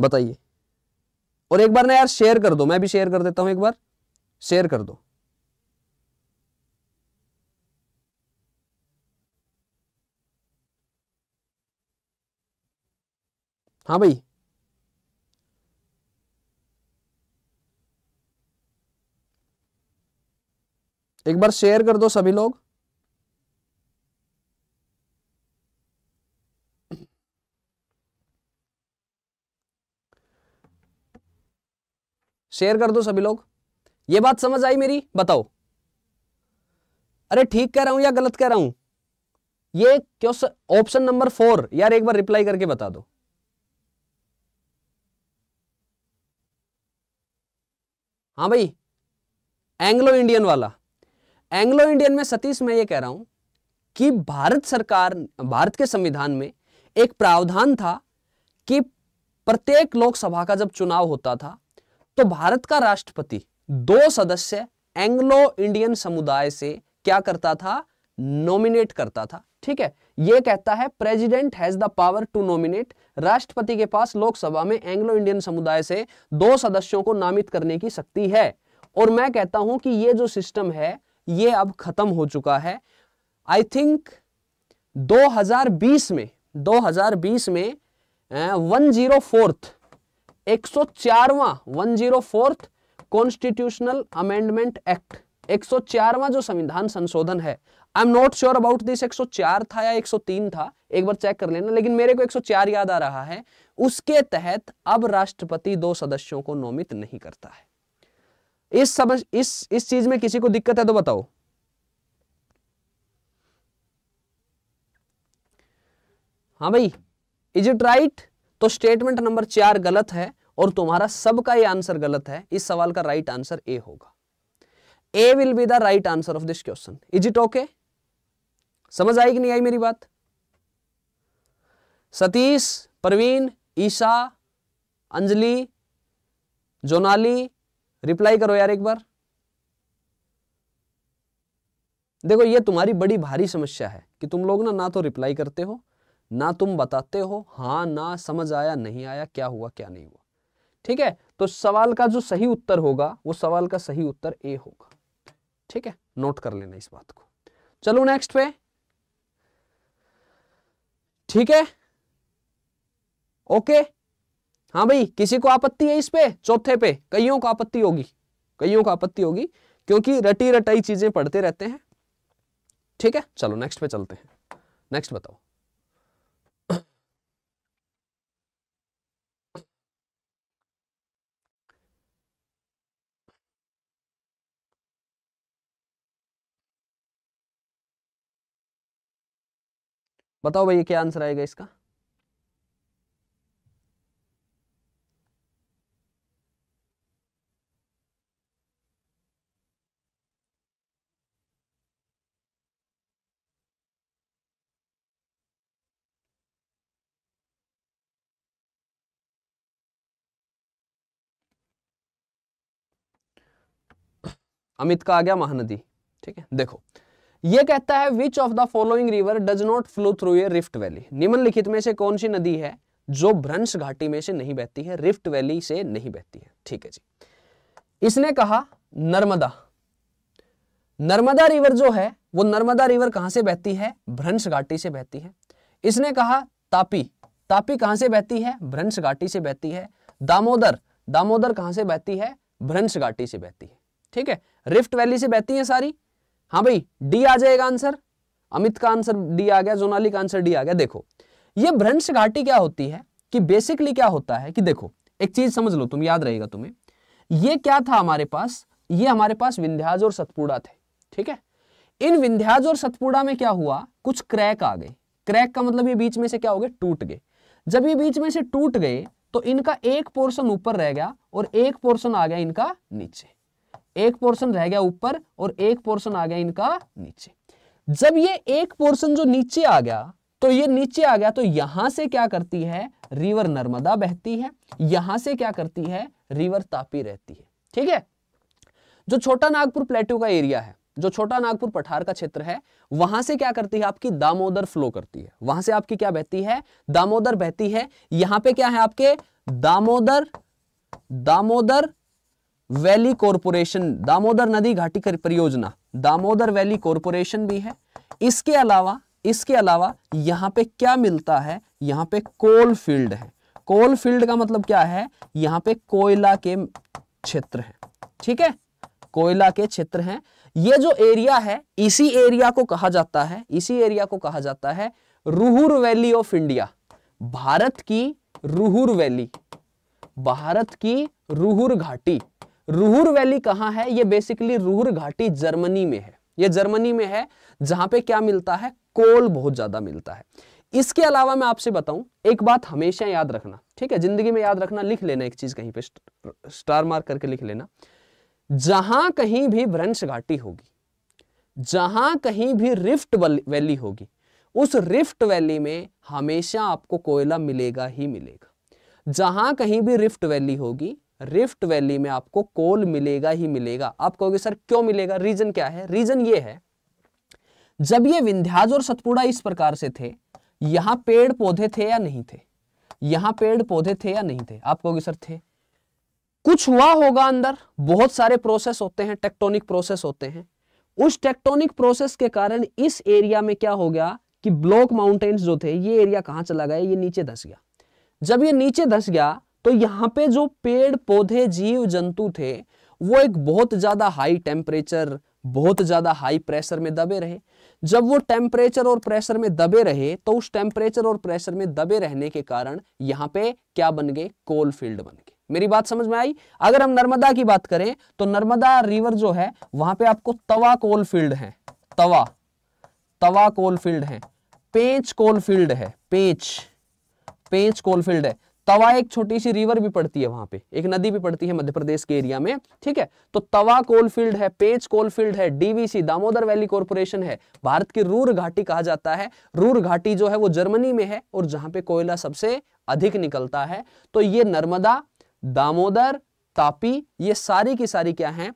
बताइए और एक बार ना यार शेयर कर दो मैं भी शेयर कर देता हूं एक बार शेयर कर दो हाँ भाई एक बार शेयर कर दो सभी लोग शेयर कर दो सभी लोग ये बात समझ आई मेरी बताओ अरे ठीक कह रहा हूं या गलत कह रहा हूं ये क्वेश्चन ऑप्शन नंबर फोर यार एक बार रिप्लाई करके बता दो हाँ भाई एंग्लो इंडियन वाला एंग्लो इंडियन में सतीश मैं ये कह रहा हूं कि भारत सरकार भारत के संविधान में एक प्रावधान था कि प्रत्येक लोकसभा का जब चुनाव होता था तो भारत का राष्ट्रपति दो सदस्य एंग्लो इंडियन समुदाय से क्या करता था नॉमिनेट करता था ठीक है ये कहता है president has the power to nominate राष्ट्रपति के पास लोकसभा में एंग्लो इंडियन समुदाय से दो सदस्यों को नामित करने की शक्ति है और मैं कहता हूं कि ये जो सिस्टम है ये अब खत्म हो चुका है आई थिंक 2020 में 2020 में वन जीरो फोर्थ एक सौ चारवा one zero fourth constitutional amendment act एक सौ चारवा जो संविधान संशोधन है I am not sure about this 104 था या 103 था एक बार चेक कर लेना लेकिन मेरे को 104 याद आ रहा है उसके तहत अब राष्ट्रपति दो सदस्यों को नोमित नहीं करता है इस समझ इस इस चीज में किसी को दिक्कत है तो बताओ हाँ भाई इज इट राइट तो स्टेटमेंट नंबर चार गलत है और तुम्हारा सबका ये आंसर गलत है इस सवाल का राइट आंसर ए होगा A will be the right answer of this question is it okay समझ आई कि नहीं आई मेरी बात सतीश प्रवीण ईशा अंजलि जोनाली रिप्लाई करो यार एक बार देखो ये तुम्हारी बड़ी भारी समस्या है कि तुम लोग ना ना तो रिप्लाई करते हो ना तुम बताते हो हां ना समझ आया नहीं आया क्या हुआ क्या नहीं हुआ ठीक है तो सवाल का जो सही उत्तर होगा वो सवाल का सही उत्तर ए होगा ठीक है नोट कर लेना इस बात को चलो नेक्स्ट पे ठीक है ओके हाँ भाई किसी को आपत्ति है इस पे चौथे पे कईयों को आपत्ति होगी कईयों को आपत्ति होगी क्योंकि रटी रटाई चीजें पढ़ते रहते हैं ठीक है चलो नेक्स्ट पे चलते हैं नेक्स्ट बताओ बताओ भाई क्या आंसर आएगा इसका अमित का आ गया महानदी ठीक है देखो ये कहता है which of the following river does not flow through a rift valley निम्नलिखित में से कौन सी नदी है जो भ्रंश घाटी में से नहीं बहती है रिफ्ट वैली से नहीं बहती है ठीक है जी इसने कहा नर्मदा नर्मदा रिवर जो है वो नर्मदा रिवर कहां से बहती है भ्रंश घाटी से बहती है इसने कहा तापी तापी कहां से बहती है भ्रंश घाटी से बहती है दामोदर दामोदर कहां से बहती है भ्रंश घाटी से बहती है ठीक है रिफ्ट वैली से बहती है सारी हाँ भाई डी आ जाएगा आंसर अमित का आंसर डी आ गया जोनाली का आंसर डी आ गया देखो ये भ्रंश घाटी क्या होती है कि बेसिकली क्या होता है कि देखो एक चीज समझ लो तुम याद रहेगा तुम्हें ये क्या था हमारे पास ये हमारे पास विंध्याज और सतपुड़ा थे ठीक है इन विंध्याज और सतपुड़ा में क्या हुआ कुछ क्रैक आ गए क्रैक का मतलब ये बीच में से क्या हो गए टूट गए जब ये बीच में से टूट गए तो इनका एक पोर्शन ऊपर रह गया और एक पोर्शन आ गया इनका नीचे एक पोर्शन रह गया ऊपर और एक पोर्शन आ गया इनका नीचे जब ये एक पोर्शन जो नीचे आ गया तो ये नीचे आ गया तो यहां से क्या करती है रिवर नर्मदा बहती है यहां से क्या करती है रिवर तापी रहती है ठीक है जो छोटा नागपुर प्लेटो का एरिया है जो छोटा नागपुर पठार का क्षेत्र है वहां से क्या करती है आपकी दामोदर फ्लो करती है वहां से आपकी क्या बहती है दामोदर बहती है यहां पे क्या है आपके दामोदर दामोदर वैली कॉरपोरेशन दामोदर नदी घाटी परियोजना दामोदर वैली कॉरपोरेशन भी है इसके अलावा इसके अलावा यहां पे क्या मिलता है यहां पे कोल फील्ड है कोल फील्ड का मतलब क्या है यहां पे कोयला के क्षेत्र है ठीक है कोयला के क्षेत्र हैं ये जो एरिया है इसी एरिया को कहा जाता है इसी एरिया को कहा जाता है Ruhr valley of India Bharat की रूहुर वैली भारत की रूहर घाटी रूहर वैली कहाँ है ये बेसिकली रूहर घाटी जर्मनी में है ये जर्मनी में है जहां पे क्या मिलता है कोल बहुत ज्यादा मिलता है इसके अलावा मैं आपसे बताऊं एक बात हमेशा याद रखना ठीक है जिंदगी में याद रखना लिख लेना एक चीज कहीं पे स्टार मार्क करके लिख लेना जहां कहीं भी भ्रंश घाटी होगी जहां कहीं भी रिफ्ट वैली होगी उस रिफ्ट वैली में हमेशा आपको कोयला मिलेगा ही मिलेगा जहां कहीं भी रिफ्ट वैली होगी रिफ्ट वैली में आपको कोल मिलेगा ही मिलेगा आप कहोगे सर क्यों मिलेगा रीजन क्या है रीजन ये है जब ये विंध्याज और सतपुड़ा इस प्रकार से थे यहां पेड़ पौधे थे या नहीं थे यहां पेड़ पौधे थे या नहीं थे आप कहोगे सर थे कुछ हुआ होगा अंदर बहुत सारे प्रोसेस होते हैं टेक्टोनिक प्रोसेस होते हैं उस टेक्टोनिक प्रोसेस के कारण इस एरिया में क्या हो गया कि ब्लॉक माउंटेन्स जो थे ये एरिया कहां चला गया ये नीचे धस गया जब ये नीचे धस गया तो यहाँ पे जो पेड़ पौधे जीव जंतु थे वो एक बहुत ज़्यादा हाई टेम्परेचर बहुत ज़्यादा हाई प्रेशर में दबे रहे जब वो टेम्परेचर और प्रेशर में दबे रहे तो उस टेम्परेचर और प्रेशर में दबे रहने के कारण यहाँ पे क्या बन गए कोल फील्ड बन गए मेरी बात समझ में आई अगर हम नर्मदा की बात करें तो नर्मदा रिवर जो है वहां पे आपको तवा कोल फील्ड है तवा तवा कोल फील्ड है पेंच कोल फील्ड है पेंच पेंच कोल फील्ड है तवा एक छोटी सी रिवर भी पड़ती है वहां पे एक नदी भी पड़ती है मध्य प्रदेश के एरिया में ठीक है तो तवा कोलफील्ड है पेच कोलफील्ड है डीवीसी दामोदर वैली कॉरपोरेशन है भारत की रूर घाटी कहा जाता है रूर घाटी जो है वो जर्मनी में है और जहां पे कोयला सबसे अधिक निकलता है तो ये नर्मदा दामोदर तापी ये सारी की सारी क्या है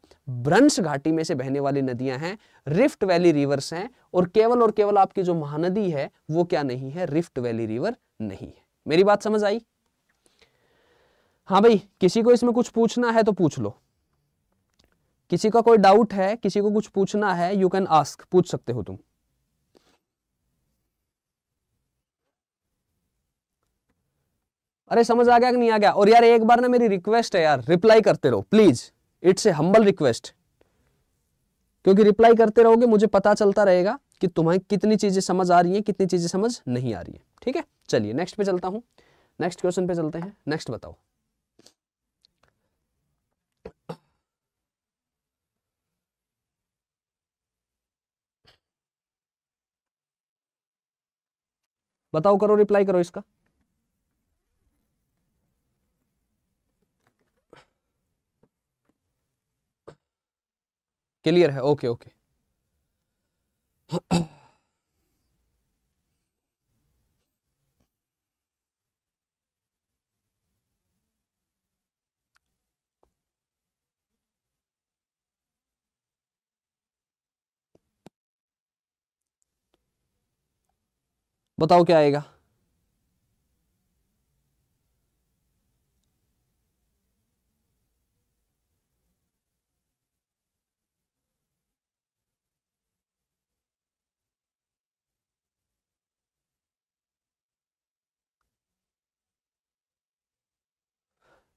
ब्रंश घाटी में से बहने वाली नदियां हैं रिफ्ट वैली रिवर्स हैं और केवल और केवल आपकी जो महानदी है वो क्या नहीं है रिफ्ट वैली रिवर नहीं है मेरी बात समझ आई हाँ भाई किसी को इसमें कुछ पूछना है तो पूछ लो किसी का कोई डाउट है किसी को कुछ पूछना है यू कैन आस्क पूछ सकते हो तुम अरे समझ आ गया कि नहीं आ गया और यार एक बार ना मेरी रिक्वेस्ट है यार रिप्लाई करते रहो please it's a humble request क्योंकि रिप्लाई करते रहोगे मुझे पता चलता रहेगा कि तुम्हें कितनी चीजें समझ आ रही हैं कितनी चीजें समझ नहीं आ रही है ठीक है चलिए नेक्स्ट पे चलता हूं नेक्स्ट क्वेश्चन पे चलते हैं नेक्स्ट बताओ बताओ करो रिप्लाई करो इसका क्लियर है ओके ओके बताओ क्या आएगा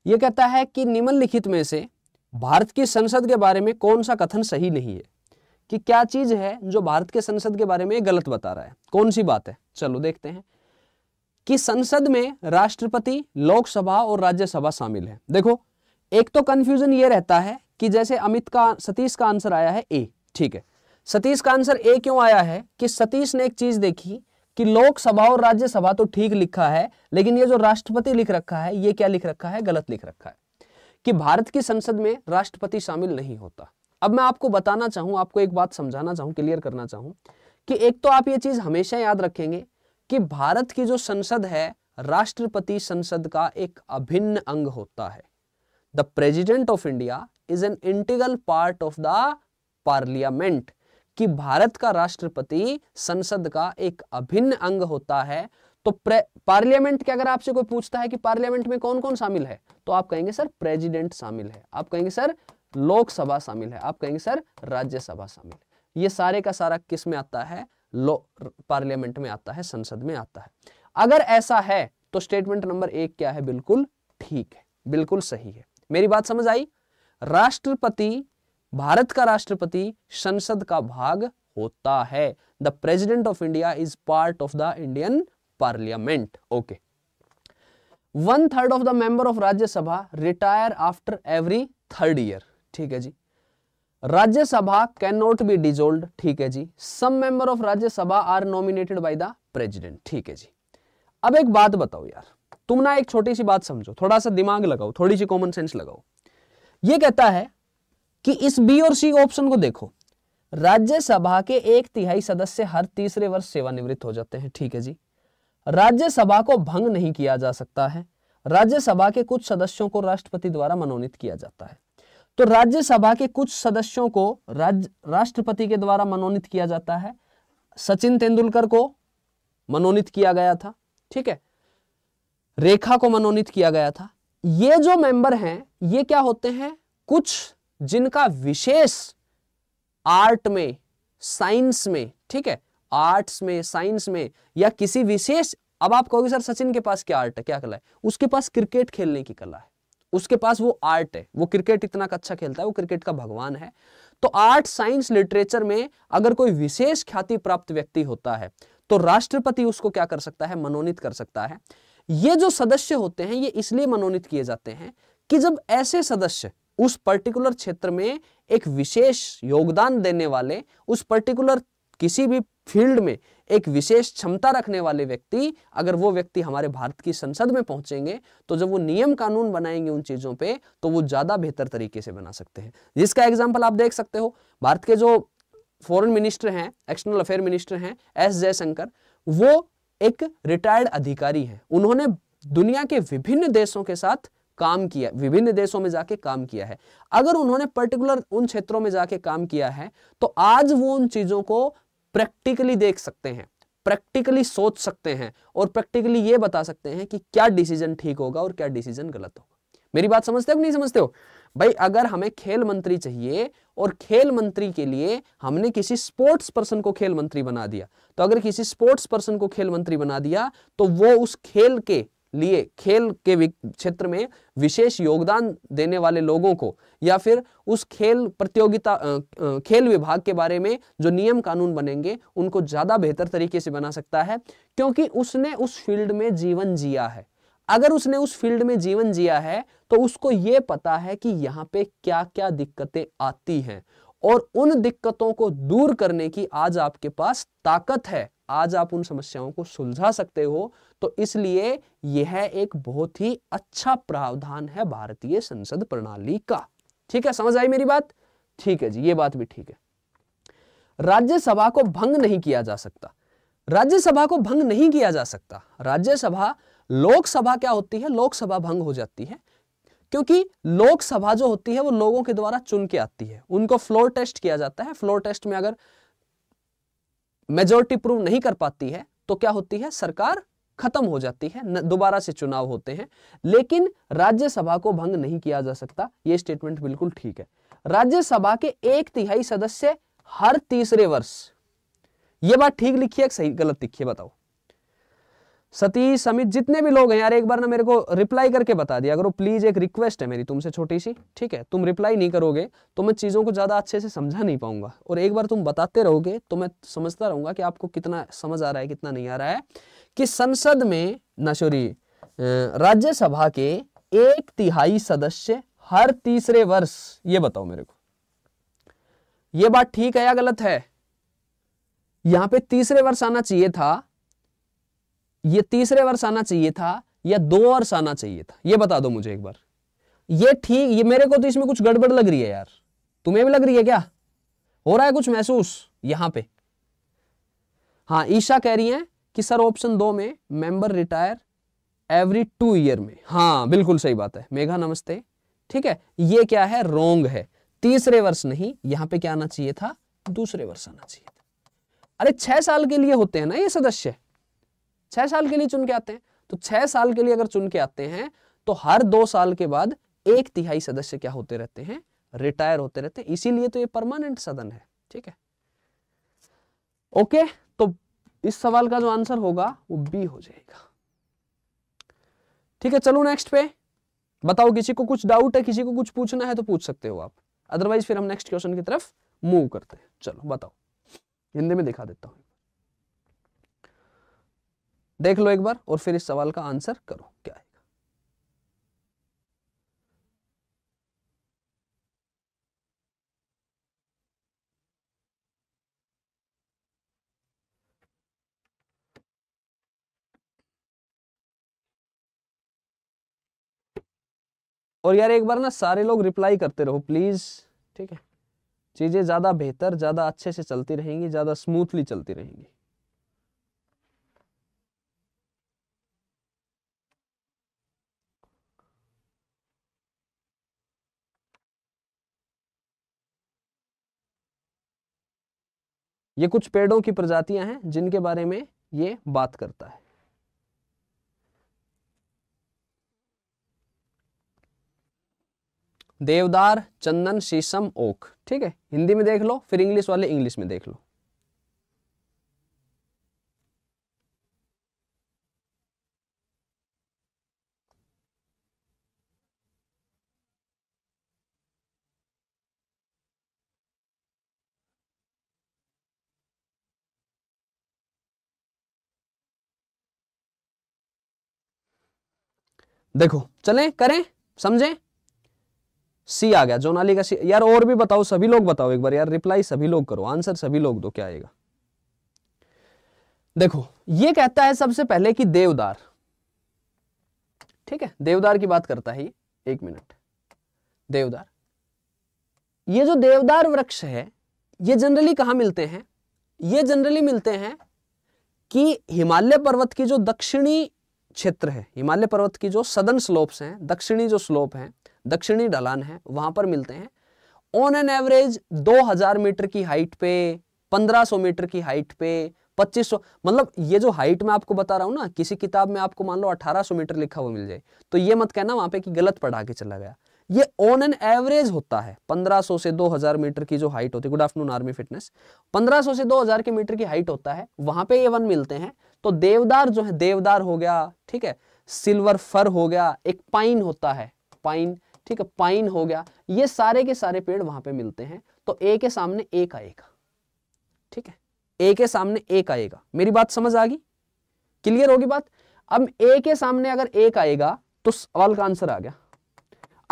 ये कहता है कि निम्नलिखित में से भारत की संसद के बारे में कौन सा कथन सही नहीं है कि क्या चीज है जो भारत के संसद के बारे में गलत बता रहा है कौन सी बात है चलो देखते हैं कि संसद में राष्ट्रपति लोकसभा और राज्यसभा शामिल है देखो एक तो कंफ्यूजन ये रहता है कि जैसे अमित का सतीश का आंसर आया है ए ठीक है सतीश का आंसर ए क्यों आया है कि सतीश ने एक चीज देखी कि लोकसभा और राज्यसभा तो ठीक लिखा है लेकिन ये जो राष्ट्रपति लिख रखा है ये क्या लिख रखा है गलत लिख रखा है कि भारत की संसद में राष्ट्रपति शामिल नहीं होता अब मैं आपको बताना चाहूं आपको एक बात समझाना चाहूं क्लियर करना चाहूं कि एक तो आप ये चीज़ हमेशा याद रखेंगे कि भारत की जो संसद है राष्ट्रपति संसद का एक अभिन्न अंग होता है the president of India is an integral part of the parliament कि भारत का राष्ट्रपति संसद का एक अभिन्न अंग होता है तो पार्लियामेंट के अगर आपसे कोई पूछता है कि पार्लियामेंट में कौन कौन शामिल है तो आप कहेंगे सर प्रेसिडेंट शामिल है आप कहेंगे सर लोकसभा शामिल है आप कहेंगे सर राज्यसभा शामिल है ये सारे का सारा किस में आता है लो पार्लियामेंट में आता है संसद में आता है अगर ऐसा है तो स्टेटमेंट नंबर एक क्या है बिल्कुल ठीक है बिल्कुल सही है मेरी बात समझ आई राष्ट्रपति भारत का राष्ट्रपति संसद का भाग होता है the president of India is part of the Indian parliament okay one third of the member of Rajya Sabha retire after every third year ठीक है जी Rajya Sabha can not be dissolved ठीक है जी some member of Rajya Sabha are nominated by the president ठीक है जी अब एक बात बताओ यार तुम ना एक छोटी सी बात समझो थोड़ा सा दिमाग लगाओ थोड़ी सी कॉमन सेंस लगाओ ये कहता है कि इस बी और सी ऑप्शन को देखो राज्यसभा के एक तिहाई सदस्य हर तीसरे वर्ष सेवानिवृत्त हो जाते हैं ठीक है जी राज्यसभा को भंग नहीं किया जा सकता है राज्यसभा के कुछ सदस्यों को राष्ट्रपति द्वारा मनोनीत किया जाता है तो राज्यसभा के कुछ सदस्यों को राज्य राष्ट्रपति के द्वारा मनोनीत किया जाता है सचिन तेंदुलकर को मनोनीत किया गया था ठीक है रेखा को मनोनीत किया गया था ये जो मेंबर हैं ये क्या होते हैं कुछ जिनका विशेष आर्ट में साइंस में ठीक है आर्ट्स में साइंस में या किसी विशेष अब आप कहोगे सर सचिन के पास क्या आर्ट है क्या कला है उसके पास क्रिकेट खेलने की कला है उसके पास वो आर्ट है वो क्रिकेट इतना अच्छा खेलता है वो क्रिकेट का भगवान है तो आर्ट साइंस लिटरेचर में अगर कोई विशेष ख्याति प्राप्त व्यक्ति होता है तो राष्ट्रपति उसको क्या कर सकता है मनोनीत कर सकता है ये जो सदस्य होते हैं ये इसलिए मनोनीत किए जाते हैं कि जब ऐसे सदस्य उस पर्टिकुलर क्षेत्र में एक विशेष योगदान देने वाले उस पर्टिकुलर किसी भी फील्ड में एक विशेष क्षमता रखने वाले व्यक्ति अगर वो व्यक्ति हमारे भारत की संसद में पहुंचेंगे तो जब वो नियम कानून बनाएंगे उन चीजों पे तो वो ज्यादा बेहतर तरीके से बना सकते हैं जिसका एग्जाम्पल आप देख सकते हो भारत के जो फॉरेन मिनिस्टर हैं एक्सटर्नल अफेयर मिनिस्टर हैं एस जयशंकर वो एक रिटायर्ड अधिकारी है उन्होंने दुनिया के विभिन्न देशों के साथ काम किया विभिन्न देशों में जाके काम किया है अगर उन्होंने पर्टिकुलर उन क्षेत्रों में जाके काम किया है तो आज वो उन चीजों को प्रैक्टिकली देख सकते हैं प्रैक्टिकली सोच सकते हैं और प्रैक्टिकली ये बता सकते हैं कि क्या डिसीजन ठीक होगा और क्या डिसीजन गलत होगा मेरी बात समझते हो कि नहीं समझते हो भाई अगर हमें खेल मंत्री चाहिए और खेल मंत्री के लिए हमने किसी स्पोर्ट्स पर्सन को खेल मंत्री बना दिया तो अगर किसी स्पोर्ट्स पर्सन को खेल मंत्री बना दिया तो वो उस खेल के लिए खेल के क्षेत्र में विशेष योगदान देने वाले लोगों को या फिर उस खेल प्रतियोगिता खेल विभाग के बारे में जो नियम कानून बनेंगे उनको ज़्यादा बेहतर तरीके से बना सकता है क्योंकि उसने उस फील्ड में जीवन जिया है अगर उसने उस फील्ड में जीवन जिया है तो उसको ये पता है कि यहाँ पे क्या क्या दिक्कतें आती हैं और उन दिक्कतों को दूर करने की आज आपके पास ताकत है आज आप उन समस्याओं को सुलझा सकते हो तो इसलिए यह एक बहुत ही अच्छा प्रावधान है भारतीय संसद प्रणाली का ठीक है समझ आई मेरी बात ठीक है जी ये बात भी ठीक है राज्यसभा को भंग नहीं किया जा सकता राज्यसभा को भंग नहीं किया जा सकता राज्यसभा लोकसभा क्या होती है लोकसभा भंग हो जाती है क्योंकि लोकसभा जो होती है वो लोगों के द्वारा चुन के आती है उनको फ्लोर टेस्ट किया जाता है फ्लोर टेस्ट में अगर मेजोरिटी प्रूव नहीं कर पाती है तो क्या होती है सरकार खत्म हो जाती है दोबारा से चुनाव होते हैं लेकिन राज्यसभा को भंग नहीं किया जा सकता यह स्टेटमेंट बिल्कुल ठीक है राज्यसभा के एक तिहाई सदस्य हर तीसरे वर्ष यह बात ठीक लिखी है सही गलत लिखिए बताओ सतीश समित जितने भी लोग हैं यार एक बार ना मेरे को रिप्लाई करके बता दिया करो प्लीज एक रिक्वेस्ट है मेरी तुमसे छोटी सी ठीक है तुम रिप्लाई नहीं करोगे तो मैं चीज़ों को ज़्यादा अच्छे से समझा नहीं पाऊंगा और एक बार तुम बताते रहोगे तो मैं समझता रहूंगा कि आपको कितना समझ आ रहा है कितना नहीं आ रहा है कि संसद में न सॉरी राज्यसभा के एक तिहाई सदस्य हर तीसरे वर्ष ये बताओ मेरे को ये बात ठीक है या गलत है यहां पे तीसरे वर्ष आना चाहिए था ये तीसरे वर्ष आना चाहिए था या दो वर्ष आना चाहिए था ये बता दो मुझे एक बार ये ठीक ये मेरे को तो इसमें कुछ गड़बड़ लग रही है यार तुम्हें भी लग रही है क्या हो रहा है कुछ महसूस यहां पे हाँ ईशा कह रही है कि सर ऑप्शन दो में member retire every two year में हाँ बिल्कुल सही बात है मेघा नमस्ते ठीक है ये क्या है रोंग है तीसरे वर्ष नहीं यहां पे क्या आना चाहिए था दूसरे वर्ष आना चाहिए था अरे छह साल के लिए होते हैं ना ये सदस्य छह साल के लिए चुन के आते हैं तो छह साल के लिए अगर चुन के आते हैं तो हर दो साल के बाद एक तिहाई सदस्य क्या होते रहते हैं रिटायर होते रहते हैं इसीलिए तो ये परमानेंट सदन है ठीक है ओके तो इस सवाल का जो आंसर होगा वो बी हो जाएगा ठीक है चलो नेक्स्ट पे बताओ किसी को कुछ डाउट है किसी को कुछ पूछना है तो पूछ सकते हो आप अदरवाइज फिर हम नेक्स्ट क्वेश्चन की तरफ मूव करते हैं चलो बताओ हिंदी में दिखा देता हूं देख लो एक बार और फिर इस सवाल का आंसर करो और यार एक बार ना सारे लोग रिप्लाई करते रहो प्लीज़ ठीक है चीज़ें ज़्यादा बेहतर ज़्यादा अच्छे से चलती रहेंगी ज़्यादा स्मूथली चलती रहेंगी ये कुछ पेड़ों की प्रजातियां हैं जिनके बारे में ये बात करता है देवदार चंदन शीशम ओक ठीक है हिंदी में देख लो फिर इंग्लिश वाले इंग्लिश में देख लो देखो चलें करें समझें सी आ गया जोनाली का सी यार और भी बताओ सभी लोग बताओ एक बार यार रिप्लाई सभी लोग करो आंसर सभी लोग दो क्या आएगा देखो ये कहता है सबसे पहले कि देवदार ठीक है देवदार की बात करता है एक मिनट देवदार ये जो देवदार वृक्ष है ये जनरली कहा मिलते हैं ये जनरली मिलते हैं कि हिमालय पर्वत की जो दक्षिणी क्षेत्र है हिमालय पर्वत की जो सदन स्लोप्स हैं दक्षिणी जो स्लोप हैं दक्षिणी ढलान है वहां पर मिलते हैं ऑन एन एवरेज 2000 मीटर की हाइट पे 1500 मीटर की हाइट पे 2500 मतलब ये जो हाइट मैं आपको बता रहा हूं ना किसी किताब में आपको मान लो 1800 मीटर लिखा हुआ मिल जाए तो ये मत कहना वहां पे कि गलत पढ़ा के चला गया ये ऑन एन एवरेज होता है 1500 से 2000 मीटर की जो हाइट होती है गुड आफ्टरनून आर्मी फिटनेस 1500 से 2000 के मीटर की हाइट होता है वहां पे ये वन मिलते हैं तो देवदार जो है देवदार हो गया ठीक है सिल्वर फर हो गया एक पाइन होता है पाइन ठीक है पाइन हो गया ये सारे के सारे पेड़ वहां पे मिलते हैं तो ए के सामने एक आएगा ठीक है ए के सामने एक आएगा मेरी बात समझ आ गई क्लियर होगी बात अब ए के सामने अगर एक आएगा तो सवाल का आंसर आ गया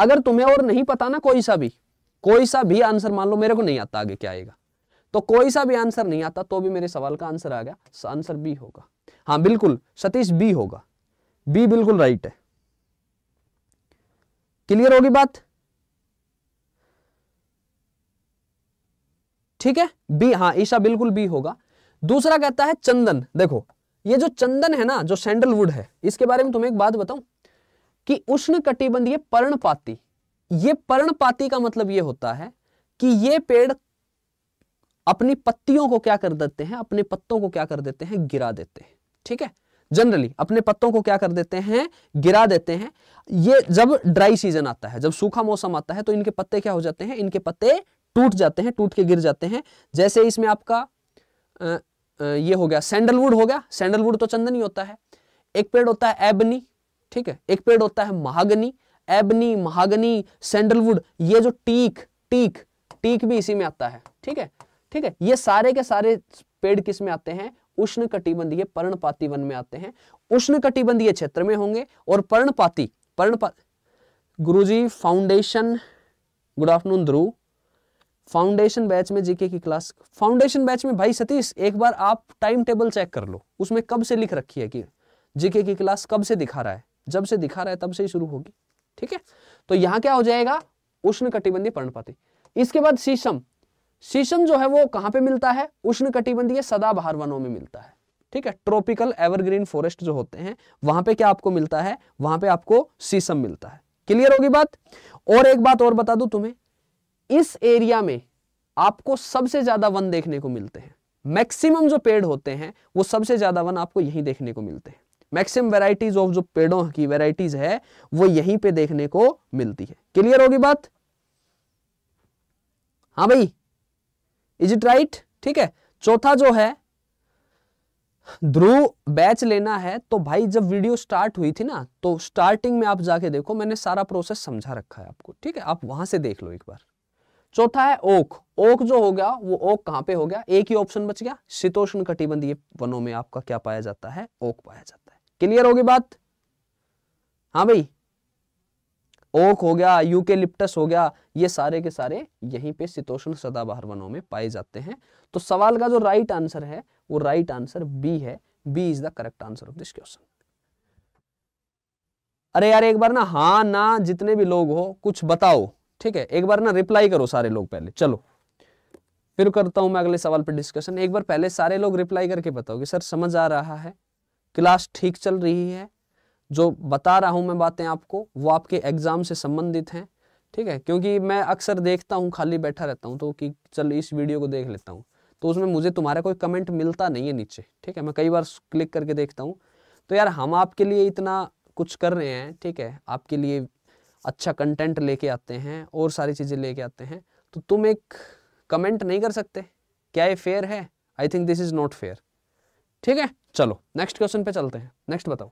अगर तुम्हें और नहीं पता ना कोई सा भी कोई सा भी आंसर मान लो मेरे को नहीं आता आगे क्या आएगा तो कोई सा भी आंसर नहीं आता तो भी मेरे सवाल का आंसर आ गया आंसर बी होगा हाँ बिल्कुल सतीश बी होगा बी बिल्कुल राइट है क्लियर होगी बात ठीक है बी हाँ ईशा बिल्कुल बी होगा दूसरा कहता है चंदन देखो ये जो चंदन है ना जो सैंडलवुड है इसके बारे में तुम्हें एक बात बताऊं कि उष्ण कटिबंधीय पर्णपाती ये पर्णपाती का मतलब ये होता है कि ये पेड़ अपनी पत्तियों को क्या कर देते हैं अपने पत्तों को क्या कर देते हैं गिरा देते हैं ठीक है जनरली अपने पत्तों को क्या कर देते हैं गिरा देते हैं ये जब ड्राई सीजन आता है जब सूखा मौसम आता है तो इनके पत्ते क्या हो जाते हैं इनके पत्ते टूट जाते हैं टूट के गिर जाते हैं जैसे इसमें आपका ये हो गया सैंडलवुड हो गया सैंडलवुड तो चंदन ही होता है एक पेड़ होता है एबनी ठीक है एक पेड़ होता है महागनी एबनी महागनी सैंडलवुड ये जो टीक टीक टीक भी इसी में आता है ठीक है ठीक है ये सारे के सारे पेड़ किस में आते हैं उष्ण कटिबंधीय पर्णपाती वन में आते हैं उष्ण कटिबंधीय क्षेत्र में होंगे और पर्णपाती पर्णपाती Guruji foundation good afternoon Dhruv foundation batch में जीके की क्लास फाउंडेशन बैच में भाई सतीश एक बार आप टाइम टेबल चेक कर लो उसमें कब से लिख रखी है कि जीके की क्लास कब से दिखा रहा है जब से दिखा रहा है तब से ही शुरू होगी ठीक है तो यहाँ क्या हो जाएगा उष्ण कटिबंधी पर्णपाती इसके बाद शीशम शीशम जो है वो कहां पे मिलता है उष्ण कटिबंधीय सदाबहार वनों में मिलता है ठीक है ट्रॉपिकल एवरग्रीन फॉरेस्ट जो होते हैं वहां पे क्या आपको मिलता है वहां पे आपको शीशम मिलता है क्लियर होगी बात और एक बात और बता दू तुम्हें इस एरिया में आपको सबसे ज्यादा वन देखने को मिलते हैं मैक्सिमम जो पेड़ होते हैं वो सबसे ज्यादा वन आपको यही देखने को मिलते हैं मैक्सिमम वेराइटीज ऑफ जो पेड़ों की वेराइटीज है वो यहीं पे देखने को मिलती है क्लियर होगी बात हाँ भाई इज इट राइट ठीक है चौथा जो है ध्रुव बैच लेना है तो भाई जब वीडियो स्टार्ट हुई थी ना तो स्टार्टिंग में आप जाके देखो मैंने सारा प्रोसेस समझा रखा है आपको ठीक है आप वहां से देख लो एक बार चौथा है ओक ओक जो हो गया वो ओक कहां पे हो गया एक ही ऑप्शन बच गया शीतोष्ण कटिबंधीय वनों में आपका क्या पाया जाता है ओक पाया जाता है क्लियर होगी बात हाँ भाई ओक हो गया यूकेलिप्टस हो गया ये सारे के सारे यहीं पे शीतोषण सदाबहार वनों में पाए जाते हैं तो सवाल का जो राइट आंसर है वो राइट आंसर बी है B is the correct answer of this question अरे यार एक बार ना हाँ ना जितने भी लोग हो कुछ बताओ ठीक है एक बार ना रिप्लाई करो सारे लोग पहले चलो फिर करता हूं मैं अगले सवाल पर डिस्कशन एक बार पहले सारे लोग रिप्लाई करके बताओ कि सर समझ आ रहा है क्लास ठीक चल रही है जो बता रहा हूँ मैं बातें आपको वो आपके एग्ज़ाम से संबंधित हैं ठीक है क्योंकि मैं अक्सर देखता हूँ खाली बैठा रहता हूँ तो कि चल इस वीडियो को देख लेता हूँ तो उसमें मुझे तुम्हारा कोई कमेंट मिलता नहीं है नीचे ठीक है मैं कई बार क्लिक करके देखता हूँ तो यार हम आपके लिए इतना कुछ कर रहे हैं ठीक है आपके लिए अच्छा कंटेंट लेके आते हैं और सारी चीज़ें लेके आते हैं तो तुम एक कमेंट नहीं कर सकते क्या ये फेयर है I think this is not fair ठीक है चलो नेक्स्ट क्वेश्चन पे चलते हैं नेक्स्ट बताओ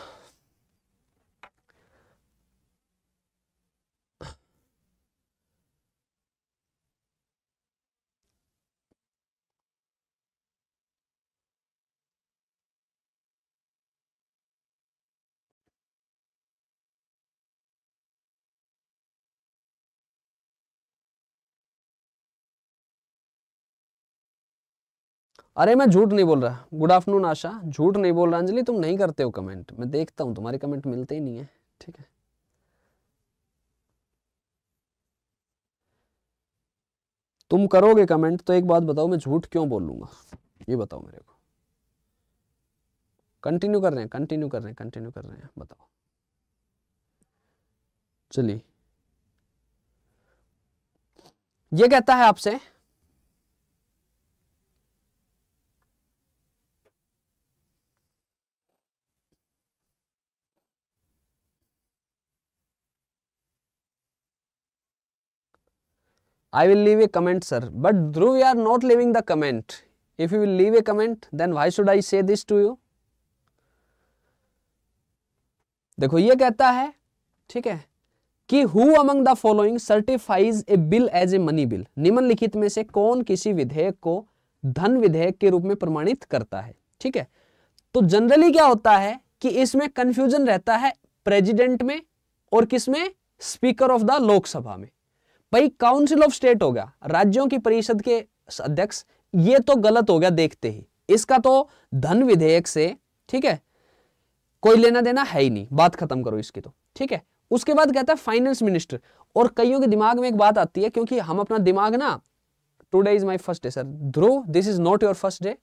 अरे मैं झूठ नहीं बोल रहा गुड आफ्टरनून आशा झूठ नहीं बोल रहा अंजलि तुम नहीं करते हो कमेंट मैं देखता हूँ तुम्हारे कमेंट मिलते ही नहीं है ठीक है तुम करोगे कमेंट तो एक बात बताओ मैं झूठ क्यों बोलूंगा ये बताओ मेरे को कंटिन्यू कर रहे हैं कंटिन्यू कर रहे हैं कंटिन्यू कर रहे हैं बताओ चलिए ये कहता है आपसे I will leave a comment sir. But Dhruv you are not leaving the comment. If you will leave a comment then why should I say this to you? देखो ये कहता है ठीक है कि who among the following certifies a bill as a money bill निम्नलिखित में से कौन किसी विधेयक को धन विधेयक के रूप में प्रमाणित करता है ठीक है तो जनरली क्या होता है कि इसमें कंफ्यूजन रहता है प्रेसिडेंट में और किसमें स्पीकर ऑफ द लोकसभा में भाई काउंसिल ऑफ स्टेट हो गया राज्यों की परिषद के अध्यक्ष ये तो गलत हो गया देखते ही इसका तो धन विधेयक से ठीक है कोई लेना देना है ही नहीं बात खत्म करो इसकी तो ठीक है उसके बाद कहता है फाइनेंस मिनिस्टर और कईयों के दिमाग में एक बात आती है क्योंकि हम अपना दिमाग ना today is my first day sir Dhruv this is not your first day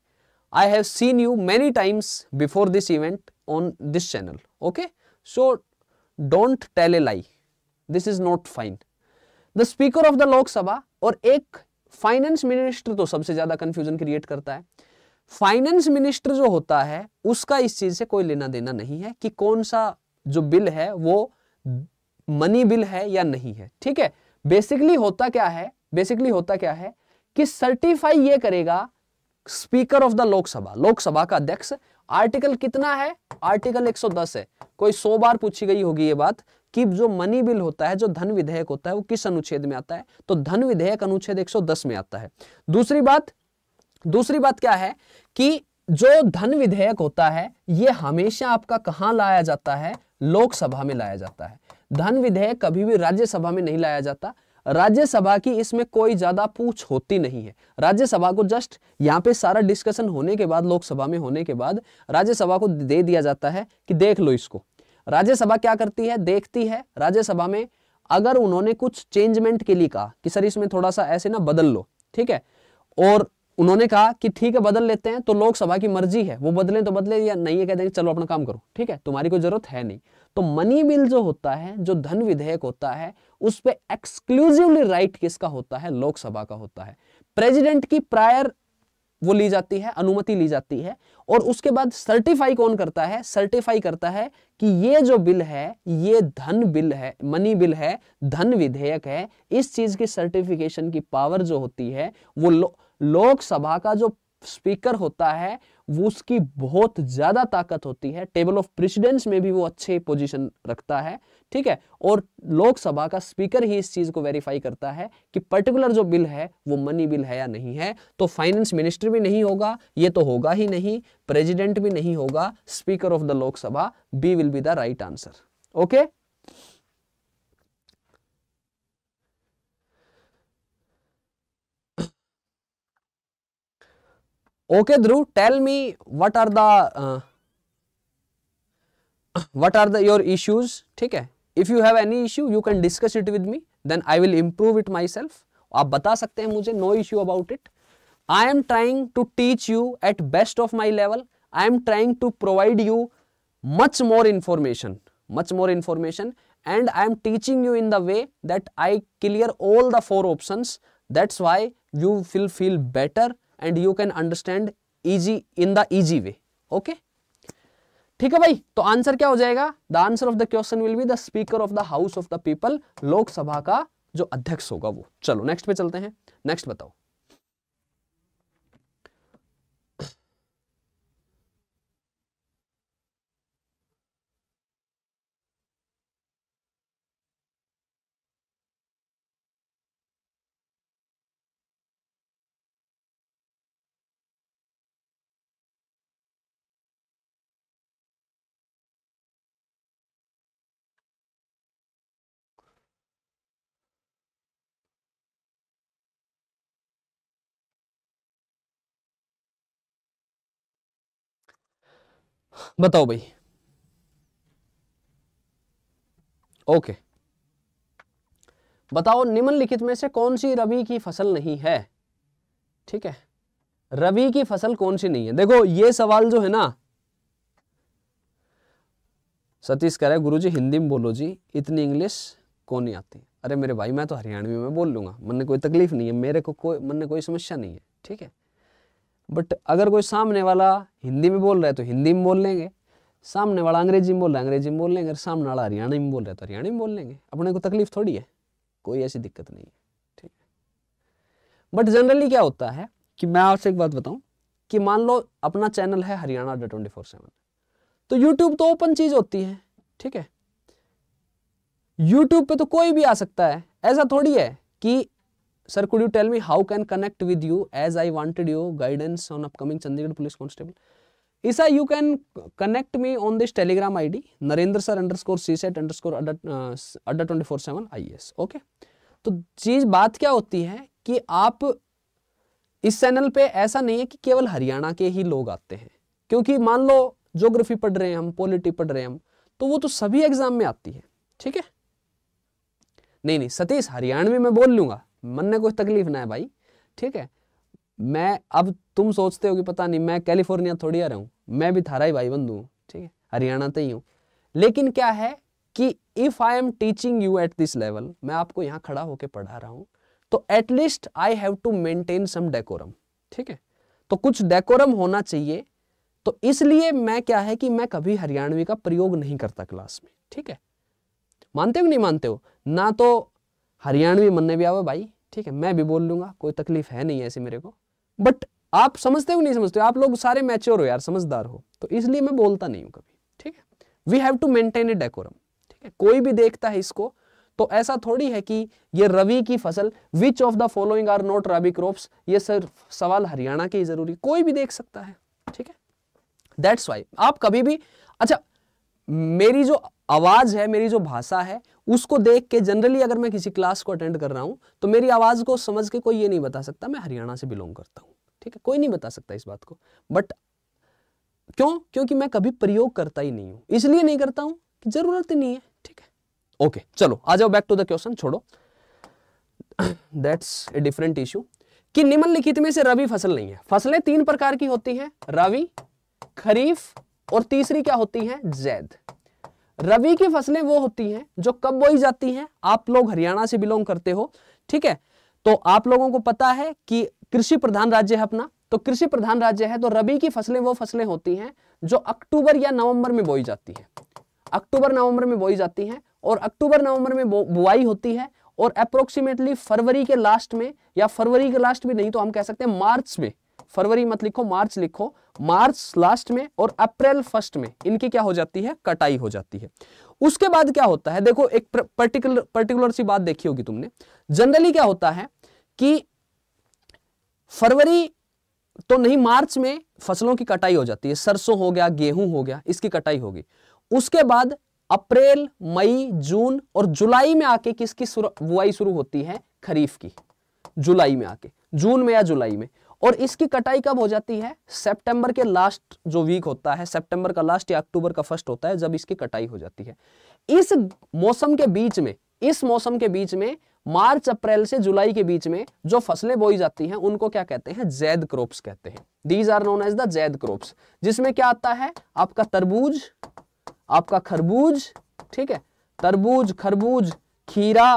I have seen you many times before this event on this channel okay so don't tell a lie this is not fine the speaker of the Lok Sabha और एक finance minister तो सबसे ज्यादा confusion create करता है finance minister जो होता है उसका इस चीज से कोई लेना देना नहीं है कि कौन सा जो बिल है वो मनी बिल है या नहीं है ठीक है बेसिकली होता क्या है बेसिकली होता क्या है कि सर्टिफाई ये करेगा speaker of the Lok Sabha Lok Sabha का अध्यक्ष आर्टिकल कितना है आर्टिकल 110 है कोई 100 बार पूछी गई होगी ये बात कि जो मनी बिल होता है जो धन विधेयक होता है वो किस अनुच्छेद में आता है तो धन विधेयक अनुच्छेद 110 में आता है दूसरी बात दूसरी बात क्या है कि जो धन विधेयक होता है ये हमेशा आपका कहां लाया जाता है लोकसभा में लाया जाता है धन विधेयक कभी भी राज्यसभा में नहीं लाया जाता राज्यसभा की इसमें कोई ज्यादा पूछ होती नहीं है राज्यसभा को जस्ट यहाँ पे सारा डिस्कशन होने के बाद लोकसभा में होने के बाद राज्यसभा को दे दिया जाता है कि देख लो इसको राज्यसभा क्या करती है देखती है राज्यसभा में अगर उन्होंने कुछ चेंजमेंट के लिए कहा कि सर इसमें थोड़ा सा ऐसे ना बदल लो ठीक है और उन्होंने कहा कि ठीक है बदल लेते हैं तो लोकसभा की मर्जी है वो बदले तो बदले या नहीं है कहते हैं चलो अपना काम करो ठीक है तुम्हारी कोई जरूरत है नहीं तो मनी बिल जो होता है जो धन विधेयक होता है उस पर एक्सक्लूसिवली राइट किसका होता है लोकसभा का होता है प्रेसिडेंट की प्रायर वो ली जाती है अनुमति ली जाती है और उसके बाद सर्टिफाई कौन करता है सर्टिफाई करता है कि ये जो बिल है ये धन बिल है मनी बिल है धन विधेयक है इस चीज की सर्टिफिकेशन की पावर जो होती है वो लो, लोकसभा का जो स्पीकर होता है वो उसकी बहुत ज्यादा ताकत होती है टेबल ऑफ प्रेसिडेंस में भी वो अच्छे पोजीशन रखता है ठीक है और लोकसभा का स्पीकर ही इस चीज को वेरीफाई करता है कि पर्टिकुलर जो बिल है वो मनी बिल है या नहीं है तो फाइनेंस मिनिस्टर भी नहीं होगा ये तो होगा ही नहीं प्रेसिडेंट भी नहीं होगा speaker of the Lok Sabha B will be the right answer okay okay Dhruv tell me what are the what are the your issues ठीक है if you have any issue you can discuss it with me then I will improve it myself आप बता सकते हैं मुझे no issue about it I am trying to teach you at best of my level I am trying to provide you much more information much more information and I am teaching you in the way that I clear all the four option that's why you fill feel better and you can understand easy in the easy way okay ठीक है भाई तो answer क्या हो जाएगा the answer of the question will be the speaker of the house of the people लोकसभा का जो अध्यक्ष होगा वो चलो नेक्स्ट पे चलते हैं नेक्स्ट बताओ बताओ भाई ओके बताओ निम्नलिखित में से कौन सी रबी की फसल नहीं है ठीक है रबी की फसल कौन सी नहीं है देखो ये सवाल जो है ना सतीश कह रहे गुरु जी हिंदी में बोलो जी इतनी इंग्लिश कौन नहीं आती अरे मेरे भाई मैं तो हरियाणवी में बोल लूंगा मन ने कोई तकलीफ नहीं है मेरे को कोई मन ने कोई समस्या नहीं है ठीक है बट अगर कोई सामने वाला हिंदी में बोल रहा है तो हिंदी में बोल लेंगे सामने वाला अंग्रेजी में बोल रहा है अंग्रेजी में बोल लेंगे अगर सामने वाला हरियाणा में बोल रहा है तो हरियाणा में बोल लेंगे अपने को तकलीफ थोड़ी है कोई ऐसी दिक्कत नहीं है ठीक है बट जनरली क्या होता है कि मैं आपसे एक बात बताऊं कि मान लो अपना चैनल है हरियाणा ट्वेंटी फोर सेवन तो यूट्यूब तो ओपन चीज होती है ठीक है यूट्यूब पे तो कोई भी आ सकता है ऐसा थोड़ी है कि sir could you tell me how can connect with you as I wanted you guidance on upcoming Chandigarh police constable ईसा you can connect me on this Telegram I D Narendra sir underscore C set underscore Adda twenty four seven I S okay तो चीज बात क्या होती है कि आप इस चैनल पे ऐसा नहीं है कि केवल हरियाणा के ही लोग आते हैं क्योंकि मान लो ज्योग्राफी पढ़ रहे हैं हम पॉलिटी पढ़ रहे हैं हम तो वो तो सभी एग्जाम में आती है ठीक है नहीं नहीं सतीश हरियाणवी में बोल लूंगा મને કોઈ તકલીફ ના ભાઈ ઠીક હે મે અબ તુમ સોચતે હોગે પતા નહી મે કેલિફોર્નિયા થોડીયા રહુ મે ભી થારાઈ ભાઈ બંધુ ઠીક હે હરિયાણા તે હુ લેકિન ક્યા હે કી if I am teaching you at this level મે આપકો યહા ખડા હોકે પઢા રહા હું તો at least I have to maintain some decorum ઠીક હે તો કુછ ડેકોરમ હોના જોઈએ તો ઇસલિયે મે ક્યા હે કી મે કભી હરિયાણવી કા પ્રયોગ નહીં કરતા ક્લાસ મે ઠીક હે માનતે હો કે નહીં માનતે હો ના તો हरियाणवी मन में भी आवे भाई ठीक है मैं भी बोल लूंगा कोई तकलीफ है नहीं ऐसी मेरे को बट आप समझते हो नहीं समझते आप लोग सारे मैच्योर हो यार समझदार हो तो इसलिए मैं बोलता नहीं हूं कभी ठीक है we have to maintain a decorum ठीक है कोई भी देखता है इसको तो ऐसा थोड़ी है कि ये रवि की फसल which of the following are not rabi crops ये सर सवाल हरियाणा के ही जरूरी कोई भी देख सकता है ठीक है दैट्स वाई आप कभी भी अच्छा मेरी जो आवाज है मेरी जो भाषा है उसको देख के जनरली अगर मैं किसी क्लास को अटेंड कर रहा हूं तो मेरी आवाज़ को समझ के कोई ये नहीं बता सकता मैं हरियाणा से बिलोंग करता हूं ठीक है कोई नहीं बता सकता इस बात को बट क्यों क्योंकि मैं कभी प्रयोग करता ही नहीं हूं इसलिए नहीं करता हूं कि जरूरत ही नहीं है ठीक है ओके चलो आ जाओ बैक टू द क्वेश्चन छोड़ो दैट्स ए डिफरेंट इश्यू कि निम्नलिखित में से रबी फसल नहीं है फसलें तीन प्रकार की होती हैं रवि खरीफ और तीसरी क्या होती है जैद रबी की फसलें वो होती हैं जो कब बोई जाती हैं आप लोग हरियाणा से बिलोंग करते हो ठीक है तो आप लोगों को पता है कि कृषि प्रधान राज्य है अपना तो कृषि प्रधान राज्य है तो रबी की फसलें वो फसलें होती हैं जो अक्टूबर या नवंबर में बोई जाती है अक्टूबर नवंबर में बोई जाती हैं और अक्टूबर नवंबर में बुआई होती है और अप्रोक्सीमेटली फरवरी के लास्ट में या फरवरी के लास्ट में नहीं तो हम कह सकते हैं मार्च में फरवरी मत लिखो मार्च लिखो मार्च लास्ट में और अप्रैल फर्स्ट में इनकी क्या हो जाती है कटाई हो जाती है उसके बाद क्या होता है देखो एक पर्टिकुलर पर्टिकुलर सी बात देखी होगी तुमने जनरली क्या होता है कि फरवरी तो नहीं मार्च में फसलों की कटाई हो जाती है सरसों हो गया गेहूं हो गया इसकी कटाई होगी उसके बाद अप्रैल मई जून और जुलाई में आके किसकी बुआई शुरू होती है खरीफ की जुलाई में आके जून में या जुलाई में और इसकी कटाई कब हो जाती है सितंबर के लास्ट जो वीक होता है सितंबर का लास्ट या अक्टूबर का फर्स्ट होता है जब इसकी कटाई हो जाती है इस मौसम के बीच में इस मौसम के बीच में मार्च अप्रैल से जुलाई के बीच में जो फसलें बोई जाती हैं उनको क्या कहते हैं जैद क्रॉप्स कहते हैं these are known as the zaid crops जिसमें क्या आता है आपका तरबूज आपका खरबूज ठीक है तरबूज खरबूज खीरा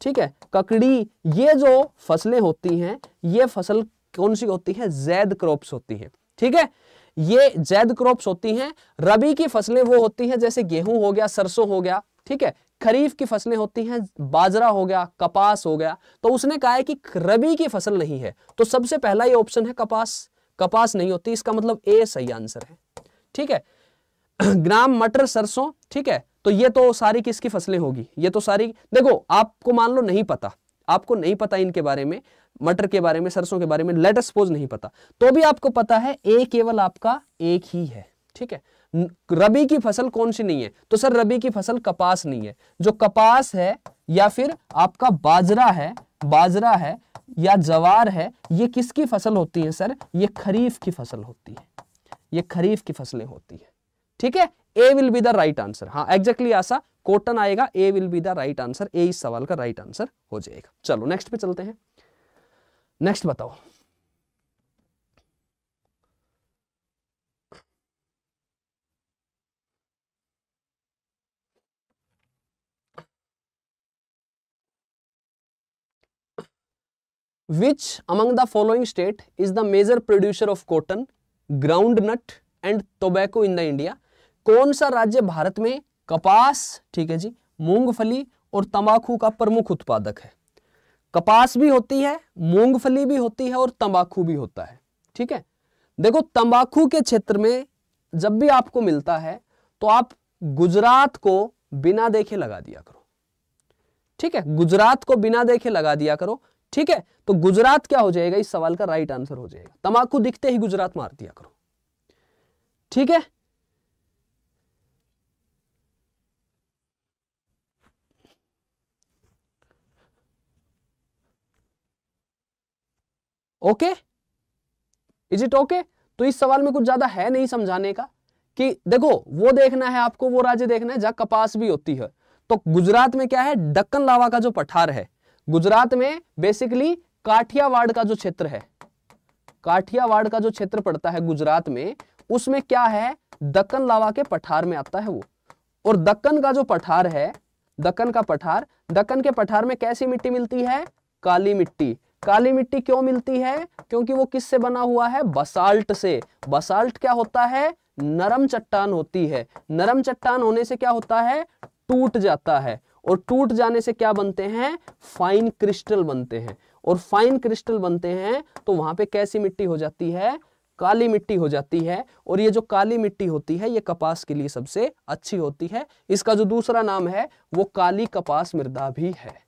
ठीक है ककड़ी ये जो फसलें होती हैं ये फसल कौन सी होती है जैद क्रॉप्स होती हैं ठीक है ये जैद क्रॉप्स होती हैं रबी की फसलें वो होती हैं जैसे गेहूं हो गया सरसों हो गया ठीक है खरीफ की फसलें होती हैं बाजरा हो गया कपास हो गया तो उसने कहा है कि रबी की फसल नहीं है तो सबसे पहला ये ऑप्शन है कपास कपास नहीं होती इसका मतलब ए सही आंसर है ठीक है ग्राम मटर सरसों ठीक है तो ये तो सारी किसकी फसलें होगी ये तो सारी देखो आपको मान लो नहीं पता आपको नहीं पता इनके बारे में मटर के बारे में सरसों के बारे में लेट सपोज नहीं पता तो भी आपको पता है ए केवल आपका एक ही है ठीक है रबी की फसल कौन सी नहीं है तो सर रबी की फसल कपास नहीं है जो कपास है या फिर आपका बाजरा है बाजरा है या जवार है ये किसकी फसल होती है सर ये खरीफ की फसल होती है ये खरीफ की फसलें होती है ठीक है A will be the right answer हाँ एग्जैक्टली ऐसा कोटन आएगा A will be the right answer A इस सवाल का राइट right आंसर हो जाएगा चलो नेक्स्ट पे चलते हैं नेक्स्ट बताओ which among the following state is the major producer of cotton groundnut and tobacco in the India कौन सा राज्य भारत में कपास ठीक है जी मूंगफली और तंबाकू का प्रमुख उत्पादक है कपास भी होती है मूंगफली भी होती है और तंबाकू भी होता है ठीक है देखो तंबाकू के क्षेत्र में जब भी आपको मिलता है तो आप गुजरात को बिना देखे लगा दिया करो ठीक है गुजरात को बिना देखे लगा दिया करो ठीक है तो गुजरात क्या हो जाएगा इस सवाल का राइट आंसर हो जाएगा तंबाकू दिखते ही गुजरात मार दिया करो ठीक है ओके इज इट ओके तो इस सवाल में कुछ ज्यादा है नहीं समझाने का कि देखो वो देखना है आपको वो राज्य देखना है जहां कपास भी होती है तो गुजरात में क्या है डक्कन लावा का जो पठार है गुजरात में बेसिकली काठियावाड़ का जो क्षेत्र है काठियावाड़ का जो क्षेत्र पड़ता है गुजरात में उसमें क्या है दक्कन लावा के पठार में आता है वो और दक्कन का जो पठार है दक्कन का पठार दक्कन के पठार में कैसी मिट्टी मिलती है काली मिट्टी काली मिट्टी क्यों मिलती है क्योंकि वो किससे बना हुआ है बसाल्ट से बसाल्ट क्या होता है नरम चट्टान होती है नरम चट्टान होने से क्या होता है टूट जाता है और टूट जाने से क्या बनते हैं फाइन क्रिस्टल बनते हैं और फाइन क्रिस्टल बनते हैं तो वहां पे कैसी मिट्टी हो जाती है काली मिट्टी हो जाती है और ये जो काली मिट्टी होती है ये कपास के लिए सबसे अच्छी होती है इसका जो दूसरा नाम है वो काली कपास मृदा भी है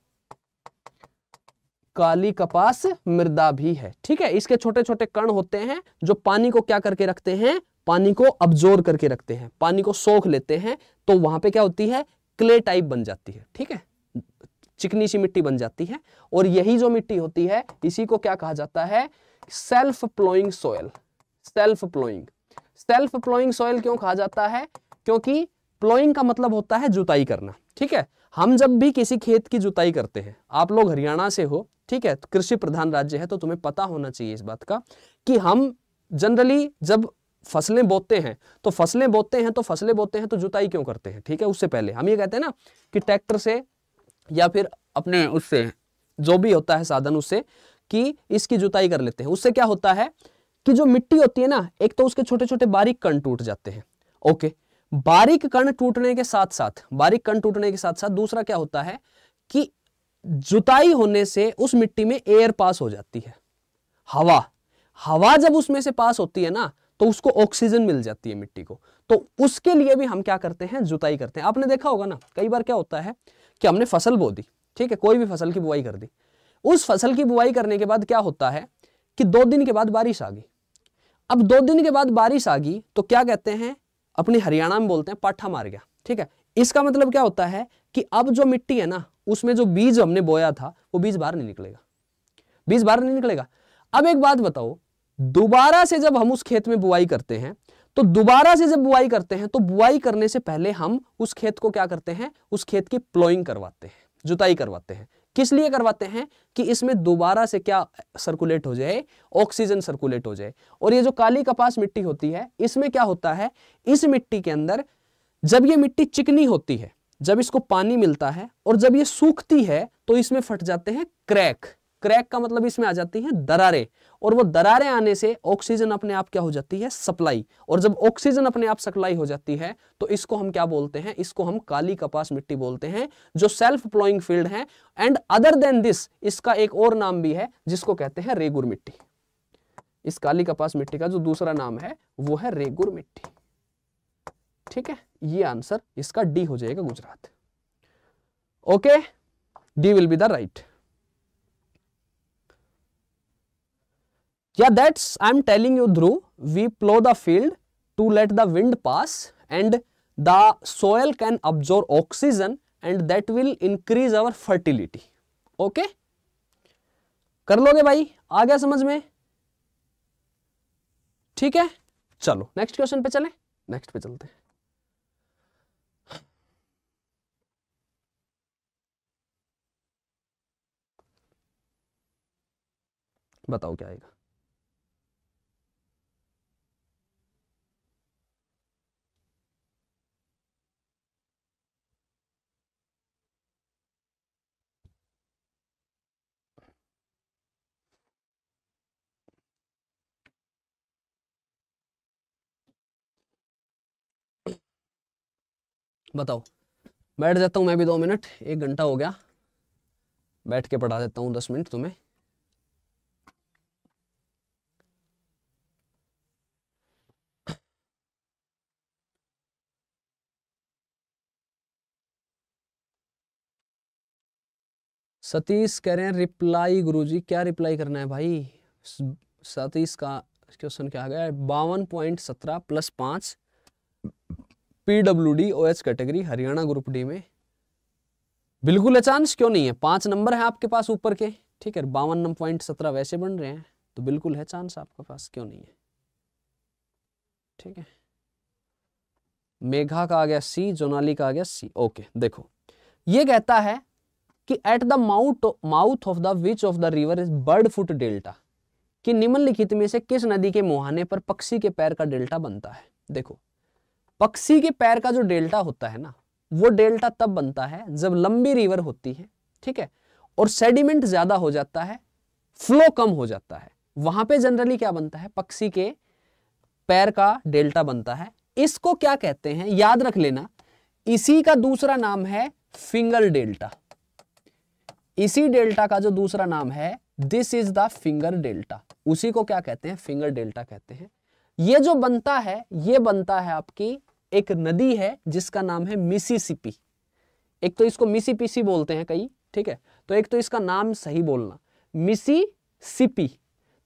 काली कपास मृदा भी है ठीक है इसके छोटे छोटे कण होते हैं जो पानी को क्या करके रखते हैं पानी को अब्जोर करके रखते हैं पानी को सोख लेते हैं तो वहां पे क्या होती है क्ले टाइप बन जाती है ठीक है चिकनी सी मिट्टी बन जाती है और यही जो मिट्टी होती है इसी को क्या कहा जाता है self ploughing soil self ploughing self ploughing soil क्यों कहा जाता है क्योंकि प्लोइंग का मतलब होता है जुताई करना ठीक है हम जब भी किसी खेत की जुताई करते हैं आप लोग हरियाणा से हो ठीक है कृषि प्रधान राज्य है तो तुम्हें पता होना चाहिए इस बात का कि हम जनरली जब फसलें बोते हैं तो फसलें बोते हैं तो फसलें बोते हैं तो जुताई क्यों करते हैं ठीक है उससे पहले हम ये कहते हैं ना कि ट्रैक्टर से या फिर अपने उससे जो भी होता है साधन उससे कि इसकी जुताई कर लेते हैं उससे क्या होता है कि जो मिट्टी होती है ना एक तो उसके छोटे छोटे बारीक कण टूट जाते हैं ओके बारीक कण टूटने के साथ साथ बारीक कण टूटने के साथ साथ दूसरा क्या होता है कि जुताई होने से उस मिट्टी में एयर पास हो जाती है हवा हवा जब उसमें से पास होती है ना तो उसको ऑक्सीजन मिल जाती है मिट्टी को तो उसके लिए भी हम क्या करते हैं जुताई करते हैं आपने देखा होगा ना कई बार क्या होता है कि हमने फसल बो दी ठीक है कोई भी फसल की बुआई कर दी उस फसल की बुआई करने के बाद क्या होता है कि दो दिन के बाद बारिश आ गई अब दो दिन के बाद बारिश आ गई तो क्या कहते हैं अपने हरियाणा में बोलते हैं पाठा मार गया ठीक है इसका मतलब क्या होता है कि अब जो मिट्टी है ना उसमें जो बीज हमने बोया था वो बीज बाहर नहीं निकलेगा बीज बाहर नहीं निकलेगा अब एक बात बताओ दोबारा से जब हम उस खेत में बुआई करते हैं तो दोबारा से जब बुआई करते हैं तो बुआई करने से पहले हम उस खेत को क्या करते हैं उस खेत की प्लोइंग करवाते हैं जुताई करवाते हैं किस लिए करवाते हैं कि इसमें दोबारा से क्या सर्कुलेट हो जाए ऑक्सीजन सर्कुलेट हो जाए और ये जो काली कपास मिट्टी होती है इसमें क्या होता है इस मिट्टी के अंदर जब ये मिट्टी चिकनी होती है जब इसको पानी मिलता है और जब ये सूखती है तो इसमें फट जाते हैं क्रैक क्रैक का मतलब इसमें आ जाती है दरारें और वो दरारें आने से ऑक्सीजन अपने आप क्या हो जाती है सप्लाई और जब ऑक्सीजन अपने आप सप्लाई हो जाती है तो इसको हम क्या बोलते हैं इसको हम काली कपास मिट्टी बोलते हैं जो सेल्फ प्लोइंग फील्ड है एंड अदर देन दिस इसका एक और नाम भी है जिसको कहते हैं रेगुर मिट्टी इस काली कपास मिट्टी का जो दूसरा नाम है वो है रेगुर मिट्टी ठीक है ये आंसर इसका डी हो जाएगा Gujarat okay D will be the right या that's I am telling you through we plough the field to let the wind pass and the soil can absorb oxygen and that will increase our fertility okay कर लोगे भाई आ गया समझ में ठीक है चलो नेक्स्ट क्वेश्चन पे चले नेक्स्ट पे चलते हैं बताओ क्या आएगा बताओ बैठ जाता हूँ मैं भी दो मिनट एक घंटा हो गया बैठ के पढ़ा देता हूँ दस मिनट तुम्हें सतीश कह रहे हैं रिप्लाई गुरुजी क्या रिप्लाई करना है भाई सतीश का क्वेश्चन क्या आ गया है बावन पॉइंट सत्रह प्लस पाँच P W D O H category Haryana group D में बिल्कुल अचानस क्यों नहीं है पांच नंबर है आपके पास ऊपर के ठीक है बावन पॉइंट सत्रह वैसे बन रहे हैं तो बिल्कुल है चांस आपके पास क्यों नहीं है ठीक है मेघा का आ गया सी जोनाली का आ गया सी ओके देखो ये कहता है कि at the mouth mouth of the which of the river is bird foot delta कि निम्नलिखित में से किस नदी के मुहाने पर पक्षी के पैर का डेल्टा बनता है देखो पक्षी के पैर का जो डेल्टा होता है ना वो डेल्टा तब बनता है जब लंबी रिवर होती है ठीक है और सेडिमेंट ज्यादा हो जाता है फ्लो कम हो जाता है वहां पे जनरली क्या बनता है पक्षी के पैर का डेल्टा बनता है इसको क्या कहते हैं याद रख लेना इसी का दूसरा नाम है फिंगर डेल्टा इसी डेल्टा का जो दूसरा नाम है this is the finger delta उसी को क्या कहते हैं फिंगर डेल्टा कहते हैं ये जो बनता है ये बनता है आपकी एक नदी है जिसका नाम है मिसिसिपी एक तो इसको मिसिपिसी बोलते हैं कई ठीक है तो एक तो इसका नाम सही बोलना मिसिसिपी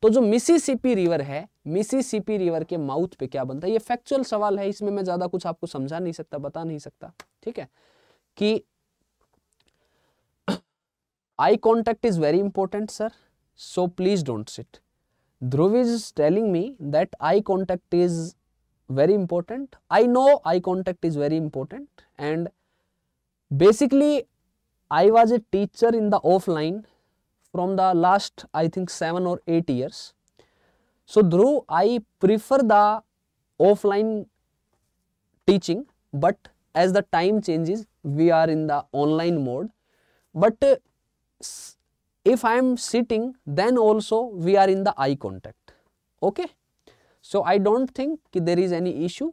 तो जो मिसिसिपी रिवर है मिसिसिपी रिवर के माउथ पे क्या बनता है ये फैक्चुअल सवाल है इसमें मैं ज्यादा कुछ आपको समझा नहीं सकता बता नहीं सकता ठीक है कि Eye contact is very important, sir. So please don't sit. Dhruv is telling me that eye contact is very important. I know eye contact is very important. And basically, I was a teacher in the offline from the last, I think, seven or eight years. So Dhruv, I prefer the offline teaching, but as the time changes, we are in the online mode. But if I am sitting then also we are in the eye contact okay. So I don't think कि there is any issue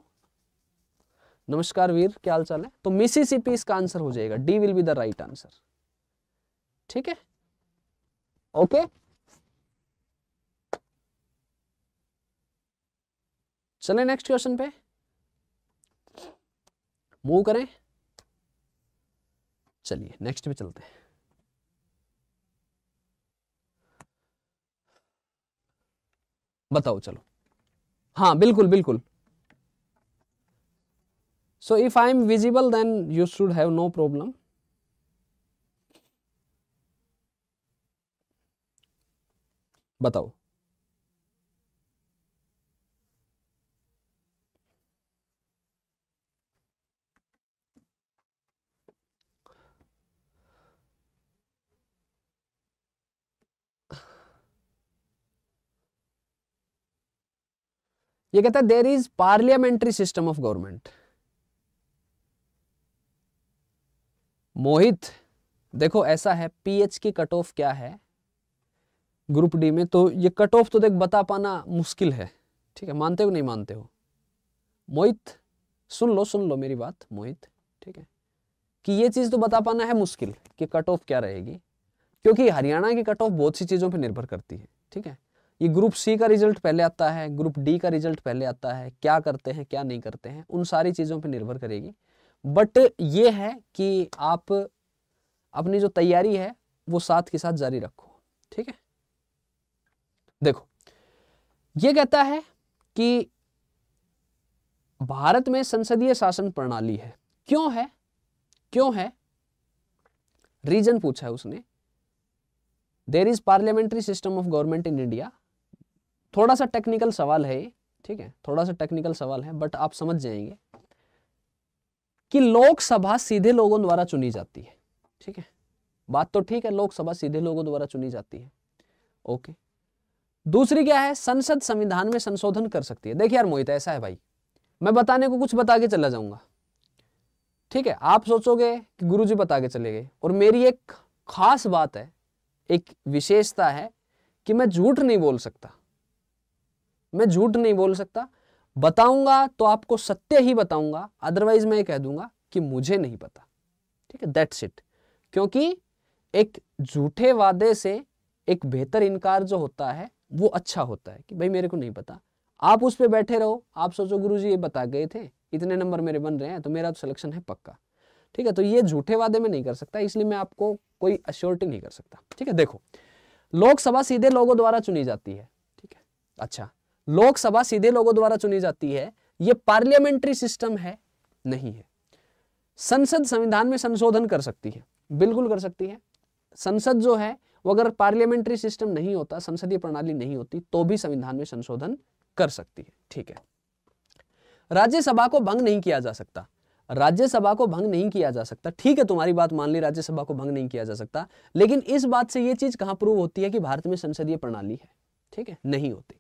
नमस्कार वीर क्या हाल चाल है तो Mississippi इसका answer हो जाएगा D will be the right answer ठीक है ओके चले नेक्स्ट क्वेश्चन पे मूव करें चलिए नेक्स्ट पे चलते हैं बताओ चलो हाँ बिल्कुल बिल्कुल so if I am visible then you should have no problem बताओ ये कहता है there is parliamentary system of government Mohit देखो ऐसा है पीएच की कट ऑफ क्या है ग्रुप डी में तो ये कट ऑफ तो देख बता पाना मुश्किल है ठीक है मानते हो नहीं मानते हो मोहित सुन लो सुन लो मेरी बात मोहित ठीक है कि ये चीज़ तो बता पाना है मुश्किल कि कट ऑफ क्या रहेगी क्योंकि हरियाणा की कट ऑफ बहुत सी चीज़ों पर निर्भर करती है ठीक है ये ग्रुप सी का रिजल्ट पहले आता है ग्रुप डी का रिजल्ट पहले आता है क्या करते हैं क्या नहीं करते हैं उन सारी चीज़ों पर निर्भर करेगी बट ये है कि आप अपनी जो तैयारी है वो साथ के साथ जारी रखो ठीक है देखो ये कहता है कि भारत में संसदीय शासन प्रणाली है क्यों है क्यों है रीजन पूछा है उसने there is parliamentary system of government in India थोड़ा सा टेक्निकल सवाल है ये ठीक है थोड़ा सा टेक्निकल सवाल है बट आप समझ जाएंगे कि लोकसभा सीधे लोगों द्वारा चुनी जाती है ठीक है बात तो ठीक है लोकसभा सीधे लोगों द्वारा चुनी जाती है ओके दूसरी क्या है संसद संविधान में संशोधन कर सकती है देखिए यार मोहित ऐसा है भाई मैं बताने को कुछ बता के चला जाऊंगा ठीक है आप सोचोगे कि गुरु जी बता के चले गए और मेरी एक खास बात है एक विशेषता है कि मैं झूठ नहीं बोल सकता मैं झूठ नहीं बोल सकता बताऊंगा तो आपको सत्य ही बताऊंगा अदरवाइज मैं कह दूंगा कि मुझे नहीं पता ठीक है दैट्स इट क्योंकि एक झूठे वादे से एक बेहतर इनकार जो होता है वो अच्छा होता है कि भाई मेरे को नहीं पता आप उस पर बैठे रहो आप सोचो गुरु जी ये बता गए थे इतने नंबर मेरे बन रहे हैं तो मेरा तो सिलेक्शन है पक्का ठीक है तो ये झूठे वादे में नहीं कर सकता इसलिए मैं आपको कोई अश्योरिटी नहीं कर सकता ठीक है देखो लोकसभा सीधे लोगों द्वारा चुनी जाती है ठीक है अच्छा लोकसभा सीधे लोगों द्वारा चुनी जाती है यह पार्लियामेंट्री सिस्टम है नहीं है संसद संविधान में संशोधन कर सकती है बिल्कुल कर सकती है संसद जो है वो अगर पार्लियामेंट्री सिस्टम नहीं होता संसदीय प्रणाली नहीं होती तो भी संविधान में संशोधन कर सकती है ठीक है राज्यसभा को भंग नहीं किया जा सकता राज्यसभा को भंग नहीं किया जा सकता ठीक है तुम्हारी बात मान ली राज्यसभा को भंग नहीं किया जा सकता लेकिन इस बात से यह चीज कहां प्रूव होती है कि भारत में संसदीय प्रणाली है ठीक है नहीं होती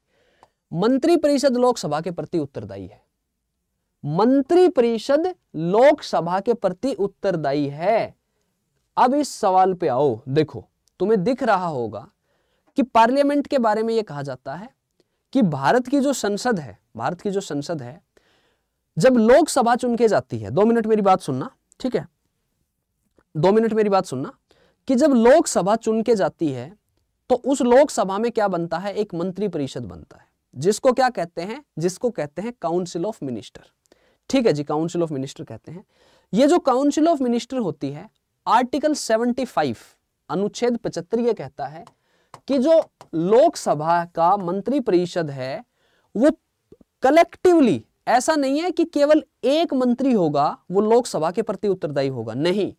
मंत्रिपरिषद लोकसभा के प्रति उत्तरदायी है मंत्रिपरिषद लोकसभा के प्रति उत्तरदायी है अब इस सवाल पे आओ देखो तुम्हें दिख रहा होगा कि पार्लियामेंट के बारे में यह कहा जाता है कि भारत की जो संसद है भारत की जो संसद है जब लोकसभा चुन के जाती है दो मिनट मेरी बात सुनना ठीक है दो मिनट मेरी बात सुनना कि जब लोकसभा चुन के जाती है तो उस लोकसभा में क्या बनता है एक मंत्रिपरिषद बनता है जिसको क्या कहते हैं जिसको कहते हैं काउंसिल ऑफ मिनिस्टर ठीक है जी काउंसिल ऑफ मिनिस्टर कहते हैं ये जो काउंसिल ऑफ मिनिस्टर होती है आर्टिकल 75 अनुच्छेद पचहत्तर यह कहता है कि जो लोकसभा का मंत्री परिषद है वो कलेक्टिवली ऐसा नहीं है कि केवल एक मंत्री होगा वो लोकसभा के प्रति उत्तरदायी होगा नहीं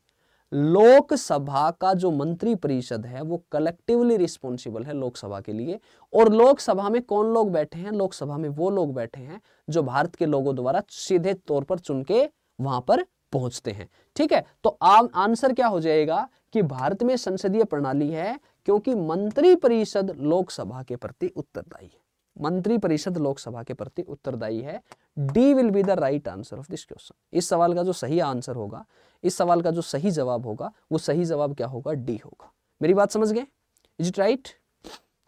लोकसभा का जो मंत्री परिषद है वो कलेक्टिवली रिस्पॉन्सिबल है लोकसभा के लिए और लोकसभा में कौन लोग बैठे हैं लोकसभा में वो लोग बैठे हैं जो भारत के लोगों द्वारा सीधे तौर पर चुन के वहां पर पहुंचते हैं ठीक है तो आम आंसर क्या हो जाएगा कि भारत में संसदीय प्रणाली है क्योंकि मंत्री परिषद लोकसभा के प्रति उत्तरदायी है मंत्रिपरिषद लोकसभा के प्रति उत्तरदायी है D will be the right answer of this question इस सवाल का जो सही आंसर होगा इस सवाल का जो सही जवाब होगा वो सही जवाब क्या होगा डी होगा मेरी बात समझ गए इज इट राइट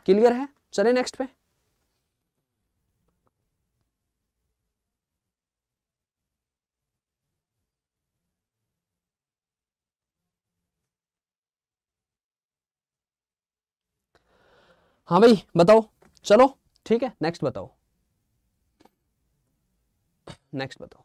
क्लियर है चले नेक्स्ट पे हाँ भाई बताओ चलो ठीक है नेक्स्ट बताओ नेक्स्ट बताओ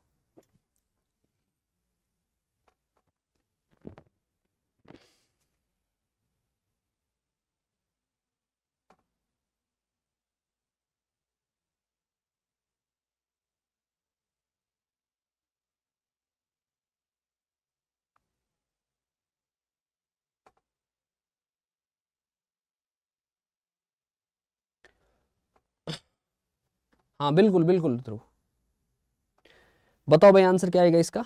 हाँ बिल्कुल बिल्कुल ध्रुव बताओ भाई आंसर क्या आएगा इसका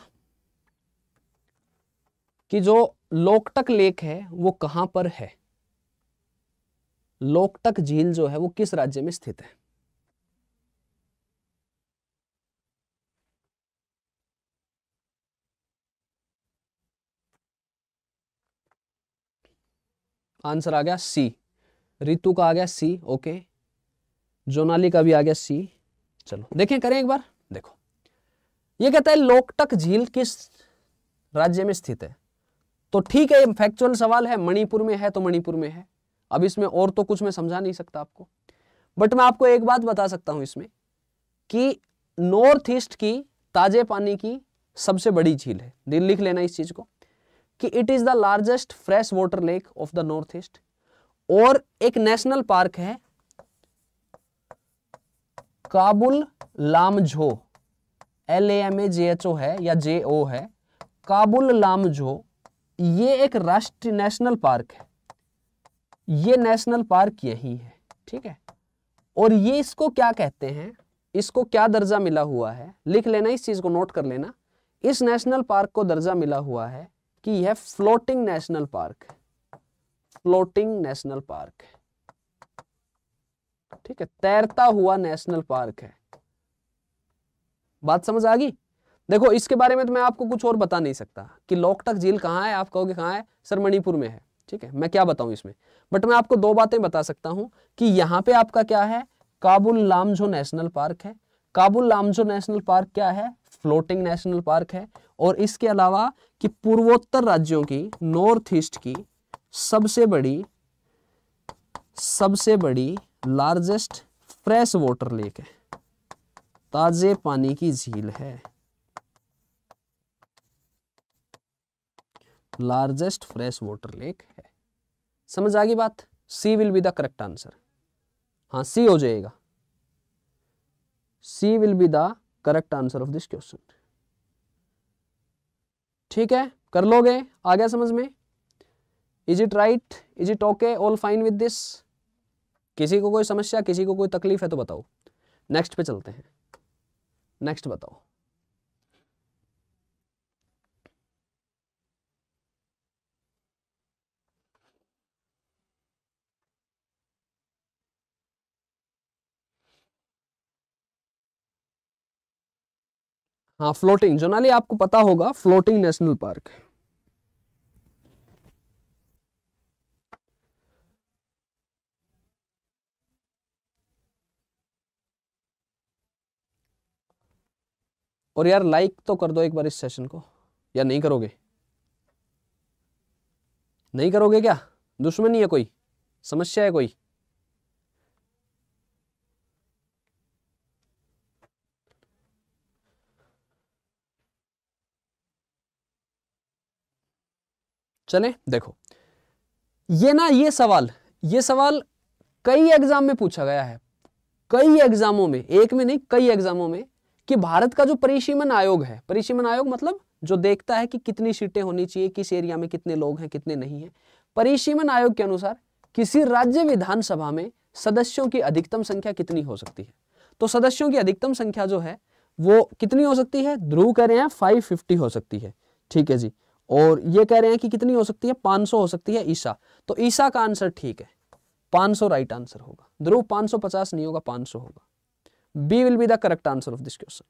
कि जो लोकटक लेक है वो कहां पर है लोकटक झील जो है वो किस राज्य में स्थित है आंसर आ गया सी रितु का आ गया सी ओके जोनाली का भी आ गया सी चलो देखें करें एक बार देखो ये कहता है लोकटक झील किस राज्य में स्थित है तो ठीक है फैक्चुअल सवाल है मणिपुर में है तो मणिपुर में है अब इसमें और तो कुछ मैं समझा नहीं सकता आपको बट मैं आपको एक बात बता सकता हूं इसमें कि नॉर्थ ईस्ट की ताजे पानी की सबसे बड़ी झील है दिल लिख लेना इस चीज को कि it is the largest fresh water lake of the north east और एक नेशनल पार्क है Keibul Lamjao L A M A J H O है या जे ओ है काबुल लामझो ये एक राष्ट्रीय नेशनल पार्क है ये नेशनल पार्क यही है ठीक है और ये इसको क्या कहते हैं इसको क्या दर्जा मिला हुआ है लिख लेना इस चीज को नोट कर लेना इस नेशनल पार्क को दर्जा मिला हुआ है कि यह floating national park floating national park है ठीक है तैरता हुआ नेशनल पार्क है बात समझ आ गई देखो इसके बारे में तो मैं आपको कुछ और बता नहीं सकता कि लोकटक झील कहाँ है आप कहोगे कहाँ है सर मणिपुर में है ठीक है मैं क्या बताऊं इसमें बट मैं आपको दो बातें बता सकता हूं कि यहाँ पे आपका क्या है काबुल लामझो नेशनल पार्क है काबुल लामझो नेशनल पार्क क्या है फ्लोटिंग नेशनल पार्क है और इसके अलावा कि पूर्वोत्तर राज्यों की नॉर्थ ईस्ट की सबसे बड़ी सबसे बड़ी लार्जेस्ट फ्रेश वाटर लेक है ताजे पानी की झील है लार्जेस्ट फ्रेश वाटर लेक है समझ आ गई बात C will be the correct answer हाँ सी हो जाएगा C will be the correct answer of this question ठीक है कर लोगे आ गया समझ में is it right is it okay all fine with this किसी को कोई समस्या किसी को कोई तकलीफ है तो बताओ नेक्स्ट पे चलते हैं नेक्स्ट बताओ हाँ फ्लोटिंग जोनाली आपको पता होगा फ्लोटिंग नेशनल पार्क है और यार लाइक तो कर दो एक बार इस सेशन को या नहीं करोगे नहीं करोगे क्या दुश्मनी है कोई समस्या है कोई चले देखो ये ना ये सवाल ये सवाल कई एग्जाम में पूछा गया है कई एग्जामों में एक में नहीं कई एग्जामों में कि भारत का जो परिसीमन आयोग है परिसीमन आयोग मतलब जो देखता है कि कितनी सीटें होनी चाहिए किस एरिया में कितने लोग हैं कितने नहीं हैं परिसीमन आयोग के अनुसार किसी राज्य विधानसभा में सदस्यों की अधिकतम संख्या कितनी हो सकती है तो सदस्यों की अधिकतम संख्या जो है वो कितनी हो सकती है ध्रुव कह रहे हैं फाइव फिफ्टी हो सकती है ठीक है जी और ये कह रहे हैं कि कितनी हो सकती है पांच सौ हो सकती है ईसा तो ईसा का आंसर ठीक है पांच सौ राइट आंसर होगा ध्रुव पांच सौ पचास नहीं होगा पांच सौ होगा B will be the correct answer of this question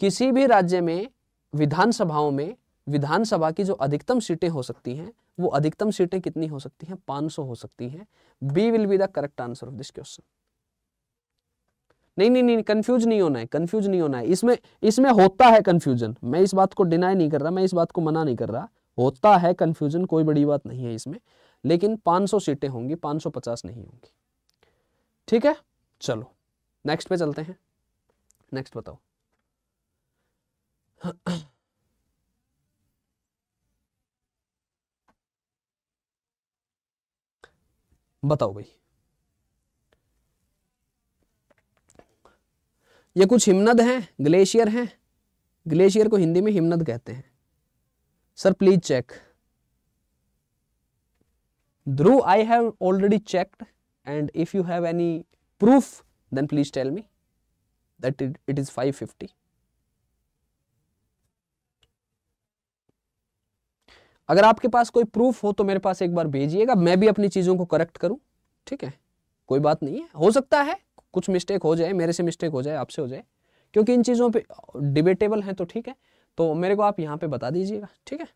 किसी भी राज्य में विधानसभाओं में विधानसभा की जो अधिकतम सीटें हो सकती हैं वो अधिकतम सीटें कितनी हो सकती हैं 500 हो सकती हैं B will be the correct answer of this question नहीं नहीं नहीं कंफ्यूज नहीं होना है कंफ्यूज नहीं होना है इसमें इसमें होता है कंफ्यूजन मैं इस बात को डिनाई नहीं कर रहा मैं इस बात को मना नहीं कर रहा होता है कंफ्यूजन कोई बड़ी बात नहीं है इसमें लेकिन 500 सीटें होंगी 550 नहीं होंगी ठीक है चलो नेक्स्ट पे चलते हैं नेक्स्ट बताओ बताओ भाई ये कुछ हिमनद हैं ग्लेशियर हैं ग्लेशियर को हिंदी में हिमनद कहते हैं sir please check Dhruv I have already checked and if you have any proof then please tell me that it, it is 550. अगर आपके पास कोई प्रूफ हो तो मेरे पास एक बार भेजिएगा मैं भी अपनी चीज़ों को करेक्ट करूं ठीक है कोई बात नहीं है हो सकता है कुछ मिस्टेक हो जाए मेरे से मिस्टेक हो जाए आपसे हो जाए क्योंकि इन चीज़ों पे डिबेटेबल हैं तो ठीक है तो मेरे को आप यहाँ पे बता दीजिएगा ठीक है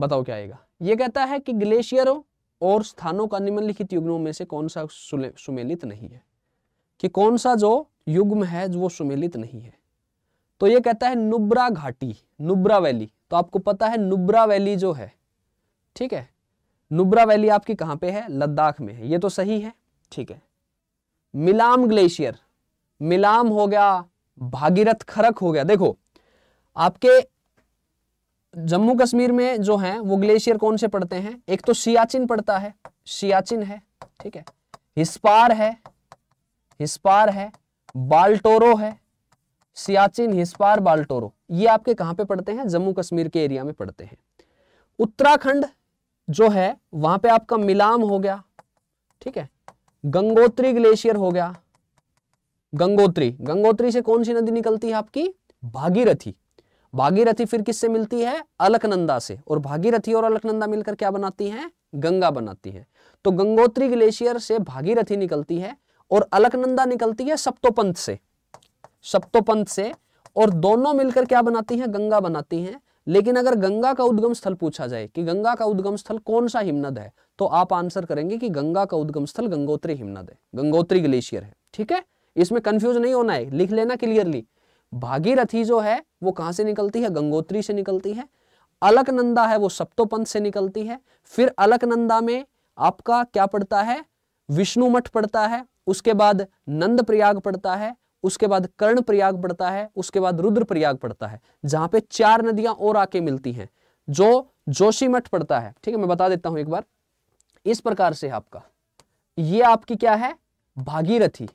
बताओ क्या आएगा ये कहता है कि ग्लेशियरों और स्थानों का निम्नलिखित युग्मों में से कौन सा सुमेलित नहीं है कि कौन सा जो युग्म है जो वो सुमेलित नहीं है तो ये कहता है नुब्रा घाटी नुब्रा वैली तो आपको पता है नुब्रा वैली जो है ठीक है नुब्रा वैली आपकी कहां पे है लद्दाख में है ये तो सही है ठीक है मिलाम ग्लेशियर मिलाम हो गया भागीरथ खरक हो गया देखो आपके जम्मू कश्मीर में जो है वो ग्लेशियर कौन से पड़ते हैं एक तो सियाचिन पड़ता है सियाचिन है ठीक है हिस्पार है हिस्पार है बाल्टोरो है सियाचिन हिस्पार बाल्टोरो ये आपके कहां पे पड़ते हैं जम्मू कश्मीर के एरिया में पड़ते हैं उत्तराखंड जो है वहां पे आपका मिलाम हो गया ठीक है गंगोत्री ग्लेशियर हो गया गंगोत्री गंगोत्री से कौन सी नदी निकलती है आपकी भागीरथी भागीरथी फिर किससे मिलती है अलकनंदा से और भागीरथी और अलकनंदा मिलकर क्या बनाती हैं गंगा बनाती हैं तो गंगोत्री ग्लेशियर से भागीरथी निकलती है और अलकनंदा निकलती है सप्तोपंथ से सप्तोपंथ से और दोनों मिलकर क्या बनाती हैं गंगा बनाती हैं लेकिन अगर गंगा का उद्गम स्थल पूछा जाए कि गंगा का उद्गम स्थल कौन सा हिमनद है तो आप आंसर करेंगे कि गंगा का उद्गम स्थल गंगोत्री हिमनद है गंगोत्री ग्लेशियर है ठीक है इसमें कंफ्यूज नहीं होना है लिख लेना क्लियरली भागीरथी जो है वो कहां से निकलती है गंगोत्री से निकलती है अलकनंदा है वो सप्तोपंथ से निकलती है फिर अलकनंदा में आपका क्या पड़ता है विष्णु मठ पड़ता है उसके बाद नंद प्रयाग पड़ता है उसके बाद कर्ण प्रयाग पड़ता है उसके बाद रुद्र प्रयाग पड़ता है जहां पे चार नदियां और आके मिलती हैं जो जोशी मठ पड़ता है ठीक है मैं बता देता हूं एक बार इस प्रकार से आपका ये आपकी क्या है भागीरथी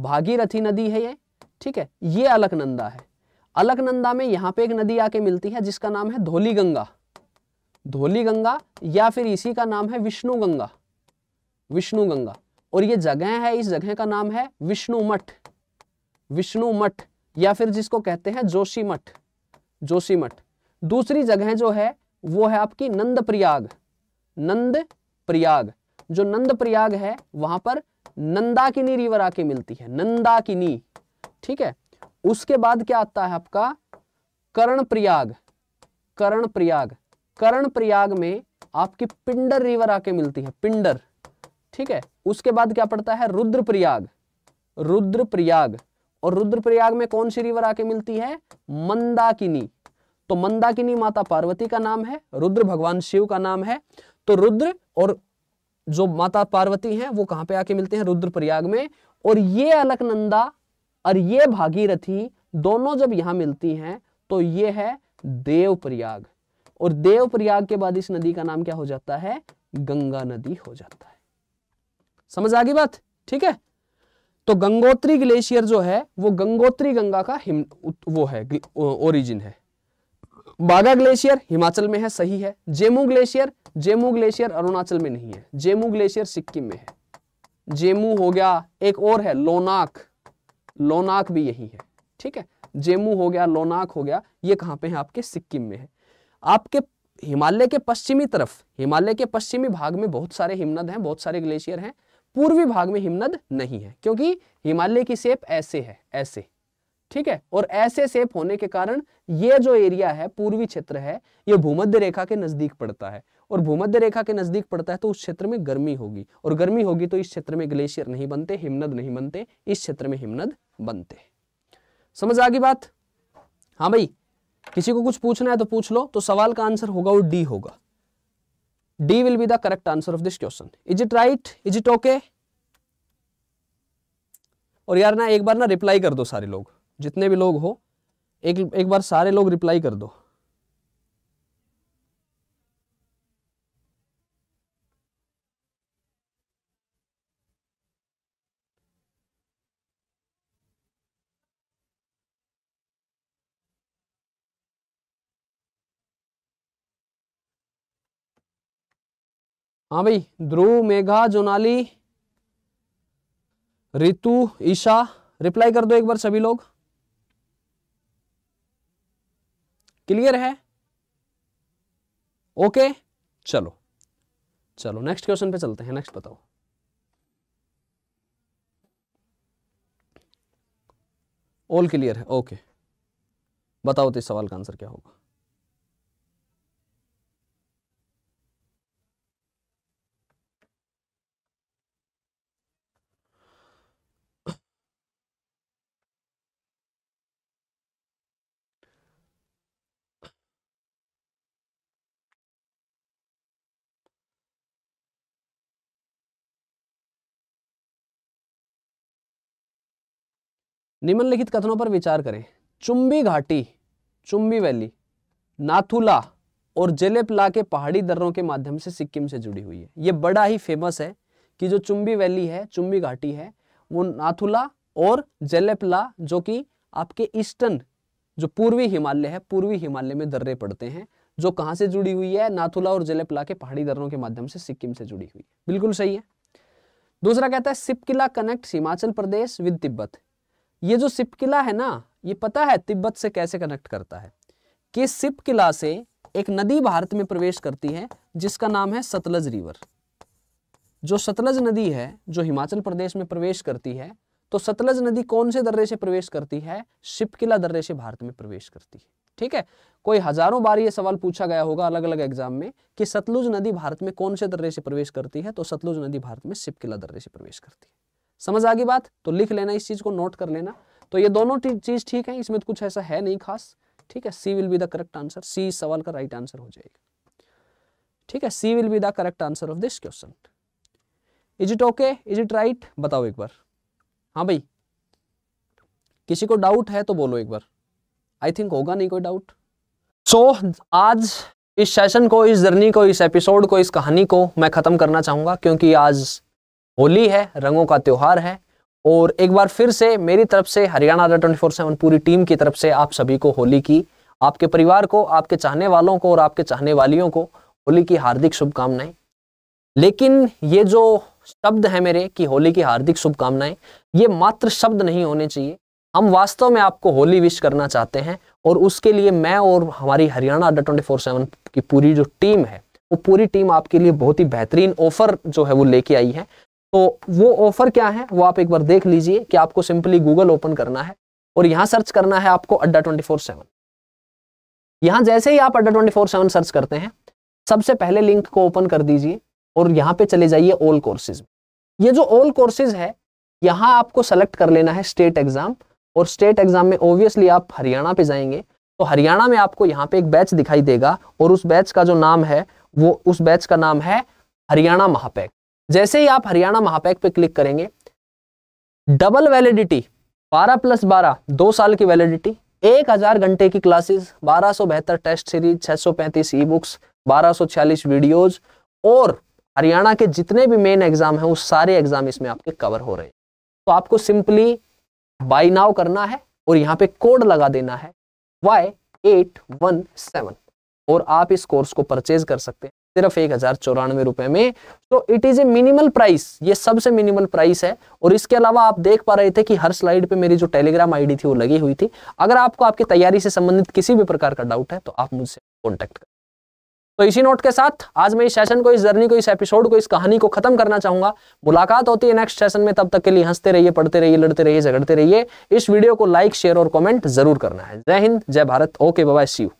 भागीरथी नदी है ये ठीक है ये अलकनंदा है अलकनंदा में यहां पे एक नदी आके मिलती है जिसका नाम है धोली गंगा धोली गंगा या फिर इसी का नाम है विष्णु गंगा विष्णु गंगा और ये जगह है इस जगह का नाम है विष्णु मठ विष्णु मठ या फिर जिसको कहते हैं जोशी मठ जोशी मठ दूसरी जगह जो है वो है आपकी नंद प्रयाग नंद प्रयाग जो नंद प्रयाग है वहां पर नंदाकिनी रिवर आके मिलती है नंदाकिनी ठीक है उसके बाद क्या आता है आपका करण प्रयाग करण प्रयाग करण प्रयाग में आपकी पिंडर रिवर आके मिलती है पिंडर ठीक है उसके बाद क्या पड़ता है रुद्रप्रयाग रुद्रप्रयाग और रुद्रप्रयाग में कौन सी रिवर आके मिलती है मंदाकिनी तो मंदाकिनी माता पार्वती का नाम है रुद्र भगवान शिव का नाम है तो रुद्र और जो माता पार्वती हैं वो कहां पे आके मिलते हैं रुद्रप्रयाग में और ये अलकनंदा और ये भागीरथी दोनों जब यहां मिलती हैं तो ये है देवप्रयाग और देवप्रयाग के बाद इस नदी का नाम क्या हो जाता है गंगा नदी हो जाता है समझ आ गई बात ठीक है तो गंगोत्री ग्लेशियर जो है वो गंगोत्री गंगा का हिम वो है ओरिजिन है बागा ग्लेशियर हिमाचल में है सही है जेमू ग्लेशियर जेमू ग्लेशियर अरुणाचल में नहीं है जेमू ग्लेशियर सिक्किम में है जेमू हो गया एक और है लोनाक लोनाक भी यही है ठीक है जेमू हो गया लोनाक हो गया ये कहाँ पे है आपके सिक्किम में है आपके हिमालय के पश्चिमी तरफ हिमालय के पश्चिमी भाग में बहुत सारे हिमनद हैं बहुत सारे ग्लेशियर हैं पूर्वी भाग में हिमनद नहीं है क्योंकि हिमालय की सेप ऐसे है ऐसे ठीक है और ऐसे सेप होने के कारण ये जो एरिया है पूर्वी क्षेत्र है ये भूमध्य रेखा के नजदीक पड़ता है और भूमध्य रेखा के नजदीक पड़ता है तो उस क्षेत्र में गर्मी होगी और गर्मी होगी तो इस क्षेत्र में ग्लेशियर नहीं बनते हिमनद नहीं बनते इस क्षेत्र में हिमनद बनते समझ आ गई बात हाँ भाई किसी को कुछ पूछना है तो पूछ लो तो सवाल का आंसर होगा वो डी होगा D will be the correct answer of this question is it right is it okay और यार ना एक बार ना रिप्लाई कर दो सारे लोग जितने भी लोग हो एक एक बार सारे लोग रिप्लाई कर दो हाँ भाई ध्रुव मेघा जोनाली रितु ईशा रिप्लाई कर दो एक बार सभी लोग क्लियर है ओके चलो चलो नेक्स्ट क्वेश्चन पे चलते हैं नेक्स्ट बताओ ऑल क्लियर है ओके बताओ तो इस सवाल का आंसर क्या होगा निम्नलिखित कथनों पर विचार करें चुम्बी घाटी चुंबी वैली नाथुला और जेलेपला के पहाड़ी दर्रों के माध्यम से सिक्किम से जुड़ी हुई है ये बड़ा ही फेमस है कि जो चुंबी वैली है चुंबी घाटी है वो नाथुला और जेलेपला जो कि आपके ईस्टर्न जो पूर्वी हिमालय है पूर्वी हिमालय में दर्रे पड़ते हैं जो कहाँ से जुड़ी हुई है नाथुला और जेलेपला के पहाड़ी दर्रों के माध्यम से सिक्किम से जुड़ी हुई बिल्कुल सही है दूसरा कहता है सिपकिला कनेक्ट हिमाचल प्रदेश विद तिब्बत ये जो सिप किला है ना ये पता है तिब्बत से कैसे कनेक्ट करता है कि सिप किला से एक नदी भारत में प्रवेश करती है जिसका नाम है सतलज रिवर जो सतलज नदी है जो हिमाचल प्रदेश में प्रवेश करती है तो सतलज नदी कौन से दर्रे से प्रवेश करती है किला दर्रे से भारत में प्रवेश करती है ठीक है कोई हजारों बार ये सवाल पूछा गया होगा अलग अलग एग्जाम में कि सतलुज नदी भारत में कौन से दर्रे से प्रवेश करती है तो सतलुज नदी भारत में शिपकिला दर्रे से प्रवेश करती है समझ आ गई बात तो लिख लेना इस चीज को नोट कर लेना तो ये दोनों चीज ठीक है इसमें तो कुछ ऐसा है नहीं खास ठीक है C will be the correct answer C सवाल का राइट आंसर हो जाएगा ठीक है C will be the correct answer of this question is it okay is it right बताओ एक बार हाँ भाई किसी को डाउट है तो बोलो एक बार आई थिंक होगा नहीं कोई डाउट सो so, आज इस सेशन को इस जर्नी को इस एपिसोड को इस कहानी को मैं ख़त्म करना चाहूंगा क्योंकि आज होली है रंगों का त्यौहार है और एक बार फिर से मेरी तरफ से हरियाणा ट्वेंटी फोर सेवन पूरी टीम की तरफ से आप सभी को होली की आपके परिवार को आपके चाहने वालों को और आपके चाहने वालियों को होली की हार्दिक शुभकामनाएं लेकिन ये जो शब्द है मेरे कि होली की हार्दिक शुभकामनाएं ये मात्र शब्द नहीं होने चाहिए हम वास्तव में आपको होली विश करना चाहते हैं और उसके लिए मैं और हमारी Haryana Adda twenty four seven की पूरी जो टीम है वो पूरी टीम आपके लिए बहुत ही बेहतरीन ऑफर जो है वो लेके आई है तो वो ऑफर क्या है वो आप एक बार देख लीजिए कि आपको सिंपली गूगल ओपन करना है और यहाँ सर्च करना है आपको अड्डा ट्वेंटी फोर सेवन यहाँ जैसे ही आप अड्डा ट्वेंटी फोर सेवन सर्च करते हैं सबसे पहले लिंक को ओपन कर दीजिए और यहाँ पे चले जाइए ऑल कोर्सेज ये जो ऑल कोर्सेज है यहाँ आपको सेलेक्ट कर लेना है स्टेट एग्जाम और स्टेट एग्जाम में ऑब्वियसली आप हरियाणा पे जाएंगे तो हरियाणा में आपको यहाँ पे एक बैच दिखाई देगा और उस बैच का जो नाम है वो उस बैच का नाम है हरियाणा महापैक जैसे ही आप हरियाणा महापैक पे क्लिक करेंगे डबल वैलिडिटी 12 प्लस 12 दो साल की वैलिडिटी 1000 घंटे की क्लासेस बारह टेस्ट सीरीज पैंतीस ई बुक्स छियालीस वीडियोस और हरियाणा के जितने भी मेन एग्जाम हैं उस सारे एग्जाम इसमें आपके कवर हो रहे हैं तो आपको सिंपली बाई नाव करना है और यहाँ पे कोड लगा देना है वाई एट वन सेवन और आप इस कोर्स को परचेज कर सकते हैं सिर्फ एक हजार चौरानवे रुपए में तो it is a minimal price ये सबसे मिनिमल प्राइस है और इसके अलावा आप देख पा रहे थे कि हर स्लाइड पे मेरी जो टेलीग्राम आईडी थी वो लगी हुई थी अगर आपको आपकी तैयारी से संबंधित किसी भी प्रकार का डाउट है तो आप मुझसे कॉन्टेक्ट करें तो इसी नोट के साथ आज मैं इस सेशन को इस जर्नी को इस एपिसोड को इस कहानी को खत्म करना चाहूंगा मुलाकात होती है नेक्स्ट सेशन में तब तक के लिए हंसते रहिए पढ़ते रहिए लड़ते रहिए झगड़ते रहिए इस वीडियो को लाइक शेयर और कॉमेंट जरूर करना है जय हिंद जय भारत ओके बाबा सी यू